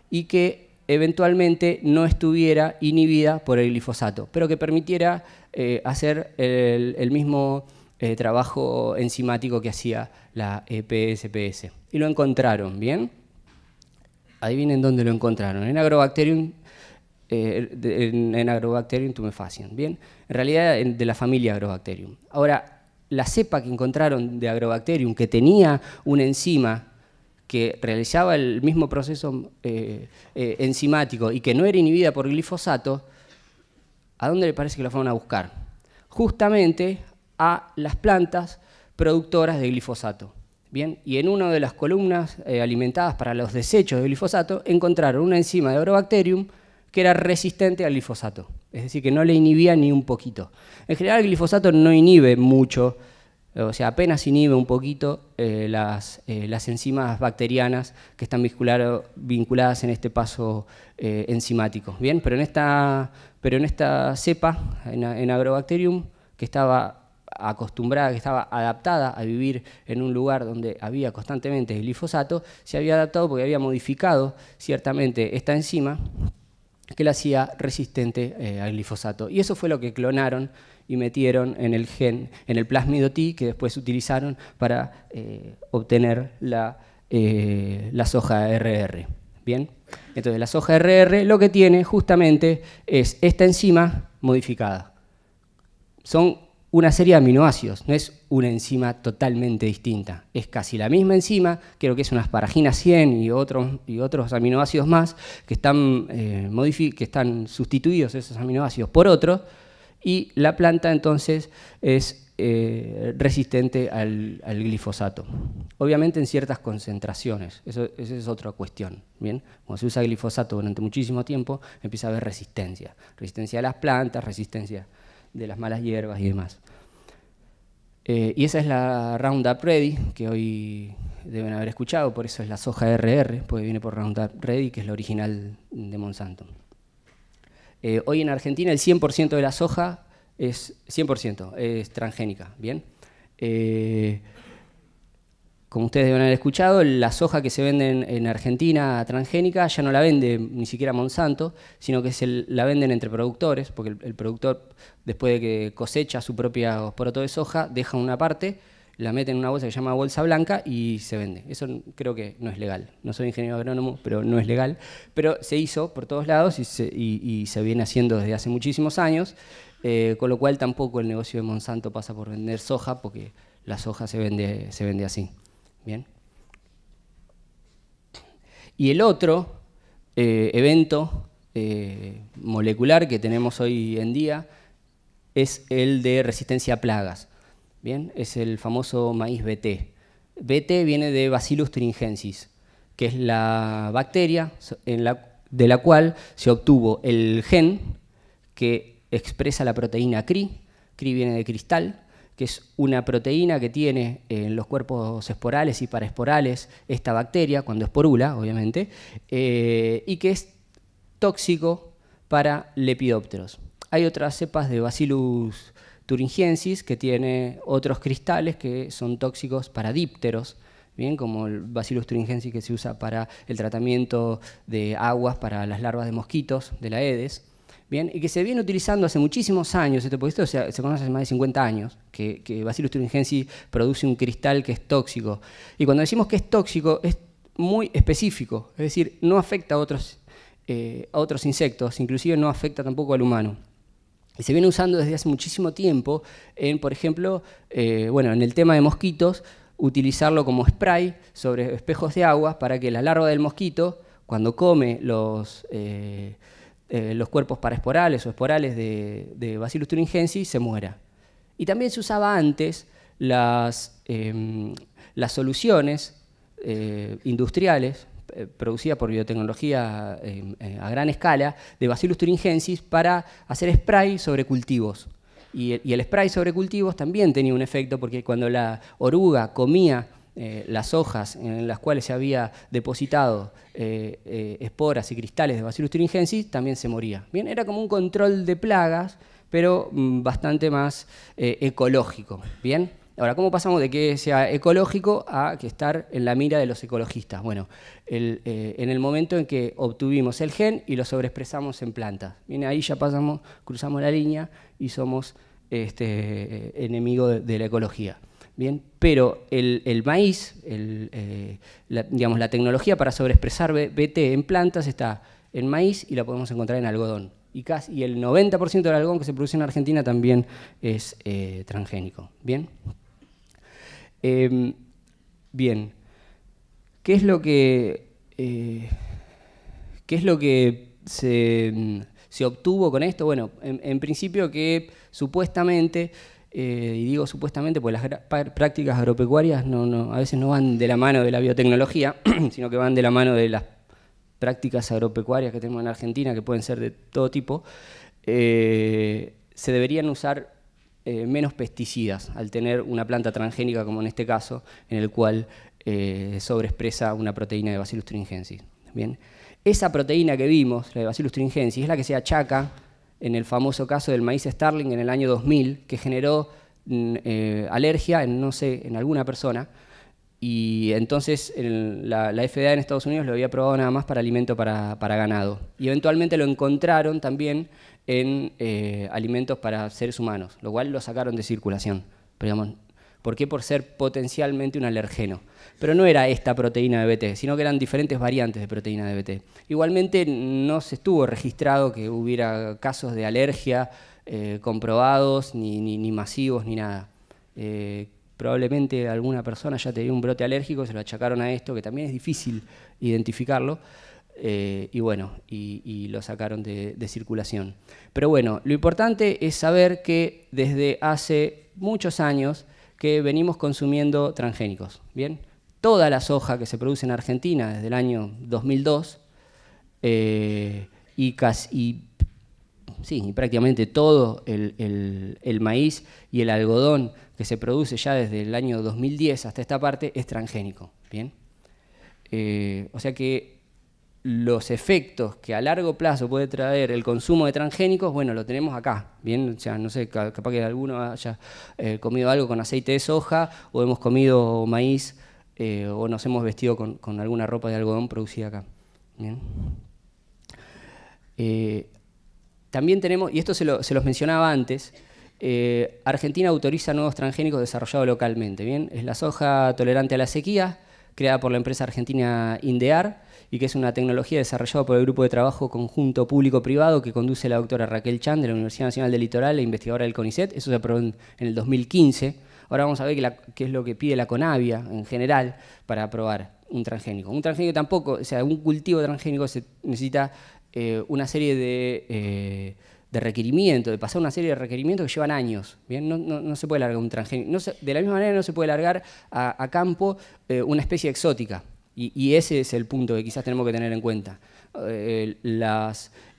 y que eventualmente no estuviera inhibida por el glifosato, pero que permitiera eh, hacer el, mismo eh, trabajo enzimático que hacía la EPSPS. Y lo encontraron, ¿bien? Adivinen dónde lo encontraron, en Agrobacterium, eh, en, Agrobacterium tumefaciens, ¿bien? En realidad de la familia Agrobacterium. Ahora, la cepa que encontraron de Agrobacterium, que tenía una enzima que realizaba el mismo proceso eh, eh, enzimático y que no era inhibida por glifosato, ¿a dónde le parece que la fueron a buscar? Justamente a las plantas productoras de glifosato. Bien, y en una de las columnas eh, alimentadas para los desechos de glifosato encontraron una enzima de Orobacterium que era resistente al glifosato, es decir, que no le inhibía ni un poquito. En general el glifosato no inhibe mucho o sea, apenas inhibe un poquito eh, eh, las, enzimas bacterianas que están vinculadas en este paso eh, enzimático. Bien, pero en esta, pero en esta cepa, en, en, Agrobacterium, que estaba acostumbrada, que estaba adaptada a vivir en un lugar donde había constantemente glifosato, se había adaptado porque había modificado ciertamente esta enzima que la hacía resistente al glifosato. Y eso fue lo que clonaron y metieron en el gen, en el plásmido T, que después utilizaron para eh, obtener la, eh, soja RR. ¿Bien? Entonces la soja RR lo que tiene justamente es esta enzima modificada. Son una serie de aminoácidos, no es una enzima totalmente distinta. Es casi la misma enzima, creo que es una asparagina 100 y otros, y otros aminoácidos más que están, eh, que están sustituidos esos aminoácidos por otros, y la planta entonces es eh, resistente al, glifosato. Obviamente en ciertas concentraciones, eso, esa es otra cuestión. ¿bien? Cuando se usa glifosato durante muchísimo tiempo, empieza a haber resistencia. Resistencia a las plantas, resistencia de las malas hierbas y demás. Eh, y esa es la Roundup Ready, que hoy deben haber escuchado, por eso es la soja RR, porque viene por Roundup Ready, que es la original de Monsanto. Eh, hoy en Argentina el 100% de la soja es 100%, transgénica, ¿bien? Eh, como ustedes deben haber escuchado, la soja que se vende en, Argentina transgénica ya no la vende ni siquiera Monsanto, sino que se la venden entre productores, porque el, el productor, después de que cosecha su propia poroto de soja, deja una parte la meten en una bolsa que se llama bolsa blanca y se vende. Eso creo que no es legal. No soy ingeniero agrónomo, pero no es legal. Pero se hizo por todos lados y se, viene haciendo desde hace muchísimos años, eh, con lo cual tampoco el negocio de Monsanto pasa por vender soja, porque la soja se vende, se vende así. ¿Bien? Y el otro eh, evento eh, molecular que tenemos hoy en día es el de resistencia a plagas. Bien, es el famoso maíz BT. BT viene de Bacillus thuringiensis, que es la bacteria de la cual se obtuvo el gen que expresa la proteína CRI. CRI viene de cristal, que es una proteína que tiene en los cuerpos esporales y paraesporales esta bacteria, cuando esporula, obviamente, eh, y que es tóxico para lepidópteros. Hay otras cepas de Bacillus Turingensis, que tiene otros cristales que son tóxicos para dípteros, bien como el Bacillus thuringiensis que se usa para el tratamiento de aguas para las larvas de mosquitos de la Edes, bien y que se viene utilizando hace muchísimos años, este esto se, conoce hace más de 50 años, que, que Bacillus thuringiensis produce un cristal que es tóxico. Y cuando decimos que es tóxico, es muy específico, es decir, no afecta a otros, eh, a otros insectos, inclusive no afecta tampoco al humano y se viene usando desde hace muchísimo tiempo en, por ejemplo, eh, bueno, en el tema de mosquitos, utilizarlo como spray sobre espejos de agua para que la larva del mosquito, cuando come los, eh, eh, los cuerpos paraesporales o esporales de, de, Bacillus thuringiensis, se muera. Y también se usaba antes las, em, las soluciones industriales eh, producida por biotecnología eh, eh, a gran escala de Bacillus thuringiensis para hacer spray sobre cultivos. Y el, spray sobre cultivos también tenía un efecto porque cuando la oruga comía las hojas en las cuales se había depositado esporas y cristales de Bacillus thuringiensis, también se moría. Bien, era como un control de plagas, pero mm, bastante más ecológico. Bien. Ahora, ¿cómo pasamos de que sea ecológico a que estar en la mira de los ecologistas? Bueno, eh, en el momento en que obtuvimos el gen y lo sobreexpresamos en plantas. Bien, ahí ya pasamos, cruzamos la línea y somos este, enemigos de, la ecología. Bien, pero el, maíz, eh, digamos, la tecnología para sobreexpresar BT en plantas está en maíz y la podemos encontrar en algodón. Y, casi, el 90% del algodón que se produce en Argentina también es eh, transgénico. Bien. Em, bien, ¿qué es lo que, eh, ¿qué es lo que mm, se, obtuvo con esto? Bueno, en, principio que supuestamente, eh, y digo supuestamente porque las prácticas agropecuarias no, a veces no van de la mano de la biotecnología, sino que van de la mano de las prácticas agropecuarias que tenemos en Argentina, que pueden ser de todo tipo, eh, se deberían usar eh, menos pesticidas al tener una planta transgénica como en este caso, en el cual eh, sobreexpresa una proteína de Bacillus thuringiensis. Bien. Esa proteína que vimos, la de Bacillus thuringiensis, es la que se achaca en el famoso caso del maíz Starling en el año 2000, que generó mm, eh, alergia en, no sé, en alguna persona, y entonces la, FDA en Estados Unidos lo había probado nada más para alimento para, para ganado. Y eventualmente lo encontraron también en eh, alimentos para seres humanos, lo cual lo sacaron de circulación. ¿Por qué? Por ser potencialmente un alergeno. Pero no era esta proteína de BT, sino que eran diferentes variantes de proteína de BT. Igualmente no se estuvo registrado que hubiera casos de alergia eh, comprobados, ni, masivos, ni nada. Eh, probablemente alguna persona ya tenía un brote alérgico, se lo achacaron a esto, que también es difícil identificarlo. Eh, y bueno, y, lo sacaron de, circulación. Pero bueno, lo importante es saber que desde hace muchos años que venimos consumiendo transgénicos, ¿bien? Toda la soja que se produce en Argentina desde el año 2002 eh, y casi... Sí, y prácticamente todo el, maíz y el algodón que se produce ya desde el año 2010 hasta esta parte es transgénico. ¿bien? Eh, o sea que los efectos que a largo plazo puede traer el consumo de transgénicos, bueno, lo tenemos acá. Bien, o sea, no sé, capaz que alguno haya eh, comido algo con aceite de soja o hemos comido maíz eh, o nos hemos vestido con, alguna ropa de algodón producida acá. Eh, también tenemos, y esto se, se los mencionaba antes, Argentina autoriza nuevos transgénicos desarrollados localmente. Bien, es la soja tolerante a la sequía, creada por la empresa argentina Indear y que es una tecnología desarrollada por el Grupo de Trabajo Conjunto Público-Privado que conduce la doctora Raquel Chan de la Universidad Nacional del Litoral e investigadora del CONICET. Eso se aprobó en, el 2015. Ahora vamos a ver qué, es lo que pide la CONAVIA en general para aprobar un transgénico. Un transgénico tampoco, o sea, un cultivo transgénico necesita eh, una serie de... Eh, requerimientos, de de pasar una serie de requerimientos que llevan años. ¿bien? No, se puede largar un transgénico. de la misma manera no se puede largar a, campo eh, una especie exótica. Y, ese es el punto que quizás tenemos que tener en cuenta. Eh,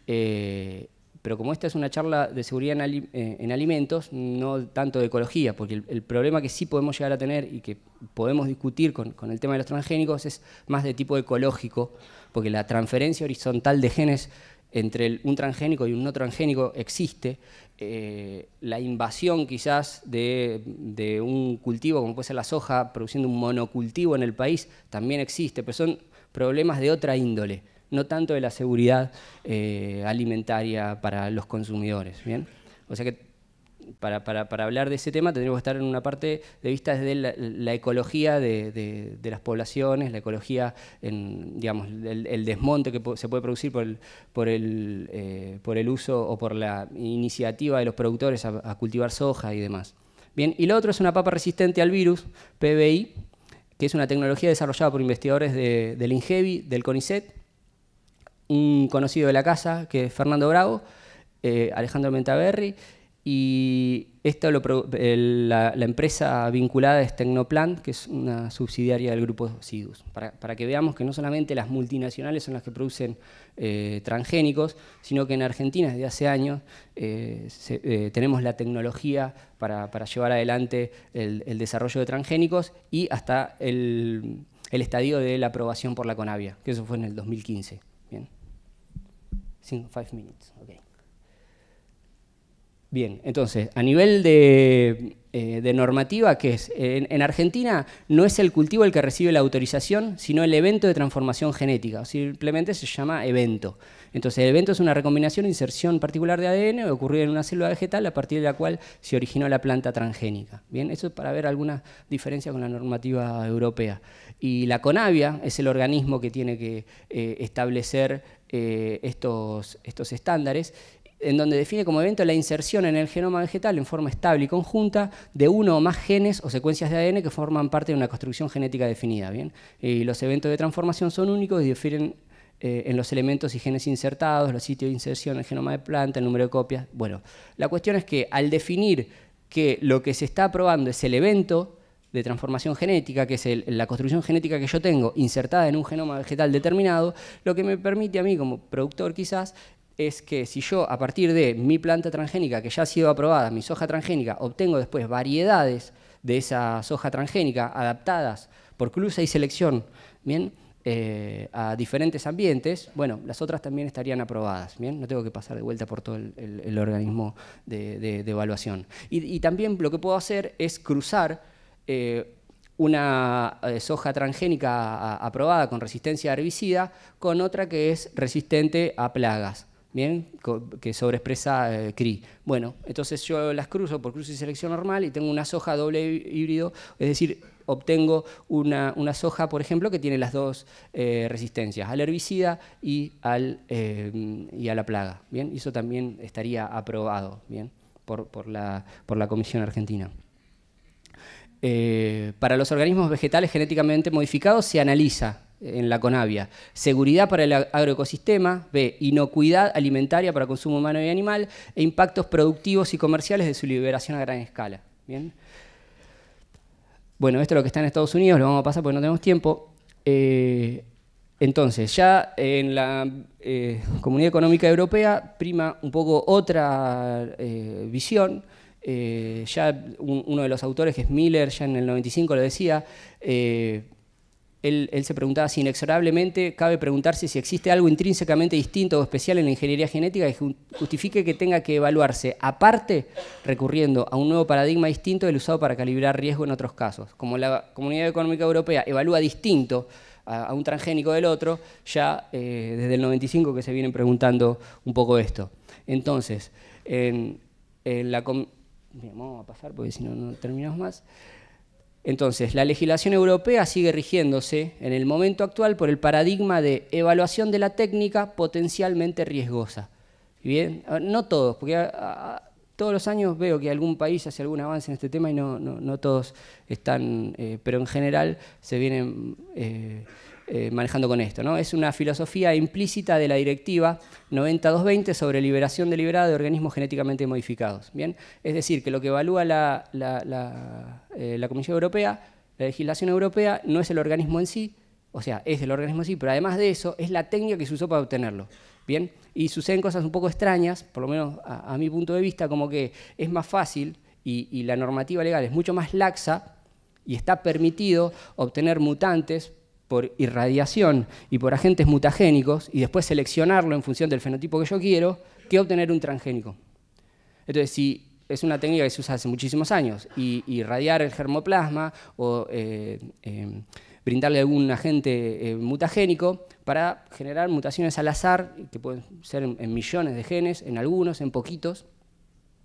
eh, pero como esta es una charla de seguridad en, eh, alimentos, no tanto de ecología, porque el, problema que sí podemos llegar a tener y que podemos discutir con, con, el tema de los transgénicos es más de tipo ecológico, porque la transferencia horizontal de genes entre un transgénico y un no transgénico existe. Eh, la invasión quizás de, un cultivo como puede ser la soja, produciendo un monocultivo en el país, también existe, pero son problemas de otra índole, no tanto de la seguridad eh, alimentaria para los consumidores. ¿bien? O sea que para, hablar de ese tema tendríamos que estar en una parte de vista desde la, ecología de, las poblaciones, la ecología, en, digamos, el, desmonte que se puede producir eh, por el, uso o por la iniciativa de los productores a, cultivar soja y demás. Bien, y lo otro es una papa resistente al virus, PBI, que es una tecnología desarrollada por investigadores del INGEVI, del CONICET, un conocido de la casa, que es Fernando Bravo, eh, Alejandro Mentaberri y esto lo, la, empresa vinculada es Tecnoplan, que es una subsidiaria del grupo SIDUS, para, que veamos que no solamente las multinacionales son las que producen eh, transgénicos, sino que en Argentina desde hace años eh, eh, tenemos la tecnología para, llevar adelante el, desarrollo de transgénicos y hasta el, estadio de la aprobación por la CONAVIA, que eso fue en el 2015. Bien. Cinco, five minutes, okay. Bien, entonces, a nivel de, eh, normativa, que es? En, Argentina no es el cultivo el que recibe la autorización, sino el evento de transformación genética. Simplemente se llama evento. Entonces, el evento es una recombinación, inserción particular de ADN ocurrida en una célula vegetal a partir de la cual se originó la planta transgénica. Bien, eso es para ver alguna diferencia con la normativa europea. Y la CONAVIA es el organismo que tiene que eh, establecer eh, estos, estos estándares en donde define como evento la inserción en el genoma vegetal en forma estable y conjunta de uno o más genes o secuencias de ADN que forman parte de una construcción genética definida. ¿bien? Y los eventos de transformación son únicos y difieren eh, en los elementos y genes insertados, los sitios de inserción, el genoma de planta, el número de copias. Bueno, la cuestión es que al definir que lo que se está probando es el evento de transformación genética, que es la construcción genética que yo tengo insertada en un genoma vegetal determinado, lo que me permite a mí como productor quizás es que si yo a partir de mi planta transgénica que ya ha sido aprobada, mi soja transgénica, obtengo después variedades de esa soja transgénica adaptadas por cruza y selección ¿bien? Eh, a diferentes ambientes, bueno, las otras también estarían aprobadas. ¿bien? No tengo que pasar de vuelta por todo el, organismo de, evaluación. Y, también lo que puedo hacer es cruzar eh, una eh, soja transgénica aprobada con resistencia a herbicida con otra que es resistente a plagas bien, que sobreexpresa eh, CRI. Bueno, entonces yo las cruzo por cruce y selección normal y tengo una soja doble híbrido, es decir, obtengo una, soja, por ejemplo, que tiene las dos eh, resistencias, al herbicida y, al, eh, y a la plaga. Bien, y eso también estaría aprobado, bien, por, la, Comisión Argentina. para los organismos vegetales genéticamente modificados se analiza en la Conavia. Seguridad para el agroecosistema, B, inocuidad alimentaria para consumo humano y animal, e impactos productivos y comerciales de su liberación a gran escala. Bueno, esto es lo que está en Estados Unidos, lo vamos a pasar porque no tenemos tiempo. Eh, entonces, ya en la eh, Comunidad Económica Europea prima un poco otra eh, visión, ya uno de los autores, que es Miller, ya en el 95 lo decía, él, se preguntaba si inexorablemente cabe preguntarse si existe algo intrínsecamente distinto o especial en la ingeniería genética que justifique que tenga que evaluarse aparte recurriendo a un nuevo paradigma distinto del usado para calibrar riesgo en otros casos. Como la Comunidad Económica Europea evalúa distinto a, un transgénico del otro, ya eh, desde el 95 que se vienen preguntando un poco esto. Entonces, en, la... Vamos a pasar porque si no, no terminamos más. Entonces, la legislación europea sigue rigiéndose en el momento actual por el paradigma de evaluación de la técnica potencialmente riesgosa. Bien, no todos, porque todos los años veo que algún país hace algún avance en este tema y no, todos están, eh, pero en general se vienen... Eh, eh, manejando con esto. ¿no? Es una filosofía implícita de la Directiva 90-220 sobre liberación deliberada de organismos genéticamente modificados. ¿bien? Es decir, que lo que evalúa la, eh, Comisión Europea, la legislación europea, no es el organismo en sí, o sea, es el organismo en sí, pero además de eso, es la técnica que se usó para obtenerlo. ¿bien? Y suceden cosas un poco extrañas, por lo menos a, mi punto de vista, como que es más fácil y la normativa legal es mucho más laxa y está permitido obtener mutantes por irradiación y por agentes mutagénicos y después seleccionarlo en función del fenotipo que yo quiero, que obtener un transgénico. Entonces, si es una técnica que se usa hace muchísimos años, y irradiar el germoplasma o eh, em, brindarle algún agente eh, mutagénico para generar mutaciones al azar, que pueden ser en millones de genes, en algunos, en poquitos,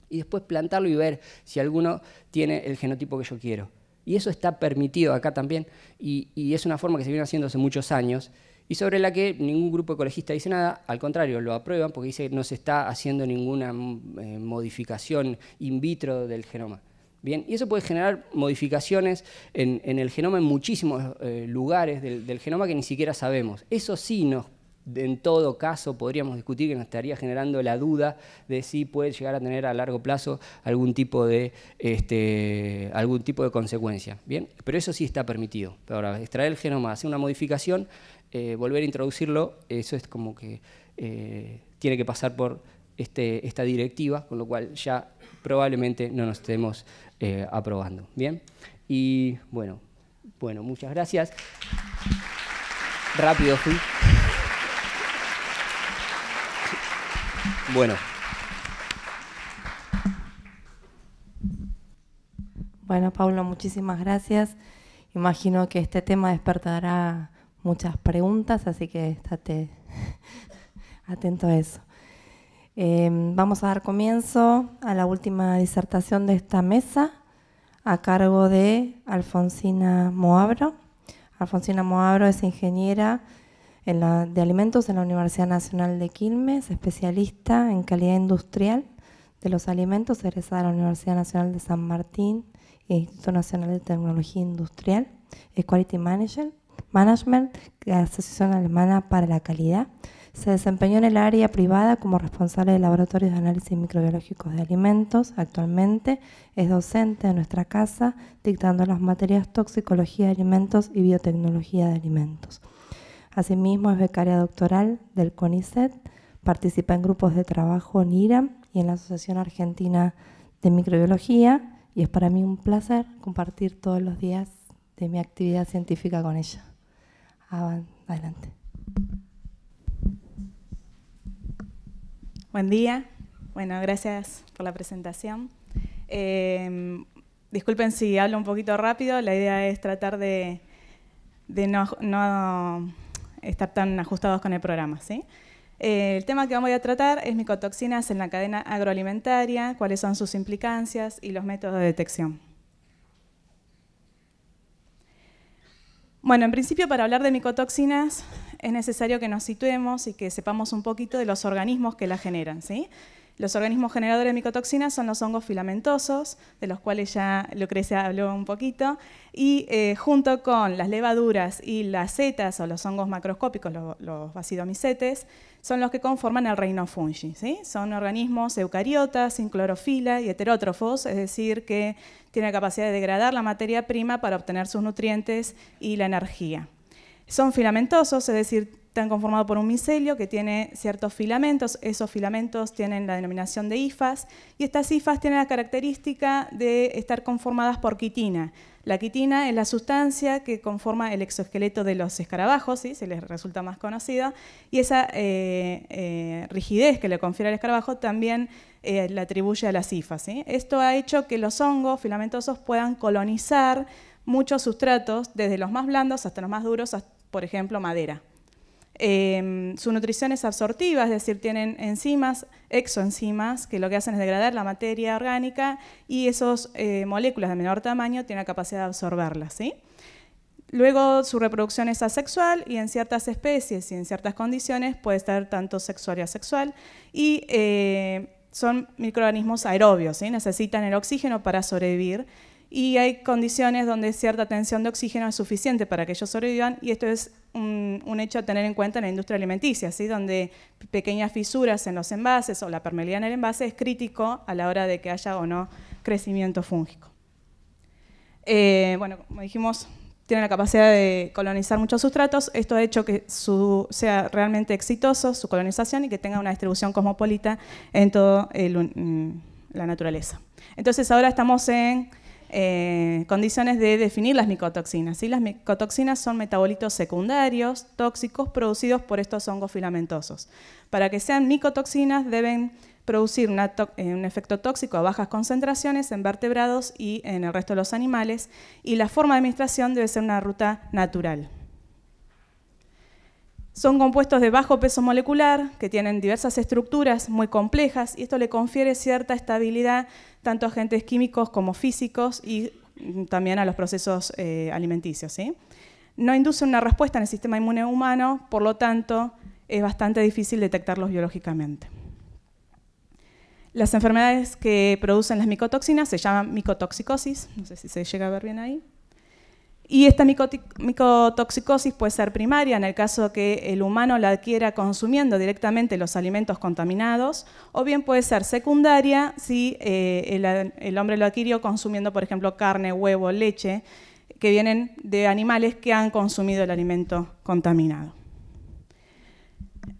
y después plantarlo y ver si alguno tiene el genotipo que yo quiero. Y eso está permitido acá también y, es una forma que se viene haciendo hace muchos años y sobre la que ningún grupo ecologista dice nada, al contrario, lo aprueban porque dice que no se está haciendo ninguna mm, eh, modificación in vitro del genoma. Bien, y eso puede generar modificaciones en, el genoma en muchísimos eh, lugares del, genoma que ni siquiera sabemos. Eso sí nos en todo caso podríamos discutir que nos estaría generando la duda de si puede llegar a tener a largo plazo algún tipo de, este, algún tipo de consecuencia. ¿bien? Pero eso sí está permitido. Ahora, extraer el genoma, hacer una modificación, eh, volver a introducirlo, eso es como que eh, tiene que pasar por este, esta directiva, con lo cual ya probablemente no nos estemos eh, aprobando. ¿bien? Y bueno, bueno, muchas gracias. Rápido fui. Bueno. Bueno, Pablo, muchísimas gracias. Imagino que este tema despertará muchas preguntas, así que estate atento a eso. Em, vamos a dar comienzo a la última disertación de esta mesa a cargo de Alfonsina Moabro. Alfonsina Moabro es ingeniera de Alimentos en la Universidad Nacional de Quilmes, especialista en calidad industrial de los alimentos, egresada de la Universidad Nacional de San Martín e Instituto Nacional de Tecnología Industrial, eh, Quality Manager, Management, Asociación Alemana para la Calidad. Se desempeñó en el área privada como responsable de laboratorios de análisis microbiológicos de alimentos. Actualmente es docente de nuestra casa, dictando las materias toxicología de alimentos y biotecnología de alimentos. Asimismo, es becaria doctoral del CONICET, participa en grupos de trabajo en IRAM y en la Asociación Argentina de Microbiología y es para mí un placer compartir todos los días de mi actividad científica con ella. Adelante. Buen día. Bueno, gracias por la presentación. Em, disculpen si hablo un poquito rápido, la idea es tratar de, no estar tan ajustados con el programa. ¿sí? Eh, el tema que vamos a tratar es micotoxinas en la cadena agroalimentaria, cuáles son sus implicancias y los métodos de detección. Bueno, en principio para hablar de micotoxinas es necesario que nos situemos y que sepamos un poquito de los organismos que las generan. ¿sí? Los organismos generadores de micotoxinas son los hongos filamentosos, de los cuales ya Lucrecia habló un poquito, y eh, junto con las levaduras y las setas o los hongos macroscópicos, los basidomicetes, son los que conforman el reino fungi. Son organismos eucariotas, sin clorofila y heterótrofos, es decir, que tienen la capacidad de degradar la materia prima para obtener sus nutrientes y la energía. Son filamentosos, es decir, están conformados por un micelio que tiene ciertos filamentos, esos filamentos tienen la denominación de hifas, y estas hifas tienen la característica de estar conformadas por quitina. La quitina es la sustancia que conforma el exoesqueleto de los escarabajos, ¿sí? se les resulta más conocida, y esa eh, eh, rigidez que le confiere al escarabajo también eh, la atribuye a las hifas. Esto ha hecho que los hongos filamentosos puedan colonizar muchos sustratos, desde los más blandos hasta los más duros, por ejemplo, madera. Em, su nutrición es absortiva, es decir, tienen enzimas, exoenzimas, que lo que hacen es degradar la materia orgánica y esas eh, moléculas de menor tamaño tienen la capacidad de absorberlas. Luego su reproducción es asexual y en ciertas especies y en ciertas condiciones puede estar tanto sexual y asexual. Y eh, son microorganismos aerobios, necesitan el oxígeno para sobrevivir y hay condiciones donde cierta tensión de oxígeno es suficiente para que ellos sobrevivan y esto es un, hecho a tener en cuenta en la industria alimenticia, ¿sí? donde pequeñas fisuras en los envases o la permeabilidad en el envase es crítico a la hora de que haya o no crecimiento fúngico. Eh, bueno, como dijimos, tiene la capacidad de colonizar muchos sustratos. Esto ha hecho que sea realmente exitoso su colonización y que tenga una distribución cosmopolita en toda mm, la naturaleza. Entonces ahora estamos en eh, condiciones de definir las micotoxinas. Las micotoxinas son metabolitos secundarios tóxicos producidos por estos hongos filamentosos. Para que sean micotoxinas deben producir eh, un efecto tóxico a bajas concentraciones en vertebrados y en el resto de los animales, y la forma de administración debe ser una ruta natural. Son compuestos de bajo peso molecular que tienen diversas estructuras muy complejas y esto le confiere cierta estabilidad tanto agentes químicos como físicos y también a los procesos eh, alimenticios. No induce una respuesta en el sistema inmune humano, por lo tanto, es bastante difícil detectarlos biológicamente. Las enfermedades que producen las micotoxinas se llaman micotoxicosis, no sé si se llega a ver bien ahí, y esta micotoxicosis puede ser primaria en el caso que el humano la adquiera consumiendo directamente los alimentos contaminados, o bien puede ser secundaria si eh, el, hombre lo adquirió consumiendo, por ejemplo, carne, huevo, leche, que vienen de animales que han consumido el alimento contaminado.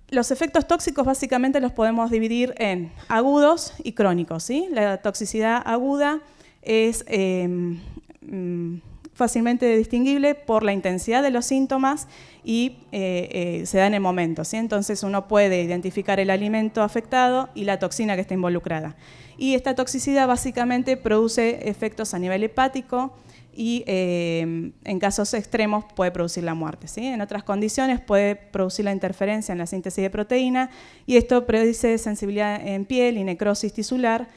Los efectos tóxicos básicamente los podemos dividir en agudos y crónicos. La toxicidad aguda es... Em, mm, fácilmente distinguible por la intensidad de los síntomas y eh, eh, se da en el momento. Entonces uno puede identificar el alimento afectado y la toxina que está involucrada. Y esta toxicidad básicamente produce efectos a nivel hepático y eh, en casos extremos puede producir la muerte. En otras condiciones puede producir la interferencia en la síntesis de proteína y esto produce sensibilidad en piel y necrosis tisular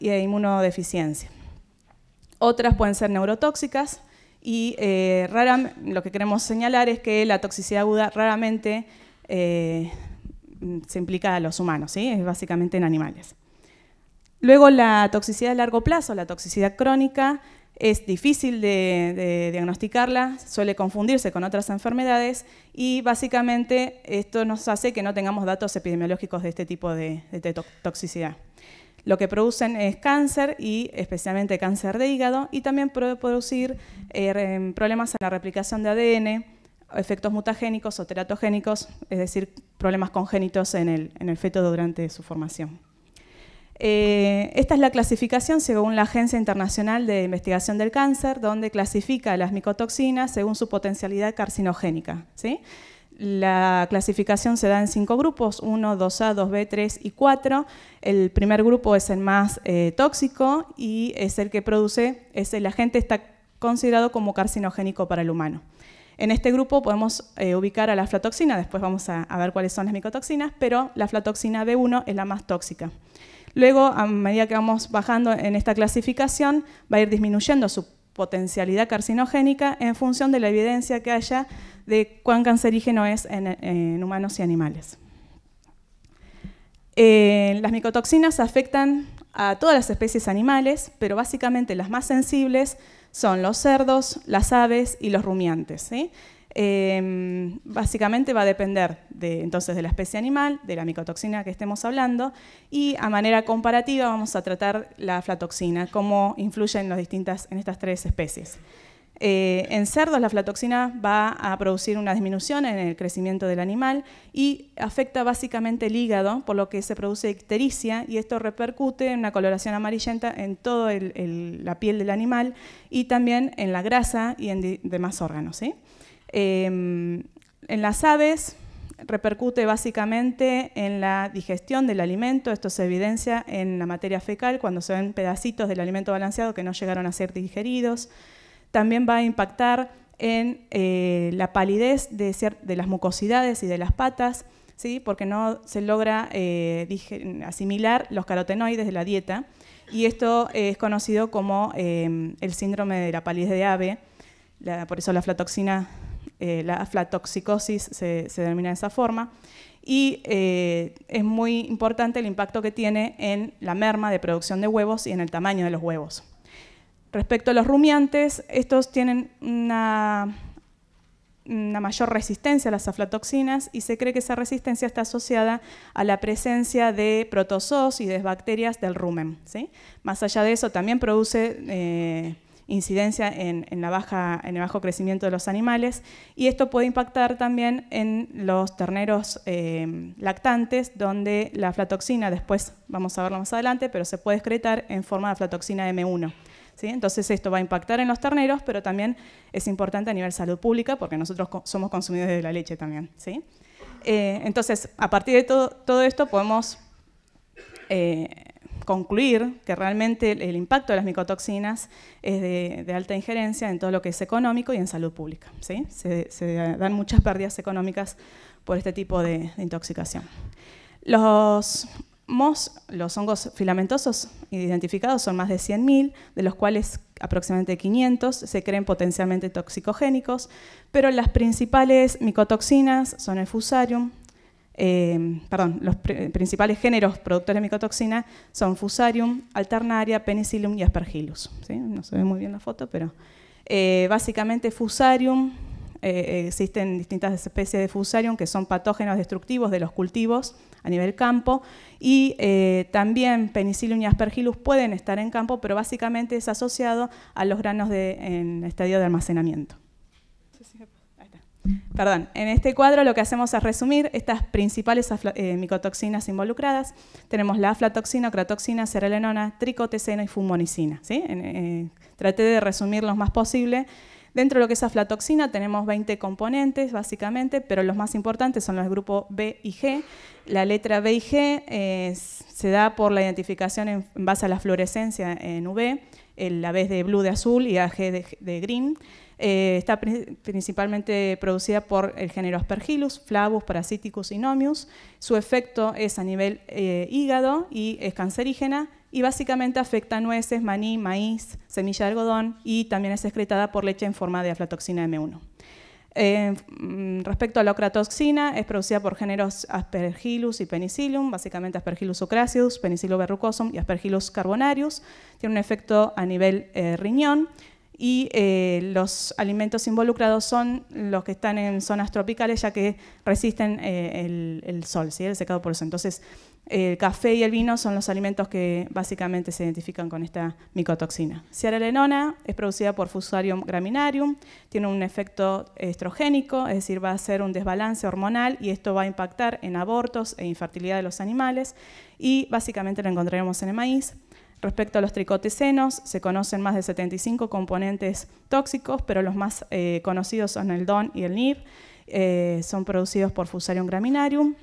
e inmunodeficiencia. Otras pueden ser neurotóxicas, y eh, lo que queremos señalar es que la toxicidad aguda raramente eh, se implica a los humanos, es básicamente en animales. Luego la toxicidad a largo plazo, la toxicidad crónica, es difícil de, diagnosticarla, suele confundirse con otras enfermedades y básicamente esto nos hace que no tengamos datos epidemiológicos de este tipo de toxicidad lo que producen es cáncer y especialmente cáncer de hígado y también puede producir eh, problemas en la replicación de ADN, efectos mutagénicos o teratogénicos, es decir, problemas congénitos en el, feto durante su formación. Eh, esta es la clasificación según la Agencia Internacional de Investigación del Cáncer, donde clasifica las micotoxinas según su potencialidad carcinogénica. ¿sí? La clasificación se da en cinco grupos, 1, 2A, 2B, 3 y 4. El primer grupo es el más eh, tóxico y es el que produce, es el agente está considerado como carcinogénico para el humano. En este grupo podemos eh, ubicar a la aflatoxina, después vamos a, ver cuáles son las micotoxinas, pero la aflatoxina B1 es la más tóxica. Luego, a medida que vamos bajando en esta clasificación, va a ir disminuyendo su potencialidad carcinogénica en función de la evidencia que haya de cuán cancerígeno es en, humanos y animales. Eh, las micotoxinas afectan a todas las especies animales, pero básicamente las más sensibles son los cerdos, las aves y los rumiantes. Em, básicamente va a depender de, entonces de la especie animal, de la micotoxina que estemos hablando, y a manera comparativa vamos a tratar la aflatoxina, cómo influye en, estas tres especies. Eh, en cerdos la aflatoxina va a producir una disminución en el crecimiento del animal y afecta básicamente el hígado, por lo que se produce ictericia y esto repercute en una coloración amarillenta en toda la piel del animal y también en la grasa y en demás órganos. Em, en las aves repercute básicamente en la digestión del alimento, esto se evidencia en la materia fecal cuando se ven pedacitos del alimento balanceado que no llegaron a ser digeridos, también va a impactar en eh, la palidez de, las mucosidades y de las patas, ¿sí? porque no se logra eh, asimilar los carotenoides de la dieta y esto es conocido como em, el síndrome de la palidez de ave, por eso la flatoxina eh, la aflatoxicosis se, denomina de esa forma, y eh, es muy importante el impacto que tiene en la merma de producción de huevos y en el tamaño de los huevos. Respecto a los rumiantes, estos tienen una, mayor resistencia a las aflatoxinas y se cree que esa resistencia está asociada a la presencia de protozoos y de bacterias del rumen. Más allá de eso, también produce... Eh, incidencia en, la baja, en el bajo crecimiento de los animales y esto puede impactar también en los terneros eh, lactantes donde la aflatoxina, después vamos a verlo más adelante, pero se puede excretar en forma de aflatoxina M1. ¿sí? Entonces esto va a impactar en los terneros, pero también es importante a nivel salud pública porque nosotros somos consumidores de la leche también. ¿sí? Eh, entonces, a partir de todo, todo esto podemos eh, concluir que realmente el, impacto de las micotoxinas es de, alta injerencia en todo lo que es económico y en salud pública. ¿sí? Se, dan muchas pérdidas económicas por este tipo de, de intoxicación. Los MOS, los hongos filamentosos identificados son más de 100.000, de los cuales aproximadamente 500 se creen potencialmente toxicogénicos, pero las principales micotoxinas son el fusarium, Em, perdón, los principales géneros productores de micotoxina son Fusarium, Alternaria, Penicillium y Aspergillus. No se ve muy bien la foto, pero eh, básicamente Fusarium, eh, eh, existen distintas especies de Fusarium que son patógenos destructivos de los cultivos a nivel campo y también Penicillium y Aspergillus pueden estar en campo, pero básicamente es asociado a los granos en estadio de almacenamiento. Perdón, en este cuadro lo que hacemos es resumir estas principales eh, micotoxinas involucradas. Tenemos la aflatoxina, cratoxina, seralenona, tricotesina y fumonicina. Eh, traté de resumir lo más posible. Dentro de lo que es aflatoxina tenemos 20 componentes básicamente, pero los más importantes son los grupos B y G. La letra B y G eh, se da por la identificación en, base a la fluorescencia en UV, la B de blue de azul y AG de green. Eh, está principalmente producida por el género Aspergillus, Flavus, Parasiticus y Nomius. Su efecto es a nivel eh, hígado y es cancerígena y básicamente afecta nueces, maní, maíz, semilla de algodón y también es excretada por leche en forma de aflatoxina M1. Eh, mm, respecto a la ocratoxina, es producida por géneros Aspergillus y Penicillium, básicamente Aspergillus ocracius, Penicillium verrucosum y Aspergillus carbonarius. Tiene un efecto a nivel riñón y eh, los alimentos involucrados son los que están en zonas tropicales ya que resisten eh, el, sol, el secado por el Entonces, el café y el vino son los alimentos que básicamente se identifican con esta micotoxina. Sierra Lenona es producida por Fusarium graminarium, tiene un efecto estrogénico, es decir, va a ser un desbalance hormonal y esto va a impactar en abortos e infertilidad de los animales y básicamente lo encontraremos en el maíz. Respecto a los tricotesenos, se conocen más de 75 componentes tóxicos, pero los más eh, conocidos son el DON y el NIR. Eh, son producidos por Fusarium graminarium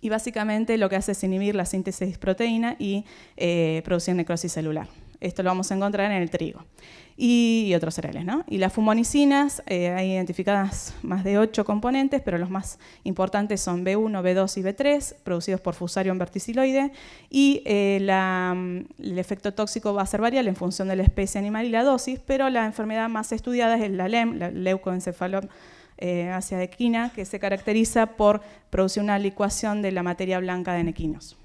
y básicamente lo que hace es inhibir la síntesis de proteína y eh, producir necrosis celular. Esto lo vamos a encontrar en el trigo y, otros cereales. ¿no? Y las fumonicinas, eh, hay identificadas más de ocho componentes, pero los más importantes son B1, B2 y B3, producidos por fusarium verticiloide, y eh, mm, el efecto tóxico va a ser variable en función de la especie animal y la dosis, pero la enfermedad más estudiada es la LEM, la leucoencefalopatía eh, hacia equina, que se caracteriza por producir una licuación de la materia blanca de nequinos.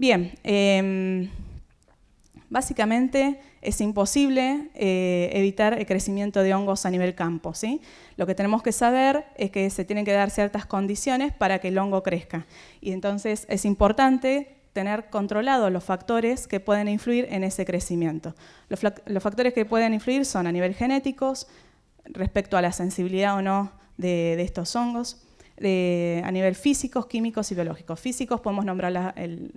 Bien, em, básicamente es imposible eh, evitar el crecimiento de hongos a nivel campo. Lo que tenemos que saber es que se tienen que dar ciertas condiciones para que el hongo crezca. Y entonces es importante tener controlados los factores que pueden influir en ese crecimiento. Los, factores que pueden influir son a nivel genéticos, respecto a la sensibilidad o no de estos hongos, a nivel físicos, químicos y biológicos. Físicos podemos nombrar las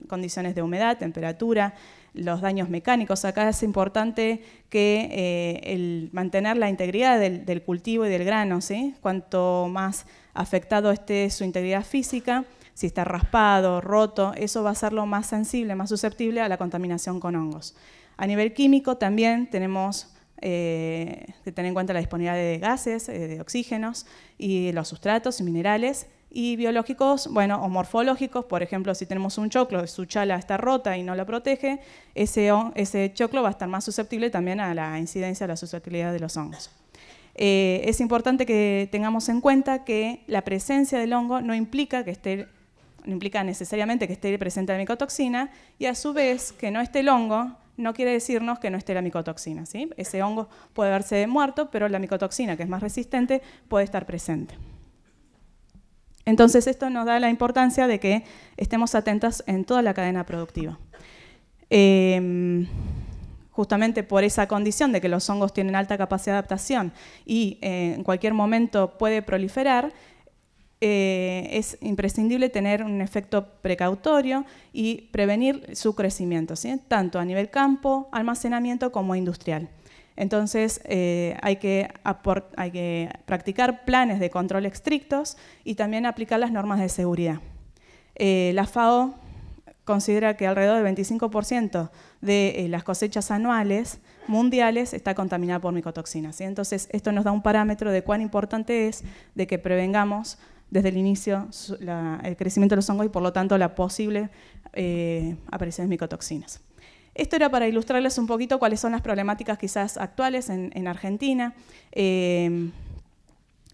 condiciones de humedad, temperatura, los daños mecánicos. Acá es importante que eh, el mantener la integridad del, cultivo y del grano, ¿sí? Cuanto más afectado esté su integridad física, si está raspado, roto, eso va a hacerlo más sensible, más susceptible a la contaminación con hongos. A nivel químico también tenemos eh, de tener en cuenta la disponibilidad de gases, eh, de oxígenos y los sustratos y minerales. Y biológicos, bueno, o morfológicos, por ejemplo, si tenemos un choclo, su chala está rota y no la protege, ese, ese choclo va a estar más susceptible también a la incidencia, a la susceptibilidad de los hongos. Eh, es importante que tengamos en cuenta que la presencia del hongo no implica que esté no implica necesariamente que esté presente la micotoxina y a su vez que no esté el hongo no quiere decirnos que no esté la micotoxina. Ese hongo puede verse muerto, pero la micotoxina, que es más resistente, puede estar presente. Entonces esto nos da la importancia de que estemos atentas en toda la cadena productiva. Em, justamente por esa condición de que los hongos tienen alta capacidad de adaptación y eh, en cualquier momento puede proliferar, eh, es imprescindible tener un efecto precautorio y prevenir su crecimiento, tanto a nivel campo, almacenamiento como industrial. Entonces eh, hay, que practicar planes de control estrictos y también aplicar las normas de seguridad. Eh, la FAO considera que alrededor del 25% de las cosechas anuales mundiales está contaminada por micotoxinas. Entonces esto nos da un parámetro de cuán importante es de que prevengamos desde el inicio el crecimiento de los hongos y por lo tanto la posible eh, aparición de micotoxinas. Esto era para ilustrarles un poquito cuáles son las problemáticas quizás actuales en, Argentina. Eh,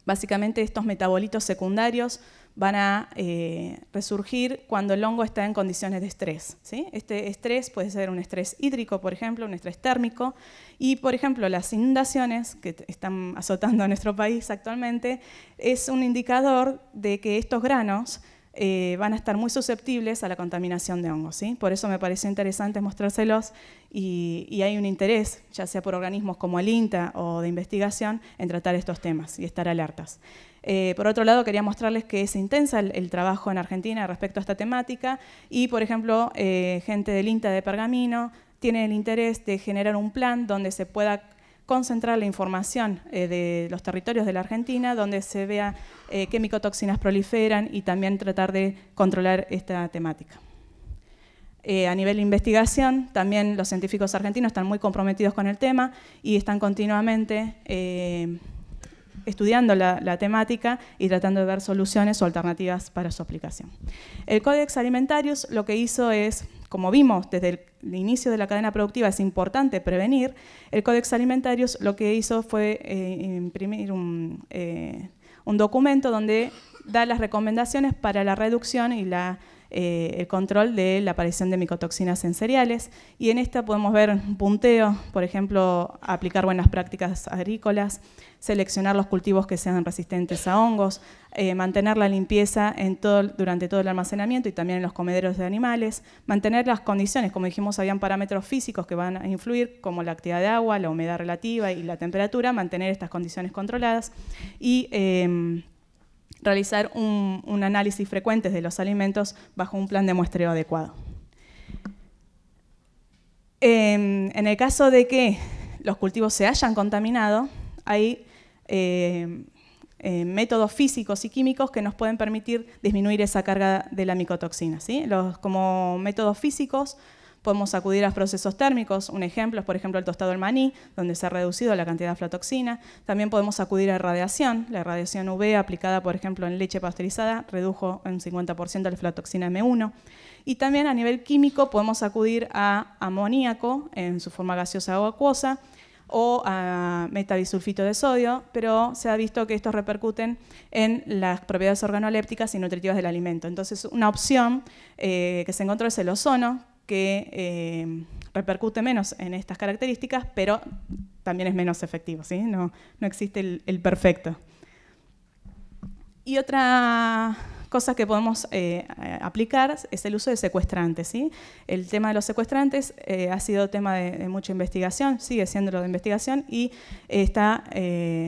básicamente estos metabolitos secundarios van a eh, resurgir cuando el hongo está en condiciones de estrés. ¿sí? Este estrés puede ser un estrés hídrico, por ejemplo, un estrés térmico, y por ejemplo las inundaciones que están azotando a nuestro país actualmente es un indicador de que estos granos eh, van a estar muy susceptibles a la contaminación de hongos. ¿sí? Por eso me pareció interesante mostrárselos y, hay un interés, ya sea por organismos como el INTA o de investigación, en tratar estos temas y estar alertas. Eh, por otro lado, quería mostrarles que es intensa el, trabajo en Argentina respecto a esta temática y, por ejemplo, eh, gente del INTA de Pergamino tiene el interés de generar un plan donde se pueda concentrar la información eh, de los territorios de la Argentina, donde se vea qué micotoxinas proliferan y también tratar de controlar esta temática. a nivel de investigación, también los científicos argentinos están muy comprometidos con el tema y están continuamente estudiando la, temática y tratando de ver soluciones o alternativas para su aplicación. El Códex Alimentarius lo que hizo es, como vimos desde el, inicio de la cadena productiva, es importante prevenir, el Códex Alimentarius lo que hizo fue eh, imprimir un, eh, un documento donde da las recomendaciones para la reducción y la eh, el control de la aparición de micotoxinas en cereales. Y en esta podemos ver un punteo, por ejemplo, aplicar buenas prácticas agrícolas, seleccionar los cultivos que sean resistentes a hongos, eh, mantener la limpieza durante todo el almacenamiento y también en los comederos de animales, mantener las condiciones, como dijimos, habían parámetros físicos que van a influir, como la actividad de agua, la humedad relativa y la temperatura, mantener estas condiciones controladas y... Em, realizar un, análisis frecuente de los alimentos bajo un plan de muestreo adecuado. Em, en el caso de que los cultivos se hayan contaminado, hay em, eh, métodos físicos y químicos que nos pueden permitir disminuir esa carga de la micotoxina. como métodos físicos, Podemos acudir a procesos térmicos, un ejemplo es por ejemplo el tostado del maní, donde se ha reducido la cantidad de aflatoxina. También podemos acudir a radiación, la radiación UV aplicada por ejemplo en leche pasteurizada redujo en 50% la aflatoxina M1. Y también a nivel químico podemos acudir a amoníaco en su forma gaseosa o acuosa, o a metabisulfito de sodio, pero se ha visto que estos repercuten en las propiedades organolépticas y nutritivas del alimento. Entonces, una opción eh, que se encontró es el ozono, que eh, repercute menos en estas características, pero también es menos efectivo, ¿sí? No, existe el, perfecto. Y otra cosa que podemos eh, aplicar es el uso de secuestrantes. ¿sí? El tema de los secuestrantes eh, ha sido tema de, mucha investigación, sigue siendo lo de investigación y está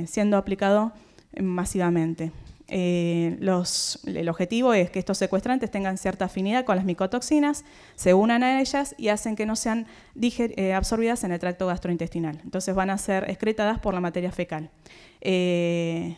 siendo aplicado masivamente. Eh, el objetivo es que estos secuestrantes tengan cierta afinidad con las micotoxinas, se unan a ellas y hacen que no sean eh, absorbidas en el tracto gastrointestinal. Entonces van a ser excretadas por la materia fecal. Eh,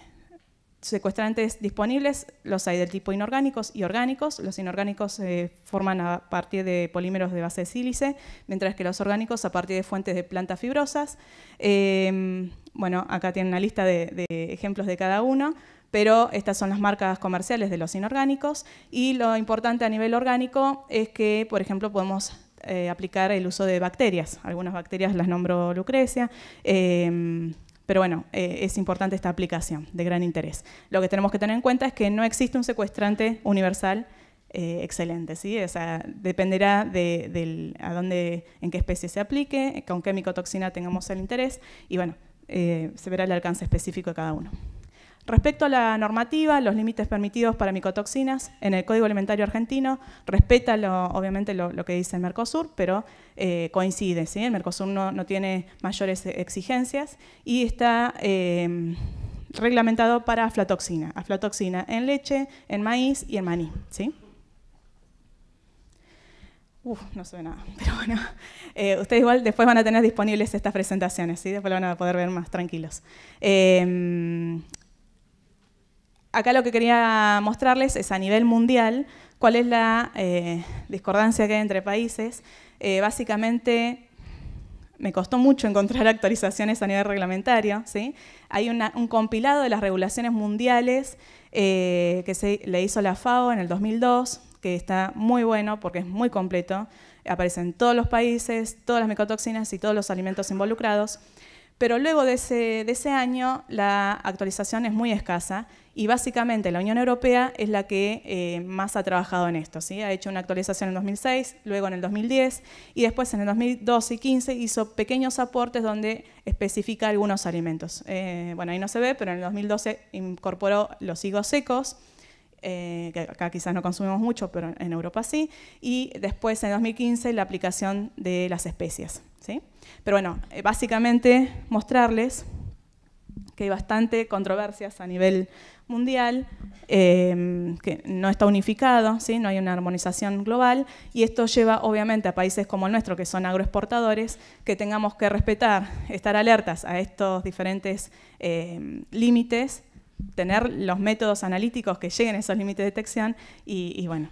secuestrantes disponibles, los hay del tipo inorgánicos y orgánicos. Los inorgánicos se forman a partir de polímeros de base de sílice, mientras que los orgánicos a partir de fuentes de plantas fibrosas. bueno, acá tienen una lista de ejemplos de cada uno pero estas son las marcas comerciales de los inorgánicos y lo importante a nivel orgánico es que, por ejemplo, podemos eh, aplicar el uso de bacterias. Algunas bacterias las nombro Lucrecia. Em, pero bueno, eh, es importante esta aplicación, de gran interés. Lo que tenemos que tener en cuenta es que no existe un secuestrante universal eh, excelente, ¿sí? O sea, dependerá de, dónde, en qué especie se aplique, con qué micotoxina tengamos el interés, y bueno, se verá el alcance específico de cada uno. Respecto a la normativa, los límites permitidos para micotoxinas en el Código Alimentario Argentino, respeta obviamente lo, que dice el Mercosur, pero eh, coincide, ¿sí? el Mercosur no, tiene mayores exigencias y está em, reglamentado para aflatoxina, aflatoxina en leche, en maíz y en maní. ¿sí? Uf, no se nada, pero bueno. Eh, ustedes igual después van a tener disponibles estas presentaciones, ¿sí? Después lo van a poder ver más tranquilos. Em, acá lo que quería mostrarles es a nivel mundial cuál es la eh, discordancia que hay entre países. Eh, básicamente, me costó mucho encontrar actualizaciones a nivel reglamentario. Hay un compilado de las regulaciones mundiales eh, que se, le hizo la FAO en el 2002, que está muy bueno porque es muy completo. Aparecen todos los países, todas las micotoxinas y todos los alimentos involucrados. Pero luego de ese, año la actualización es muy escasa y básicamente la Unión Europea es la que eh, más ha trabajado en esto. ¿sí? Ha hecho una actualización en 2006, luego en el 2010 y después en el 2012 y 15 hizo pequeños aportes donde especifica algunos alimentos. Eh, bueno, ahí no se ve, pero en el 2012 incorporó los higos secos, eh, que acá quizás no consumimos mucho, pero en Europa sí, y después en 2015 la aplicación de las especias. ¿sí? Pero bueno, eh, básicamente mostrarles que hay bastante controversias a nivel mundial, em, que no está unificado, ¿sí? no hay una armonización global, y esto lleva obviamente a países como el nuestro, que son agroexportadores, que tengamos que respetar, estar alertas a estos diferentes em, límites, tener los métodos analíticos que lleguen a esos límites de detección, y bueno,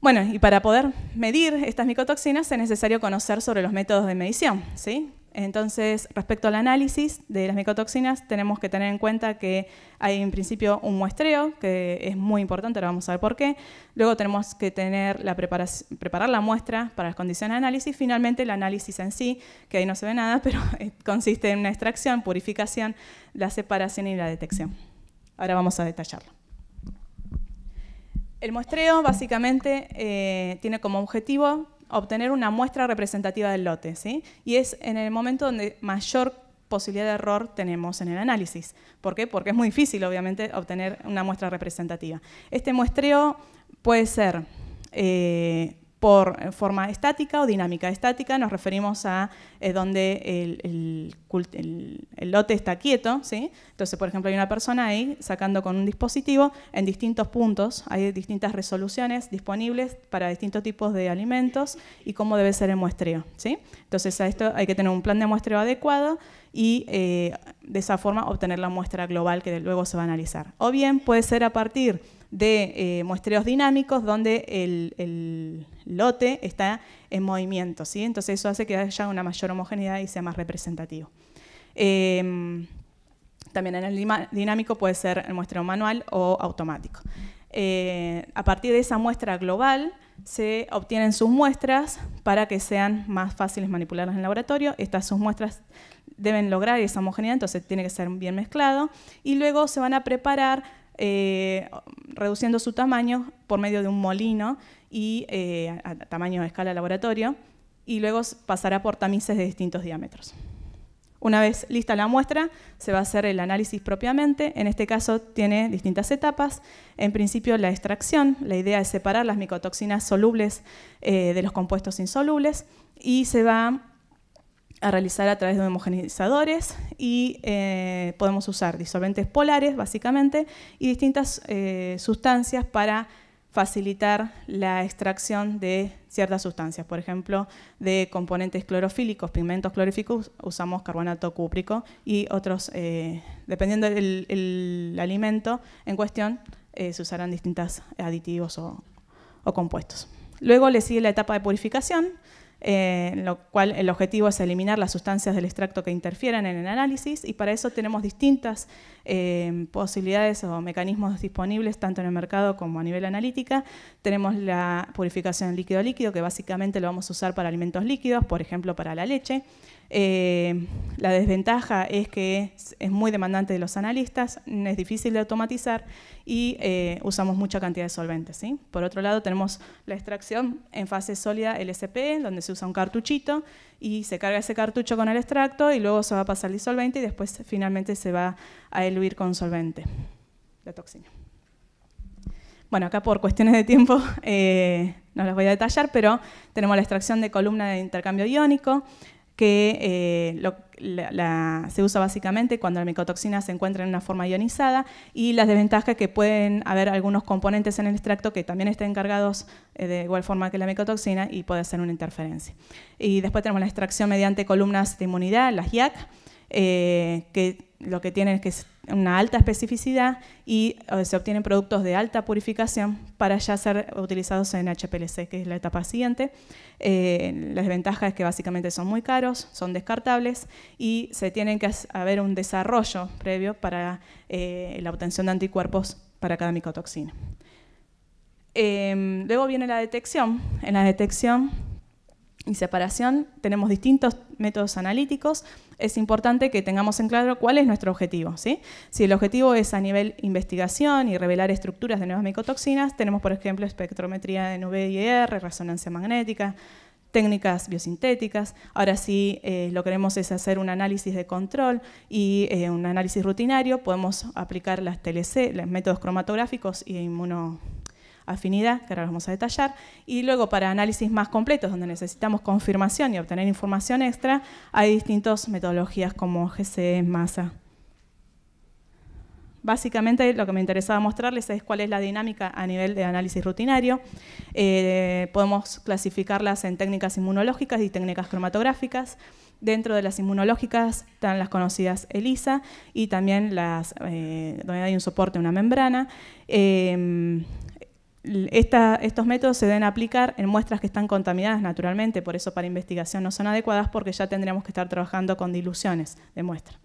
bueno, y para poder medir estas micotoxinas es necesario conocer sobre los métodos de medición, ¿sí? Entonces, respecto al análisis de las micotoxinas, tenemos que tener en cuenta que hay en principio un muestreo, que es muy importante, ahora vamos a ver por qué. Luego tenemos que tener la preparar la muestra para las condiciones de análisis. Finalmente, el análisis en sí, que ahí no se ve nada, pero consiste en una extracción, purificación, la separación y la detección. Ahora vamos a detallarlo. El muestreo básicamente eh, tiene como objetivo obtener una muestra representativa del lote, ¿sí? Y es en el momento donde mayor posibilidad de error tenemos en el análisis. ¿Por qué? Porque es muy difícil, obviamente, obtener una muestra representativa. Este muestreo puede ser eh, por eh, forma estática o dinámica. Estática nos referimos a eh, donde el, lote está quieto, ¿sí? Entonces, por ejemplo, hay una persona ahí sacando con un dispositivo en distintos puntos, hay distintas resoluciones disponibles para distintos tipos de alimentos y cómo debe ser el muestreo, ¿sí? Entonces, a esto hay que tener un plan de muestreo adecuado y eh, de esa forma obtener la muestra global que luego se va a analizar. O bien puede ser a partir de eh, muestreos dinámicos donde el, lote está en movimiento. ¿sí? Entonces eso hace que haya una mayor homogeneidad y sea más representativo. Em, también en el dinámico puede ser el muestreo manual o automático. Eh, a partir de esa muestra global se obtienen sus muestras para que sean más fáciles manipularlas en el laboratorio. Estas sus muestras deben lograr esa homogeneidad, entonces tiene que ser bien mezclado. Y luego se van a preparar eh, reduciendo su tamaño por medio de un molino y eh, a tamaño de escala laboratorio, y luego pasará por tamices de distintos diámetros. Una vez lista la muestra, se va a hacer el análisis propiamente. En este caso tiene distintas etapas. En principio la extracción, la idea es separar las micotoxinas solubles eh, de los compuestos insolubles y se va a realizar a través de homogenizadores y eh, podemos usar disolventes polares, básicamente, y distintas eh, sustancias para facilitar la extracción de ciertas sustancias. Por ejemplo, de componentes clorofílicos, pigmentos clorofílicos usamos carbonato cúprico y otros, eh, dependiendo del alimento en cuestión, se usarán distintos aditivos o compuestos. Luego le sigue la etapa de purificación, eh, en lo cual el objetivo es eliminar las sustancias del extracto que interfieran en el análisis y para eso tenemos distintas eh, posibilidades o mecanismos disponibles tanto en el mercado como a nivel analítica. Tenemos la purificación líquido-líquido que básicamente lo vamos a usar para alimentos líquidos, por ejemplo para la leche. Eh, la desventaja es que es, muy demandante de los analistas, es difícil de automatizar y eh, usamos mucha cantidad de solventes. Por otro lado, tenemos la extracción en fase sólida LSP, donde se usa un cartuchito y se carga ese cartucho con el extracto y luego se va a pasar el disolvente y después finalmente se va a eluir con solvente la toxina. Bueno, acá por cuestiones de tiempo eh, no las voy a detallar, pero tenemos la extracción de columna de intercambio iónico, que eh, se usa básicamente cuando la micotoxina se encuentra en una forma ionizada y las desventajas que pueden haber algunos componentes en el extracto que también estén cargados eh, de igual forma que la micotoxina y puede ser una interferencia. Y después tenemos la extracción mediante columnas de inmunidad, las IAC, eh, que lo que tienen es que una alta especificidad y eh, se obtienen productos de alta purificación para ya ser utilizados en HPLC, que es la etapa siguiente. Eh, la desventaja es que básicamente son muy caros, son descartables y se tiene que haber un desarrollo previo para eh, la obtención de anticuerpos para cada micotoxina. Em, luego viene la detección. En la detección y separación, tenemos distintos métodos analíticos. Es importante que tengamos en claro cuál es nuestro objetivo. Si el objetivo es a nivel investigación y revelar estructuras de nuevas micotoxinas, tenemos, por ejemplo, espectrometría en R, resonancia magnética, técnicas biosintéticas. Ahora sí, eh, lo que queremos es hacer un análisis de control y eh, un análisis rutinario. Podemos aplicar las TLC, los métodos cromatográficos y inmuno, afinidad, que ahora vamos a detallar, y luego para análisis más completos, donde necesitamos confirmación y obtener información extra, hay distintas metodologías como GCE masa. Básicamente lo que me interesaba mostrarles es cuál es la dinámica a nivel de análisis rutinario. Eh, podemos clasificarlas en técnicas inmunológicas y técnicas cromatográficas. Dentro de las inmunológicas están las conocidas ELISA y también las eh, donde hay un soporte, una membrana. Eh, estos métodos se deben aplicar en muestras que están contaminadas naturalmente, por eso para investigación no son adecuadas porque ya tendríamos que estar trabajando con diluciones de muestra.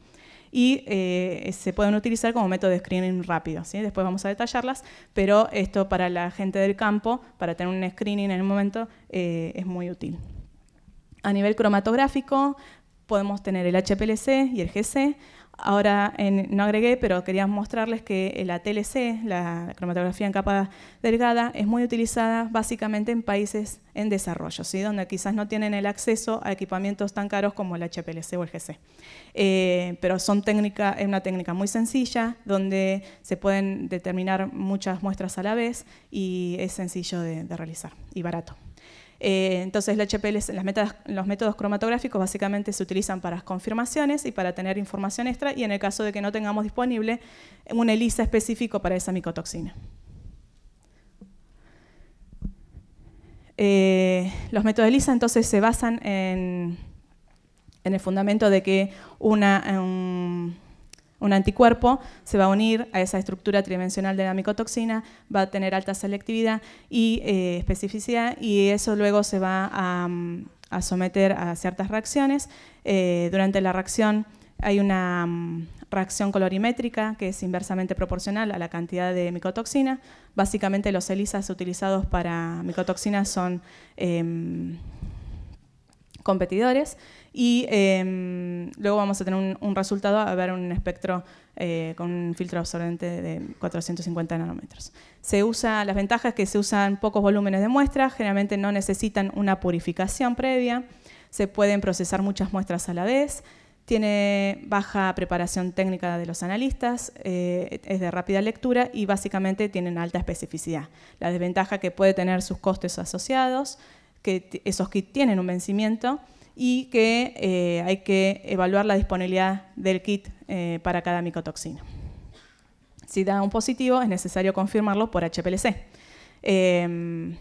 Y eh, se pueden utilizar como método de screening rápido, ¿sí? después vamos a detallarlas, pero esto para la gente del campo, para tener un screening en el momento, eh, es muy útil. A nivel cromatográfico, podemos tener el HPLC y el GC, Ahora en, no agregué, pero quería mostrarles que eh, la TLC, la cromatografía en capa delgada, es muy utilizada básicamente en países en desarrollo, ¿sí? donde quizás no tienen el acceso a equipamientos tan caros como el HPLC o el GC. Eh, pero son técnica, es una técnica muy sencilla, donde se pueden determinar muchas muestras a la vez y es sencillo de realizar y barato. Eh, entonces, la las metas, los métodos cromatográficos básicamente se utilizan para confirmaciones y para tener información extra y en el caso de que no tengamos disponible un ELISA específico para esa micotoxina. Eh, los métodos ELISA entonces se basan en, el fundamento de que una un anticuerpo, se va a unir a esa estructura tridimensional de la micotoxina, va a tener alta selectividad y eh, especificidad y eso luego se va a, mm, someter a ciertas reacciones. Eh, durante la reacción hay una mm, reacción colorimétrica que es inversamente proporcional a la cantidad de micotoxina. Básicamente los ELISAs utilizados para micotoxinas son em, competidores. Y em, luego vamos a tener un, resultado a ver un espectro eh, con un filtro absorbente de 450 nanómetros. Se usa, las ventajas que se usan pocos volúmenes de muestra, generalmente no necesitan una purificación previa, se pueden procesar muchas muestras a la vez, tiene baja preparación técnica de los analistas, eh, es de rápida lectura y básicamente tienen alta especificidad. La desventaja que puede tener sus costes asociados, que esos kits tienen un vencimiento, y que eh, hay que evaluar la disponibilidad del kit eh, para cada micotoxina. Si da un positivo, es necesario confirmarlo por HPLC. Em,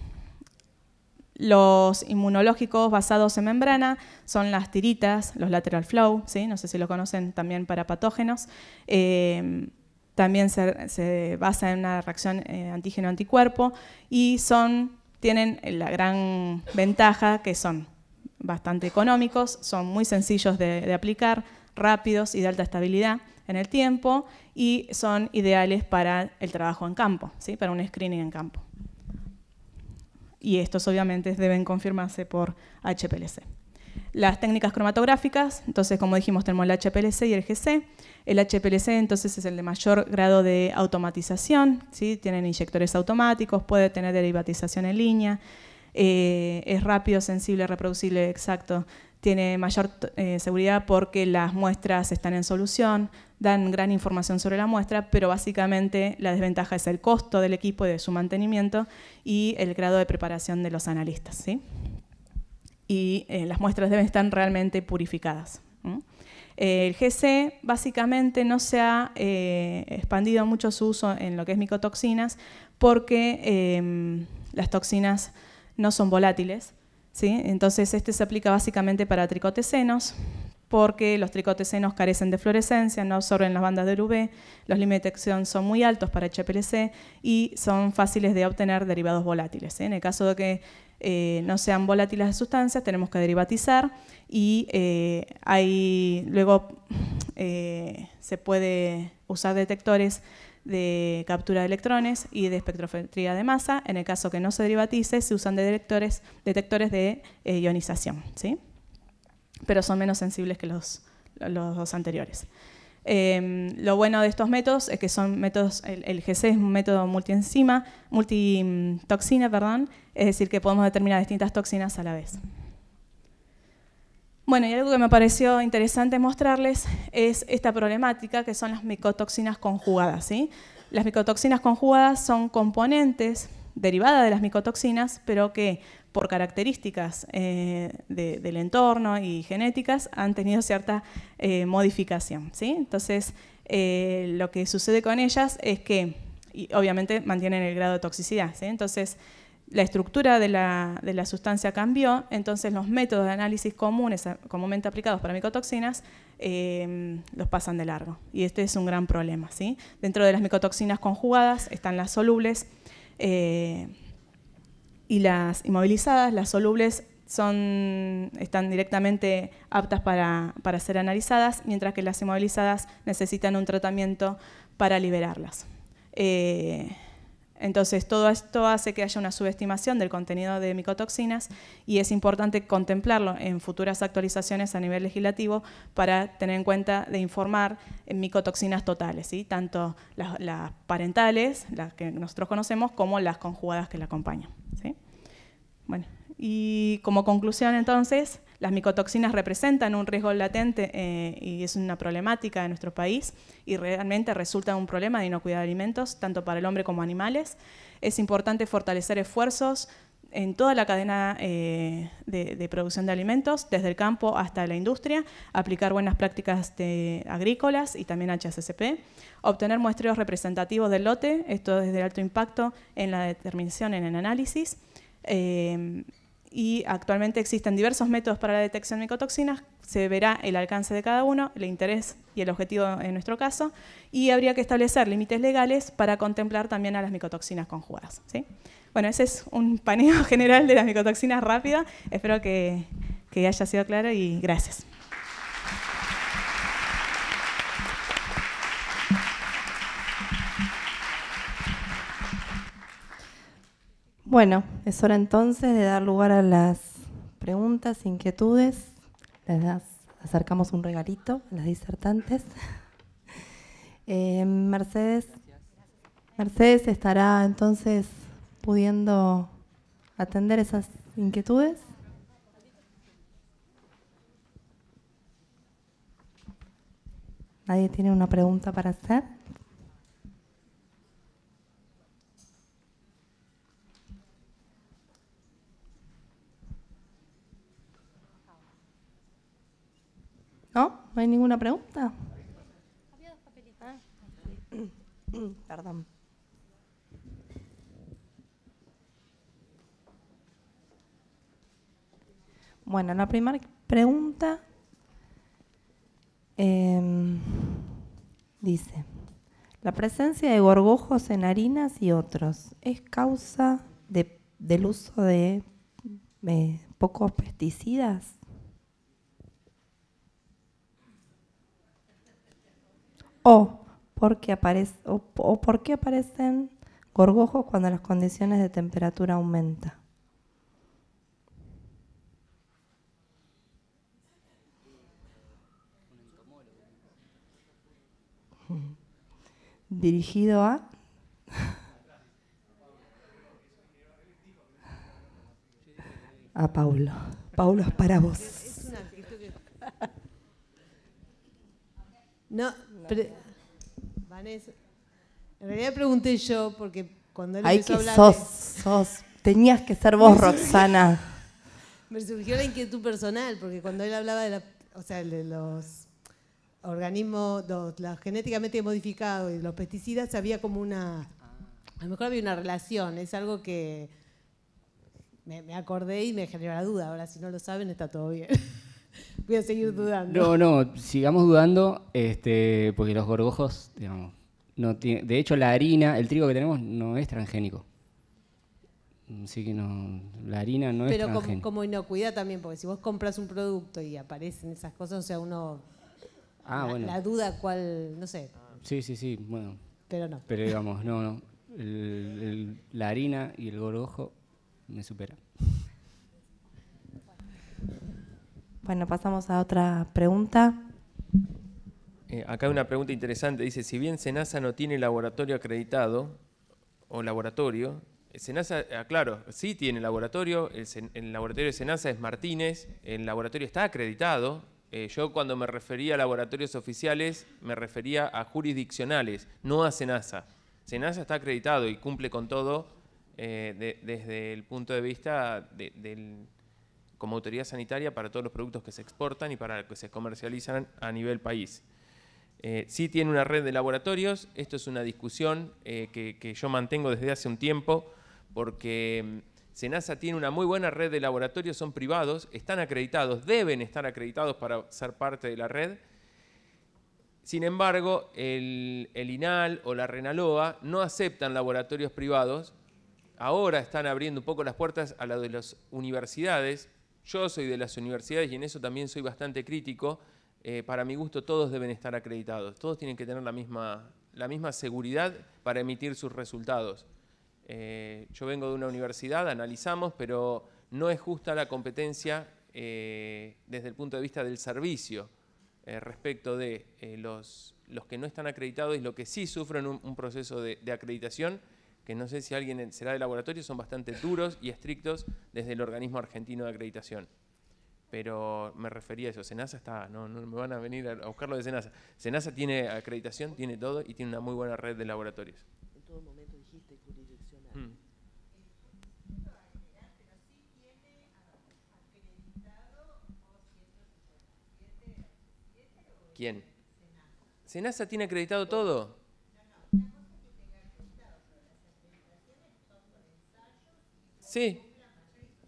los inmunológicos basados en membrana son las tiritas, los lateral flow, no sé si lo conocen también para patógenos. Em, también se, basa en una reacción eh, antígeno-anticuerpo y tienen la gran ventaja que son bastante económicos, son muy sencillos de, aplicar, rápidos y de alta estabilidad en el tiempo y son ideales para el trabajo en campo, ¿sí? para un screening en campo. Y estos obviamente deben confirmarse por HPLC. Las técnicas cromatográficas, entonces como dijimos tenemos el HPLC y el GC. El HPLC entonces es el de mayor grado de automatización, ¿sí? tienen inyectores automáticos, puede tener derivatización en línea, eh, es rápido, sensible, reproducible, exacto. Tiene mayor eh, seguridad porque las muestras están en solución, dan gran información sobre la muestra, pero básicamente la desventaja es el costo del equipo y de su mantenimiento y el grado de preparación de los analistas. Y eh, las muestras deben estar realmente purificadas. El GC básicamente no se ha expandido mucho su uso en lo que es micotoxinas porque em, las toxinas no son volátiles. ¿sí? Entonces este se aplica básicamente para tricotesenos, porque los tricotesenos carecen de fluorescencia, no absorben las bandas del UV, los límites de acción son muy altos para HPLC y son fáciles de obtener derivados volátiles. En el caso de que eh, no sean volátiles las sustancias, tenemos que derivatizar y eh, hay, luego eh, se puede usar detectores de captura de electrones y de espectrofetría de masa. En el caso que no se derivatice, se usan detectores, detectores de eh, ionización, ¿sí? pero son menos sensibles que los, dos anteriores. Em, lo bueno de estos métodos es que son métodos, el, GC es un método multienzima, multitoxina, mm, perdón, es decir, que podemos determinar distintas toxinas a la vez. Bueno, y algo que me pareció interesante mostrarles es esta problemática que son las micotoxinas conjugadas. ¿sí? Las micotoxinas conjugadas son componentes derivadas de las micotoxinas, pero que por características eh, del entorno y genéticas han tenido cierta eh, modificación. ¿sí? Entonces, eh, lo que sucede con ellas es que, obviamente, mantienen el grado de toxicidad. ¿sí? Entonces, la estructura de la, sustancia cambió, entonces los métodos de análisis comunes, comúnmente aplicados para micotoxinas, em, los pasan de largo. Y este es un gran problema. Dentro de las micotoxinas conjugadas están las solubles eh, y las inmovilizadas. Las solubles están directamente aptas para, ser analizadas, mientras que las inmovilizadas necesitan un tratamiento para liberarlas. Eh, entonces, todo esto hace que haya una subestimación del contenido de micotoxinas y es importante contemplarlo en futuras actualizaciones a nivel legislativo para tener en cuenta de informar en micotoxinas totales, ¿sí? tanto las, parentales, las que nosotros conocemos, como las conjugadas que la acompañan. ¿sí? Bueno, y como conclusión entonces, las micotoxinas representan un riesgo latente eh, y es una problemática de nuestro país y realmente resulta un problema de inocuidad de alimentos, tanto para el hombre como animales. Es importante fortalecer esfuerzos en toda la cadena eh, de, producción de alimentos, desde el campo hasta la industria, aplicar buenas prácticas agrícolas y también HACCP, obtener muestreos representativos del lote, esto desde el alto impacto en la determinación, en el análisis, eh, y actualmente existen diversos métodos para la detección de micotoxinas, se verá el alcance de cada uno, el interés y el objetivo en nuestro caso, y habría que establecer límites legales para contemplar también a las micotoxinas conjugadas. ¿sí? Bueno, ese es un paneo general de las micotoxinas rápida, espero que haya sido claro y gracias. Bueno, es hora entonces de dar lugar a las preguntas, inquietudes. Les acercamos un regalito a las disertantes. Eh, Mercedes, Mercedes estará entonces pudiendo atender esas inquietudes. ¿Nadie tiene una pregunta para hacer? ¿No? ¿No hay ninguna pregunta? Había dos papelitos. Perdón. Bueno, la primera pregunta em, dice, la presencia de gorgojos en harinas y otros es causa del uso de eh, pocos pesticidas. o porque, qué o, aparecen gorgojos cuando las condiciones de temperatura aumentan. dirigido a... a Paulo. Paulo es para vos. No, pero, Vanessa, en realidad pregunté yo porque cuando él empezó que a hablar... Sos, sos, tenías que ser vos, Roxana. Me surgió la inquietud personal porque cuando él hablaba de, la, o sea, de los organismos, los, genéticamente modificados y los pesticidas, había como una... A lo mejor había una relación, es algo que me acordé y me generó la duda. Ahora, si no lo saben, está todo bien. Voy a seguir mm. dudando. No, no, sigamos dudando, este, porque los gorgojos, digamos, no tiene, de hecho la harina, el trigo que tenemos no es transgénico. Así que no, la harina no es es Pero como, inocuidad también, porque si vos compras un producto y aparecen esas cosas, o sea, uno... Ah, la, duda cuál, no sé. Sí, sí, sí, bueno. Pero no. Pero digamos, no, no. la harina y el gorgojo me superan. Bueno, pasamos a otra pregunta. Eh, acá hay una pregunta interesante. Dice, si bien Senasa no tiene laboratorio acreditado o laboratorio, Senasa, ah, claro, sí tiene laboratorio, el, laboratorio de Senasa es Martínez, el laboratorio está acreditado. Eh, yo cuando me refería a laboratorios oficiales me refería a jurisdiccionales, no a Senasa. Senasa está acreditado y cumple con todo eh, desde el punto de vista del como autoridad sanitaria para todos los productos que se exportan y para los que se comercializan a nivel país. Eh, sí tiene una red de laboratorios, esto es una discusión eh, que, yo mantengo desde hace un tiempo, porque mm, SENASA tiene una muy buena red de laboratorios, son privados, están acreditados, deben estar acreditados para ser parte de la red. Sin embargo, el, INAL o la RENALOA no aceptan laboratorios privados. Ahora están abriendo un poco las puertas a la de las universidades yo soy de las universidades y en eso también soy bastante crítico. Eh, para mi gusto todos deben estar acreditados, todos tienen que tener la misma, seguridad para emitir sus resultados. Eh, yo vengo de una universidad, analizamos, pero no es justa la competencia eh, desde el punto de vista del servicio respecto de los, que no están acreditados y los que sí sufren un, proceso de acreditación que no sé si alguien será de laboratorio, son bastante duros y estrictos desde el organismo argentino de acreditación. Pero me refería a eso, Senasa está, no, me van a venir a buscarlo de Senasa. Senasa tiene acreditación, tiene todo y tiene una muy buena red de laboratorios. En todo momento dijiste mm. ¿Quién? Senasa tiene acreditado todo. Sí.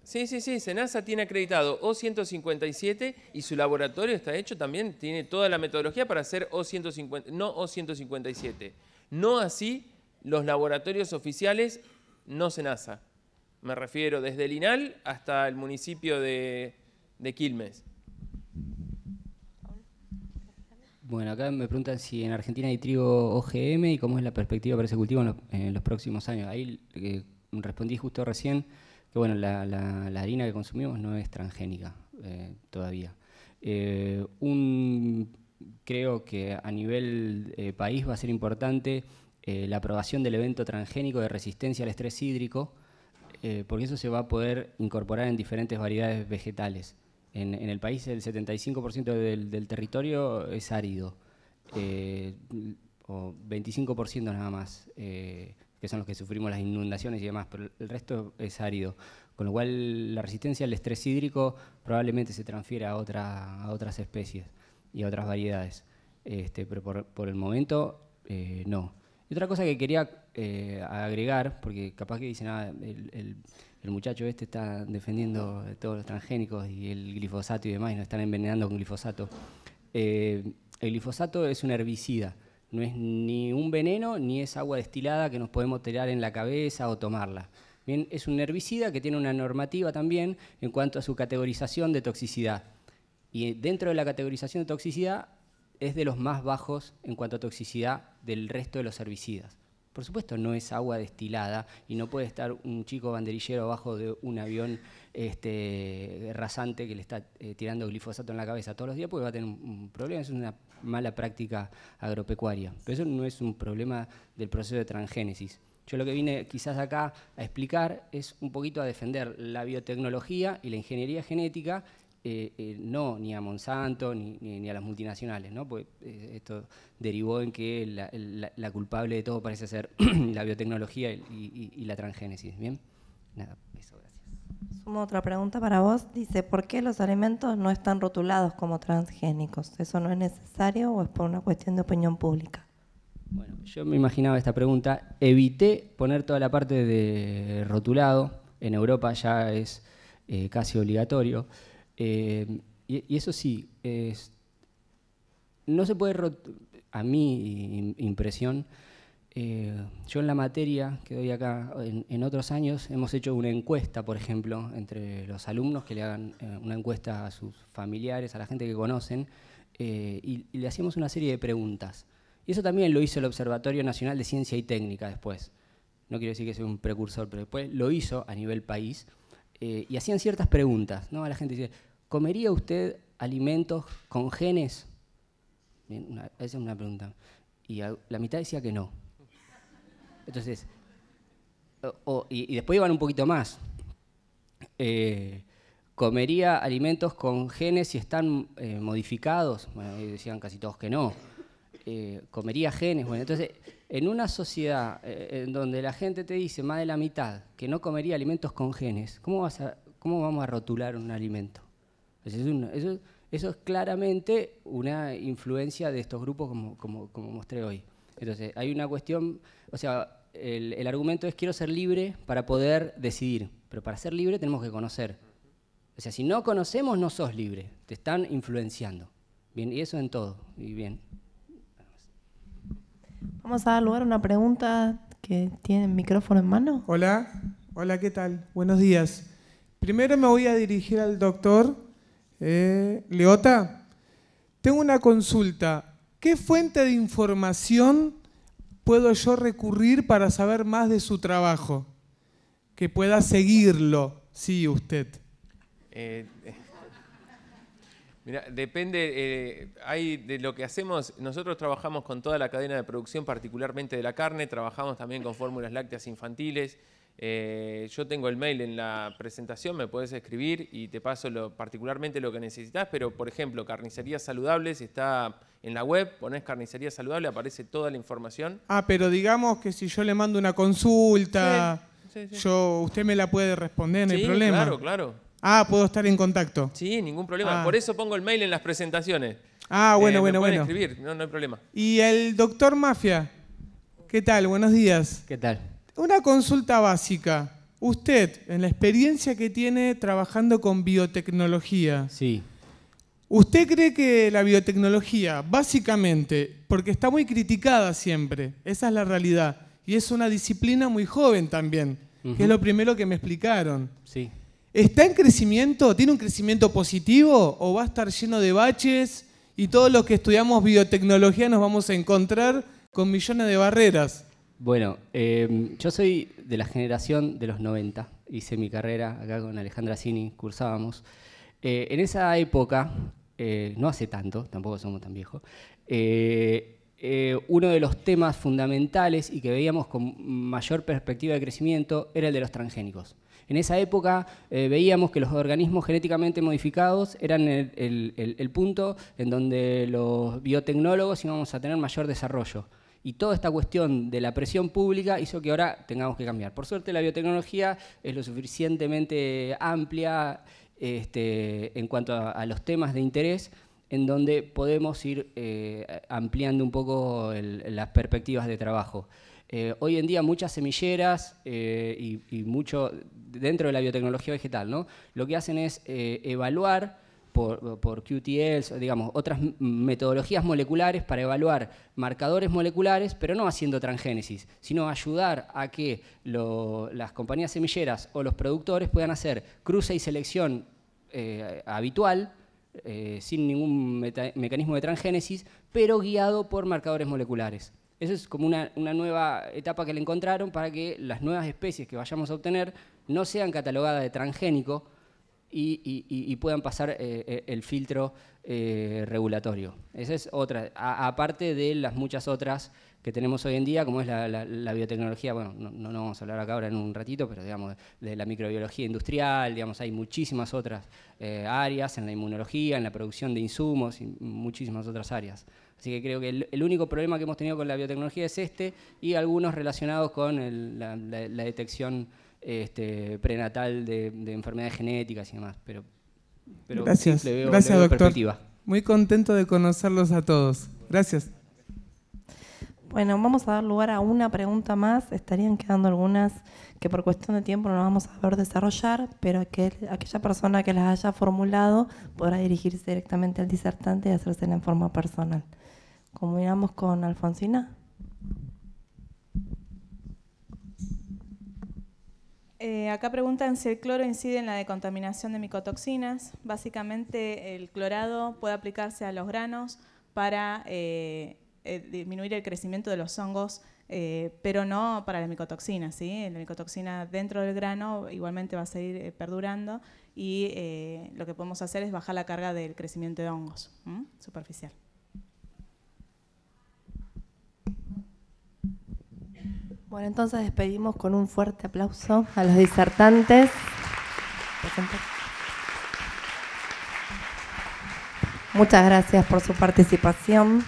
Sí, sí, sí, Senasa tiene acreditado O157 y su laboratorio está hecho también, tiene toda la metodología para hacer O150, no O157. No así los laboratorios oficiales, no Senasa. Me refiero desde Linal hasta el municipio de, Quilmes. Bueno, acá me preguntan si en Argentina hay trigo OGM y cómo es la perspectiva para ese cultivo en los, próximos años. Ahí eh, respondí justo recién que bueno, la, harina que consumimos no es transgénica eh, todavía. Eh, creo que a nivel eh, país va a ser importante la aprobación del evento transgénico de resistencia al estrés hídrico, porque eso se va a poder incorporar en diferentes variedades vegetales. En, el país el 75% del, del, territorio es árido, o 25% nada más que son los que sufrimos las inundaciones y demás, pero el resto es árido. Con lo cual la resistencia al estrés hídrico probablemente se transfiera a, otra, a otras especies y a otras variedades. Este, pero por, el momento eh, no. Y otra cosa que quería eh, agregar, porque capaz que dicen, nada ah, el, muchacho este está defendiendo todos los transgénicos y el glifosato y demás, y nos están envenenando con glifosato. Eh, el glifosato es un herbicida no es ni un veneno ni es agua destilada que nos podemos tirar en la cabeza o tomarla. Bien, es un herbicida que tiene una normativa también en cuanto a su categorización de toxicidad. Y dentro de la categorización de toxicidad es de los más bajos en cuanto a toxicidad del resto de los herbicidas. Por supuesto, no es agua destilada y no puede estar un chico banderillero abajo de un avión este, rasante que le está eh, tirando glifosato en la cabeza todos los días porque va a tener un, un problema. Es una mala práctica agropecuaria. Pero eso no es un problema del proceso de transgénesis. Yo lo que vine quizás acá a explicar es un poquito a defender la biotecnología y la ingeniería genética, eh, eh, no ni a Monsanto ni, ni, a las multinacionales, ¿no? Porque eh, esto derivó en que la, culpable de todo parece ser la biotecnología y, y la transgénesis. Bien, nada, eso, gracias. Sumo otra pregunta para vos. Dice, ¿por qué los alimentos no están rotulados como transgénicos? ¿Eso no es necesario o es por una cuestión de opinión pública? Bueno, yo me imaginaba esta pregunta. Evité poner toda la parte de rotulado. En Europa ya es eh, casi obligatorio. Eh, y, eso sí, no se puede, a mi impresión, eh, yo en la materia que doy acá, en, otros años, hemos hecho una encuesta, por ejemplo, entre los alumnos, que le hagan eh, una encuesta a sus familiares, a la gente que conocen, eh, y, le hacíamos una serie de preguntas. Y eso también lo hizo el Observatorio Nacional de Ciencia y Técnica después. No quiero decir que sea un precursor, pero después lo hizo a nivel país. y hacían ciertas preguntas, ¿no? A la gente dice, ¿comería usted alimentos con genes? esa es una pregunta. Y la mitad decía que no. Entonces, y, después iban un poquito más. Eh, comería alimentos con genes si están eh, modificados. Bueno, ahí decían casi todos que no. Eh, comería genes. Bueno, entonces, en una sociedad en donde la gente te dice más de la mitad que no comería alimentos con genes, ¿cómo, cómo vamos a rotular un alimento? eso, es claramente una influencia de estos grupos como mostré hoy. Entonces, hay una cuestión, o sea, el, argumento es quiero ser libre para poder decidir, pero para ser libre tenemos que conocer. O sea, si no conocemos no sos libre, te están influenciando. Bien, y eso en todo, y bien. Vamos a dar lugar a una pregunta que tiene el micrófono en mano. Hola, hola, ¿qué tal? Buenos días. Primero me voy a dirigir al doctor eh, Leota. Tengo una consulta. ¿Qué fuente de información puedo yo recurrir para saber más de su trabajo? Que pueda seguirlo, sí, usted. Eh, mira, depende, eh, hay de lo que hacemos, nosotros trabajamos con toda la cadena de producción, particularmente de la carne, trabajamos también con fórmulas lácteas infantiles, eh, yo tengo el mail en la presentación, me puedes escribir y te paso particularmente lo que necesitas, pero por ejemplo, carnicerías saludables está en la web, pones carnicería saludable, aparece toda la información. Ah, pero digamos que si yo le mando una consulta, yo usted me la puede responder, no hay problema. Claro, claro. Ah, puedo estar en contacto. Sí, ningún problema. Ah. Por eso pongo el mail en las presentaciones. Ah, eh, bueno, bueno, bueno. escribir, no hay problema. ¿Y el doctor Mafia? ¿Qué tal? Buenos días. ¿Qué tal? Una consulta básica. Usted, en la experiencia que tiene trabajando con biotecnología, sí. ¿usted cree que la biotecnología, básicamente, porque está muy criticada siempre, esa es la realidad, y es una disciplina muy joven también, que es lo primero que me explicaron. ¿Está en crecimiento? ¿Tiene un crecimiento positivo o va a estar lleno de baches y todos los que estudiamos biotecnología nos vamos a encontrar con millones de barreras? Bueno, em, yo soy de la generación de los 90, hice mi carrera acá con Alejandra Cini, cursábamos. Eh, en esa época, eh, no hace tanto, tampoco somos tan viejos, eh, uno de los temas fundamentales y que veíamos con mayor perspectiva de crecimiento era el de los transgénicos. En esa época veíamos que los organismos genéticamente modificados eran el, punto en donde los biotecnólogos íbamos a tener mayor desarrollo. Y toda esta cuestión de la presión pública hizo que ahora tengamos que cambiar. Por suerte la biotecnología es lo suficientemente amplia este, en cuanto a, los temas de interés, en donde podemos ir eh, ampliando un poco las perspectivas de trabajo. Eh, hoy en día muchas semilleras eh, y, mucho dentro de la biotecnología vegetal, ¿no? lo que hacen es evaluar por, QTLs, digamos, otras metodologías moleculares para evaluar marcadores moleculares, pero no haciendo transgénesis, sino ayudar a que las compañías semilleras o los productores puedan hacer cruce y selección eh, habitual, eh, sin ningún mecanismo de transgénesis, pero guiado por marcadores moleculares. Esa es como una, nueva etapa que le encontraron para que las nuevas especies que vayamos a obtener no sean catalogadas de transgénico, y, puedan pasar eh, eh, el filtro eh, regulatorio. Esa es otra, aparte de las muchas otras que tenemos hoy en día, como es la, biotecnología, bueno, no, no, vamos a hablar acá ahora en un ratito, pero digamos, de la microbiología industrial, digamos, hay muchísimas otras áreas en la inmunología, en la producción de insumos y muchísimas otras áreas. Así que creo que el, único problema que hemos tenido con la biotecnología es este y algunos relacionados con la, la, detección este, prenatal de, enfermedades genéticas y demás. Pero, Gracias. doctor. Muy contento de conocerlos a todos. Gracias. Bueno, vamos a dar lugar a una pregunta más. Estarían quedando algunas que por cuestión de tiempo no vamos a poder desarrollar, pero aquella persona que las haya formulado podrá dirigirse directamente al disertante y hacerse en forma personal. Combinamos con Alfonsina. Eh, acá preguntan si el cloro incide en la decontaminación de micotoxinas. Básicamente el clorado puede aplicarse a los granos para eh, eh, disminuir el crecimiento de los hongos, pero no para las micotoxinas. ¿sí? La micotoxina dentro del grano igualmente va a seguir perdurando y lo que podemos hacer es bajar la carga del crecimiento de hongos superficial. Bueno, entonces despedimos con un fuerte aplauso a los disertantes. Muchas gracias por su participación.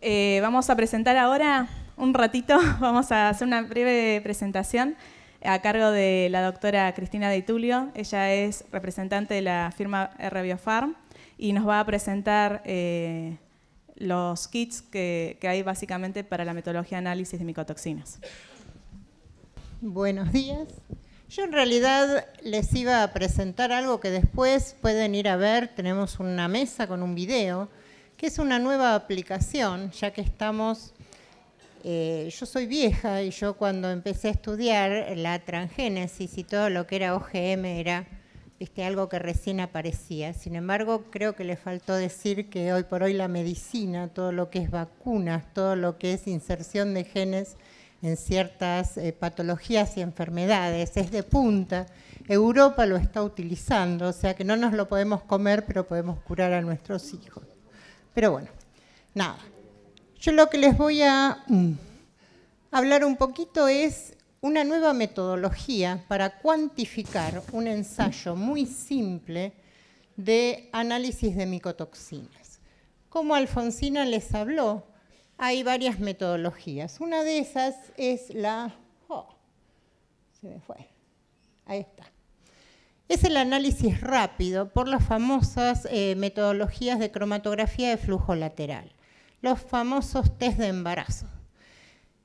Eh, vamos a presentar ahora un ratito, vamos a hacer una breve presentación a cargo de la doctora Cristina de Itulio. Ella es representante de la firma Rbiofarm y nos va a presentar eh, los kits que, hay básicamente para la metodología de análisis de micotoxinas. Buenos días. Yo en realidad les iba a presentar algo que después pueden ir a ver. Tenemos una mesa con un video, que es una nueva aplicación, ya que estamos... Eh, yo soy vieja y yo cuando empecé a estudiar la transgénesis y todo lo que era OGM era algo que recién aparecía. Sin embargo, creo que le faltó decir que hoy por hoy la medicina, todo lo que es vacunas, todo lo que es inserción de genes en ciertas eh, patologías y enfermedades, es de punta. Europa lo está utilizando, o sea que no nos lo podemos comer, pero podemos curar a nuestros hijos. Pero bueno, nada. Yo lo que les voy a mm, hablar un poquito es una nueva metodología para cuantificar un ensayo muy simple de análisis de micotoxinas. Como Alfonsina les habló, hay varias metodologías. Una de esas es la... Oh, se me fue. Ahí está. Es el análisis rápido por las famosas eh, metodologías de cromatografía de flujo lateral, los famosos test de embarazo.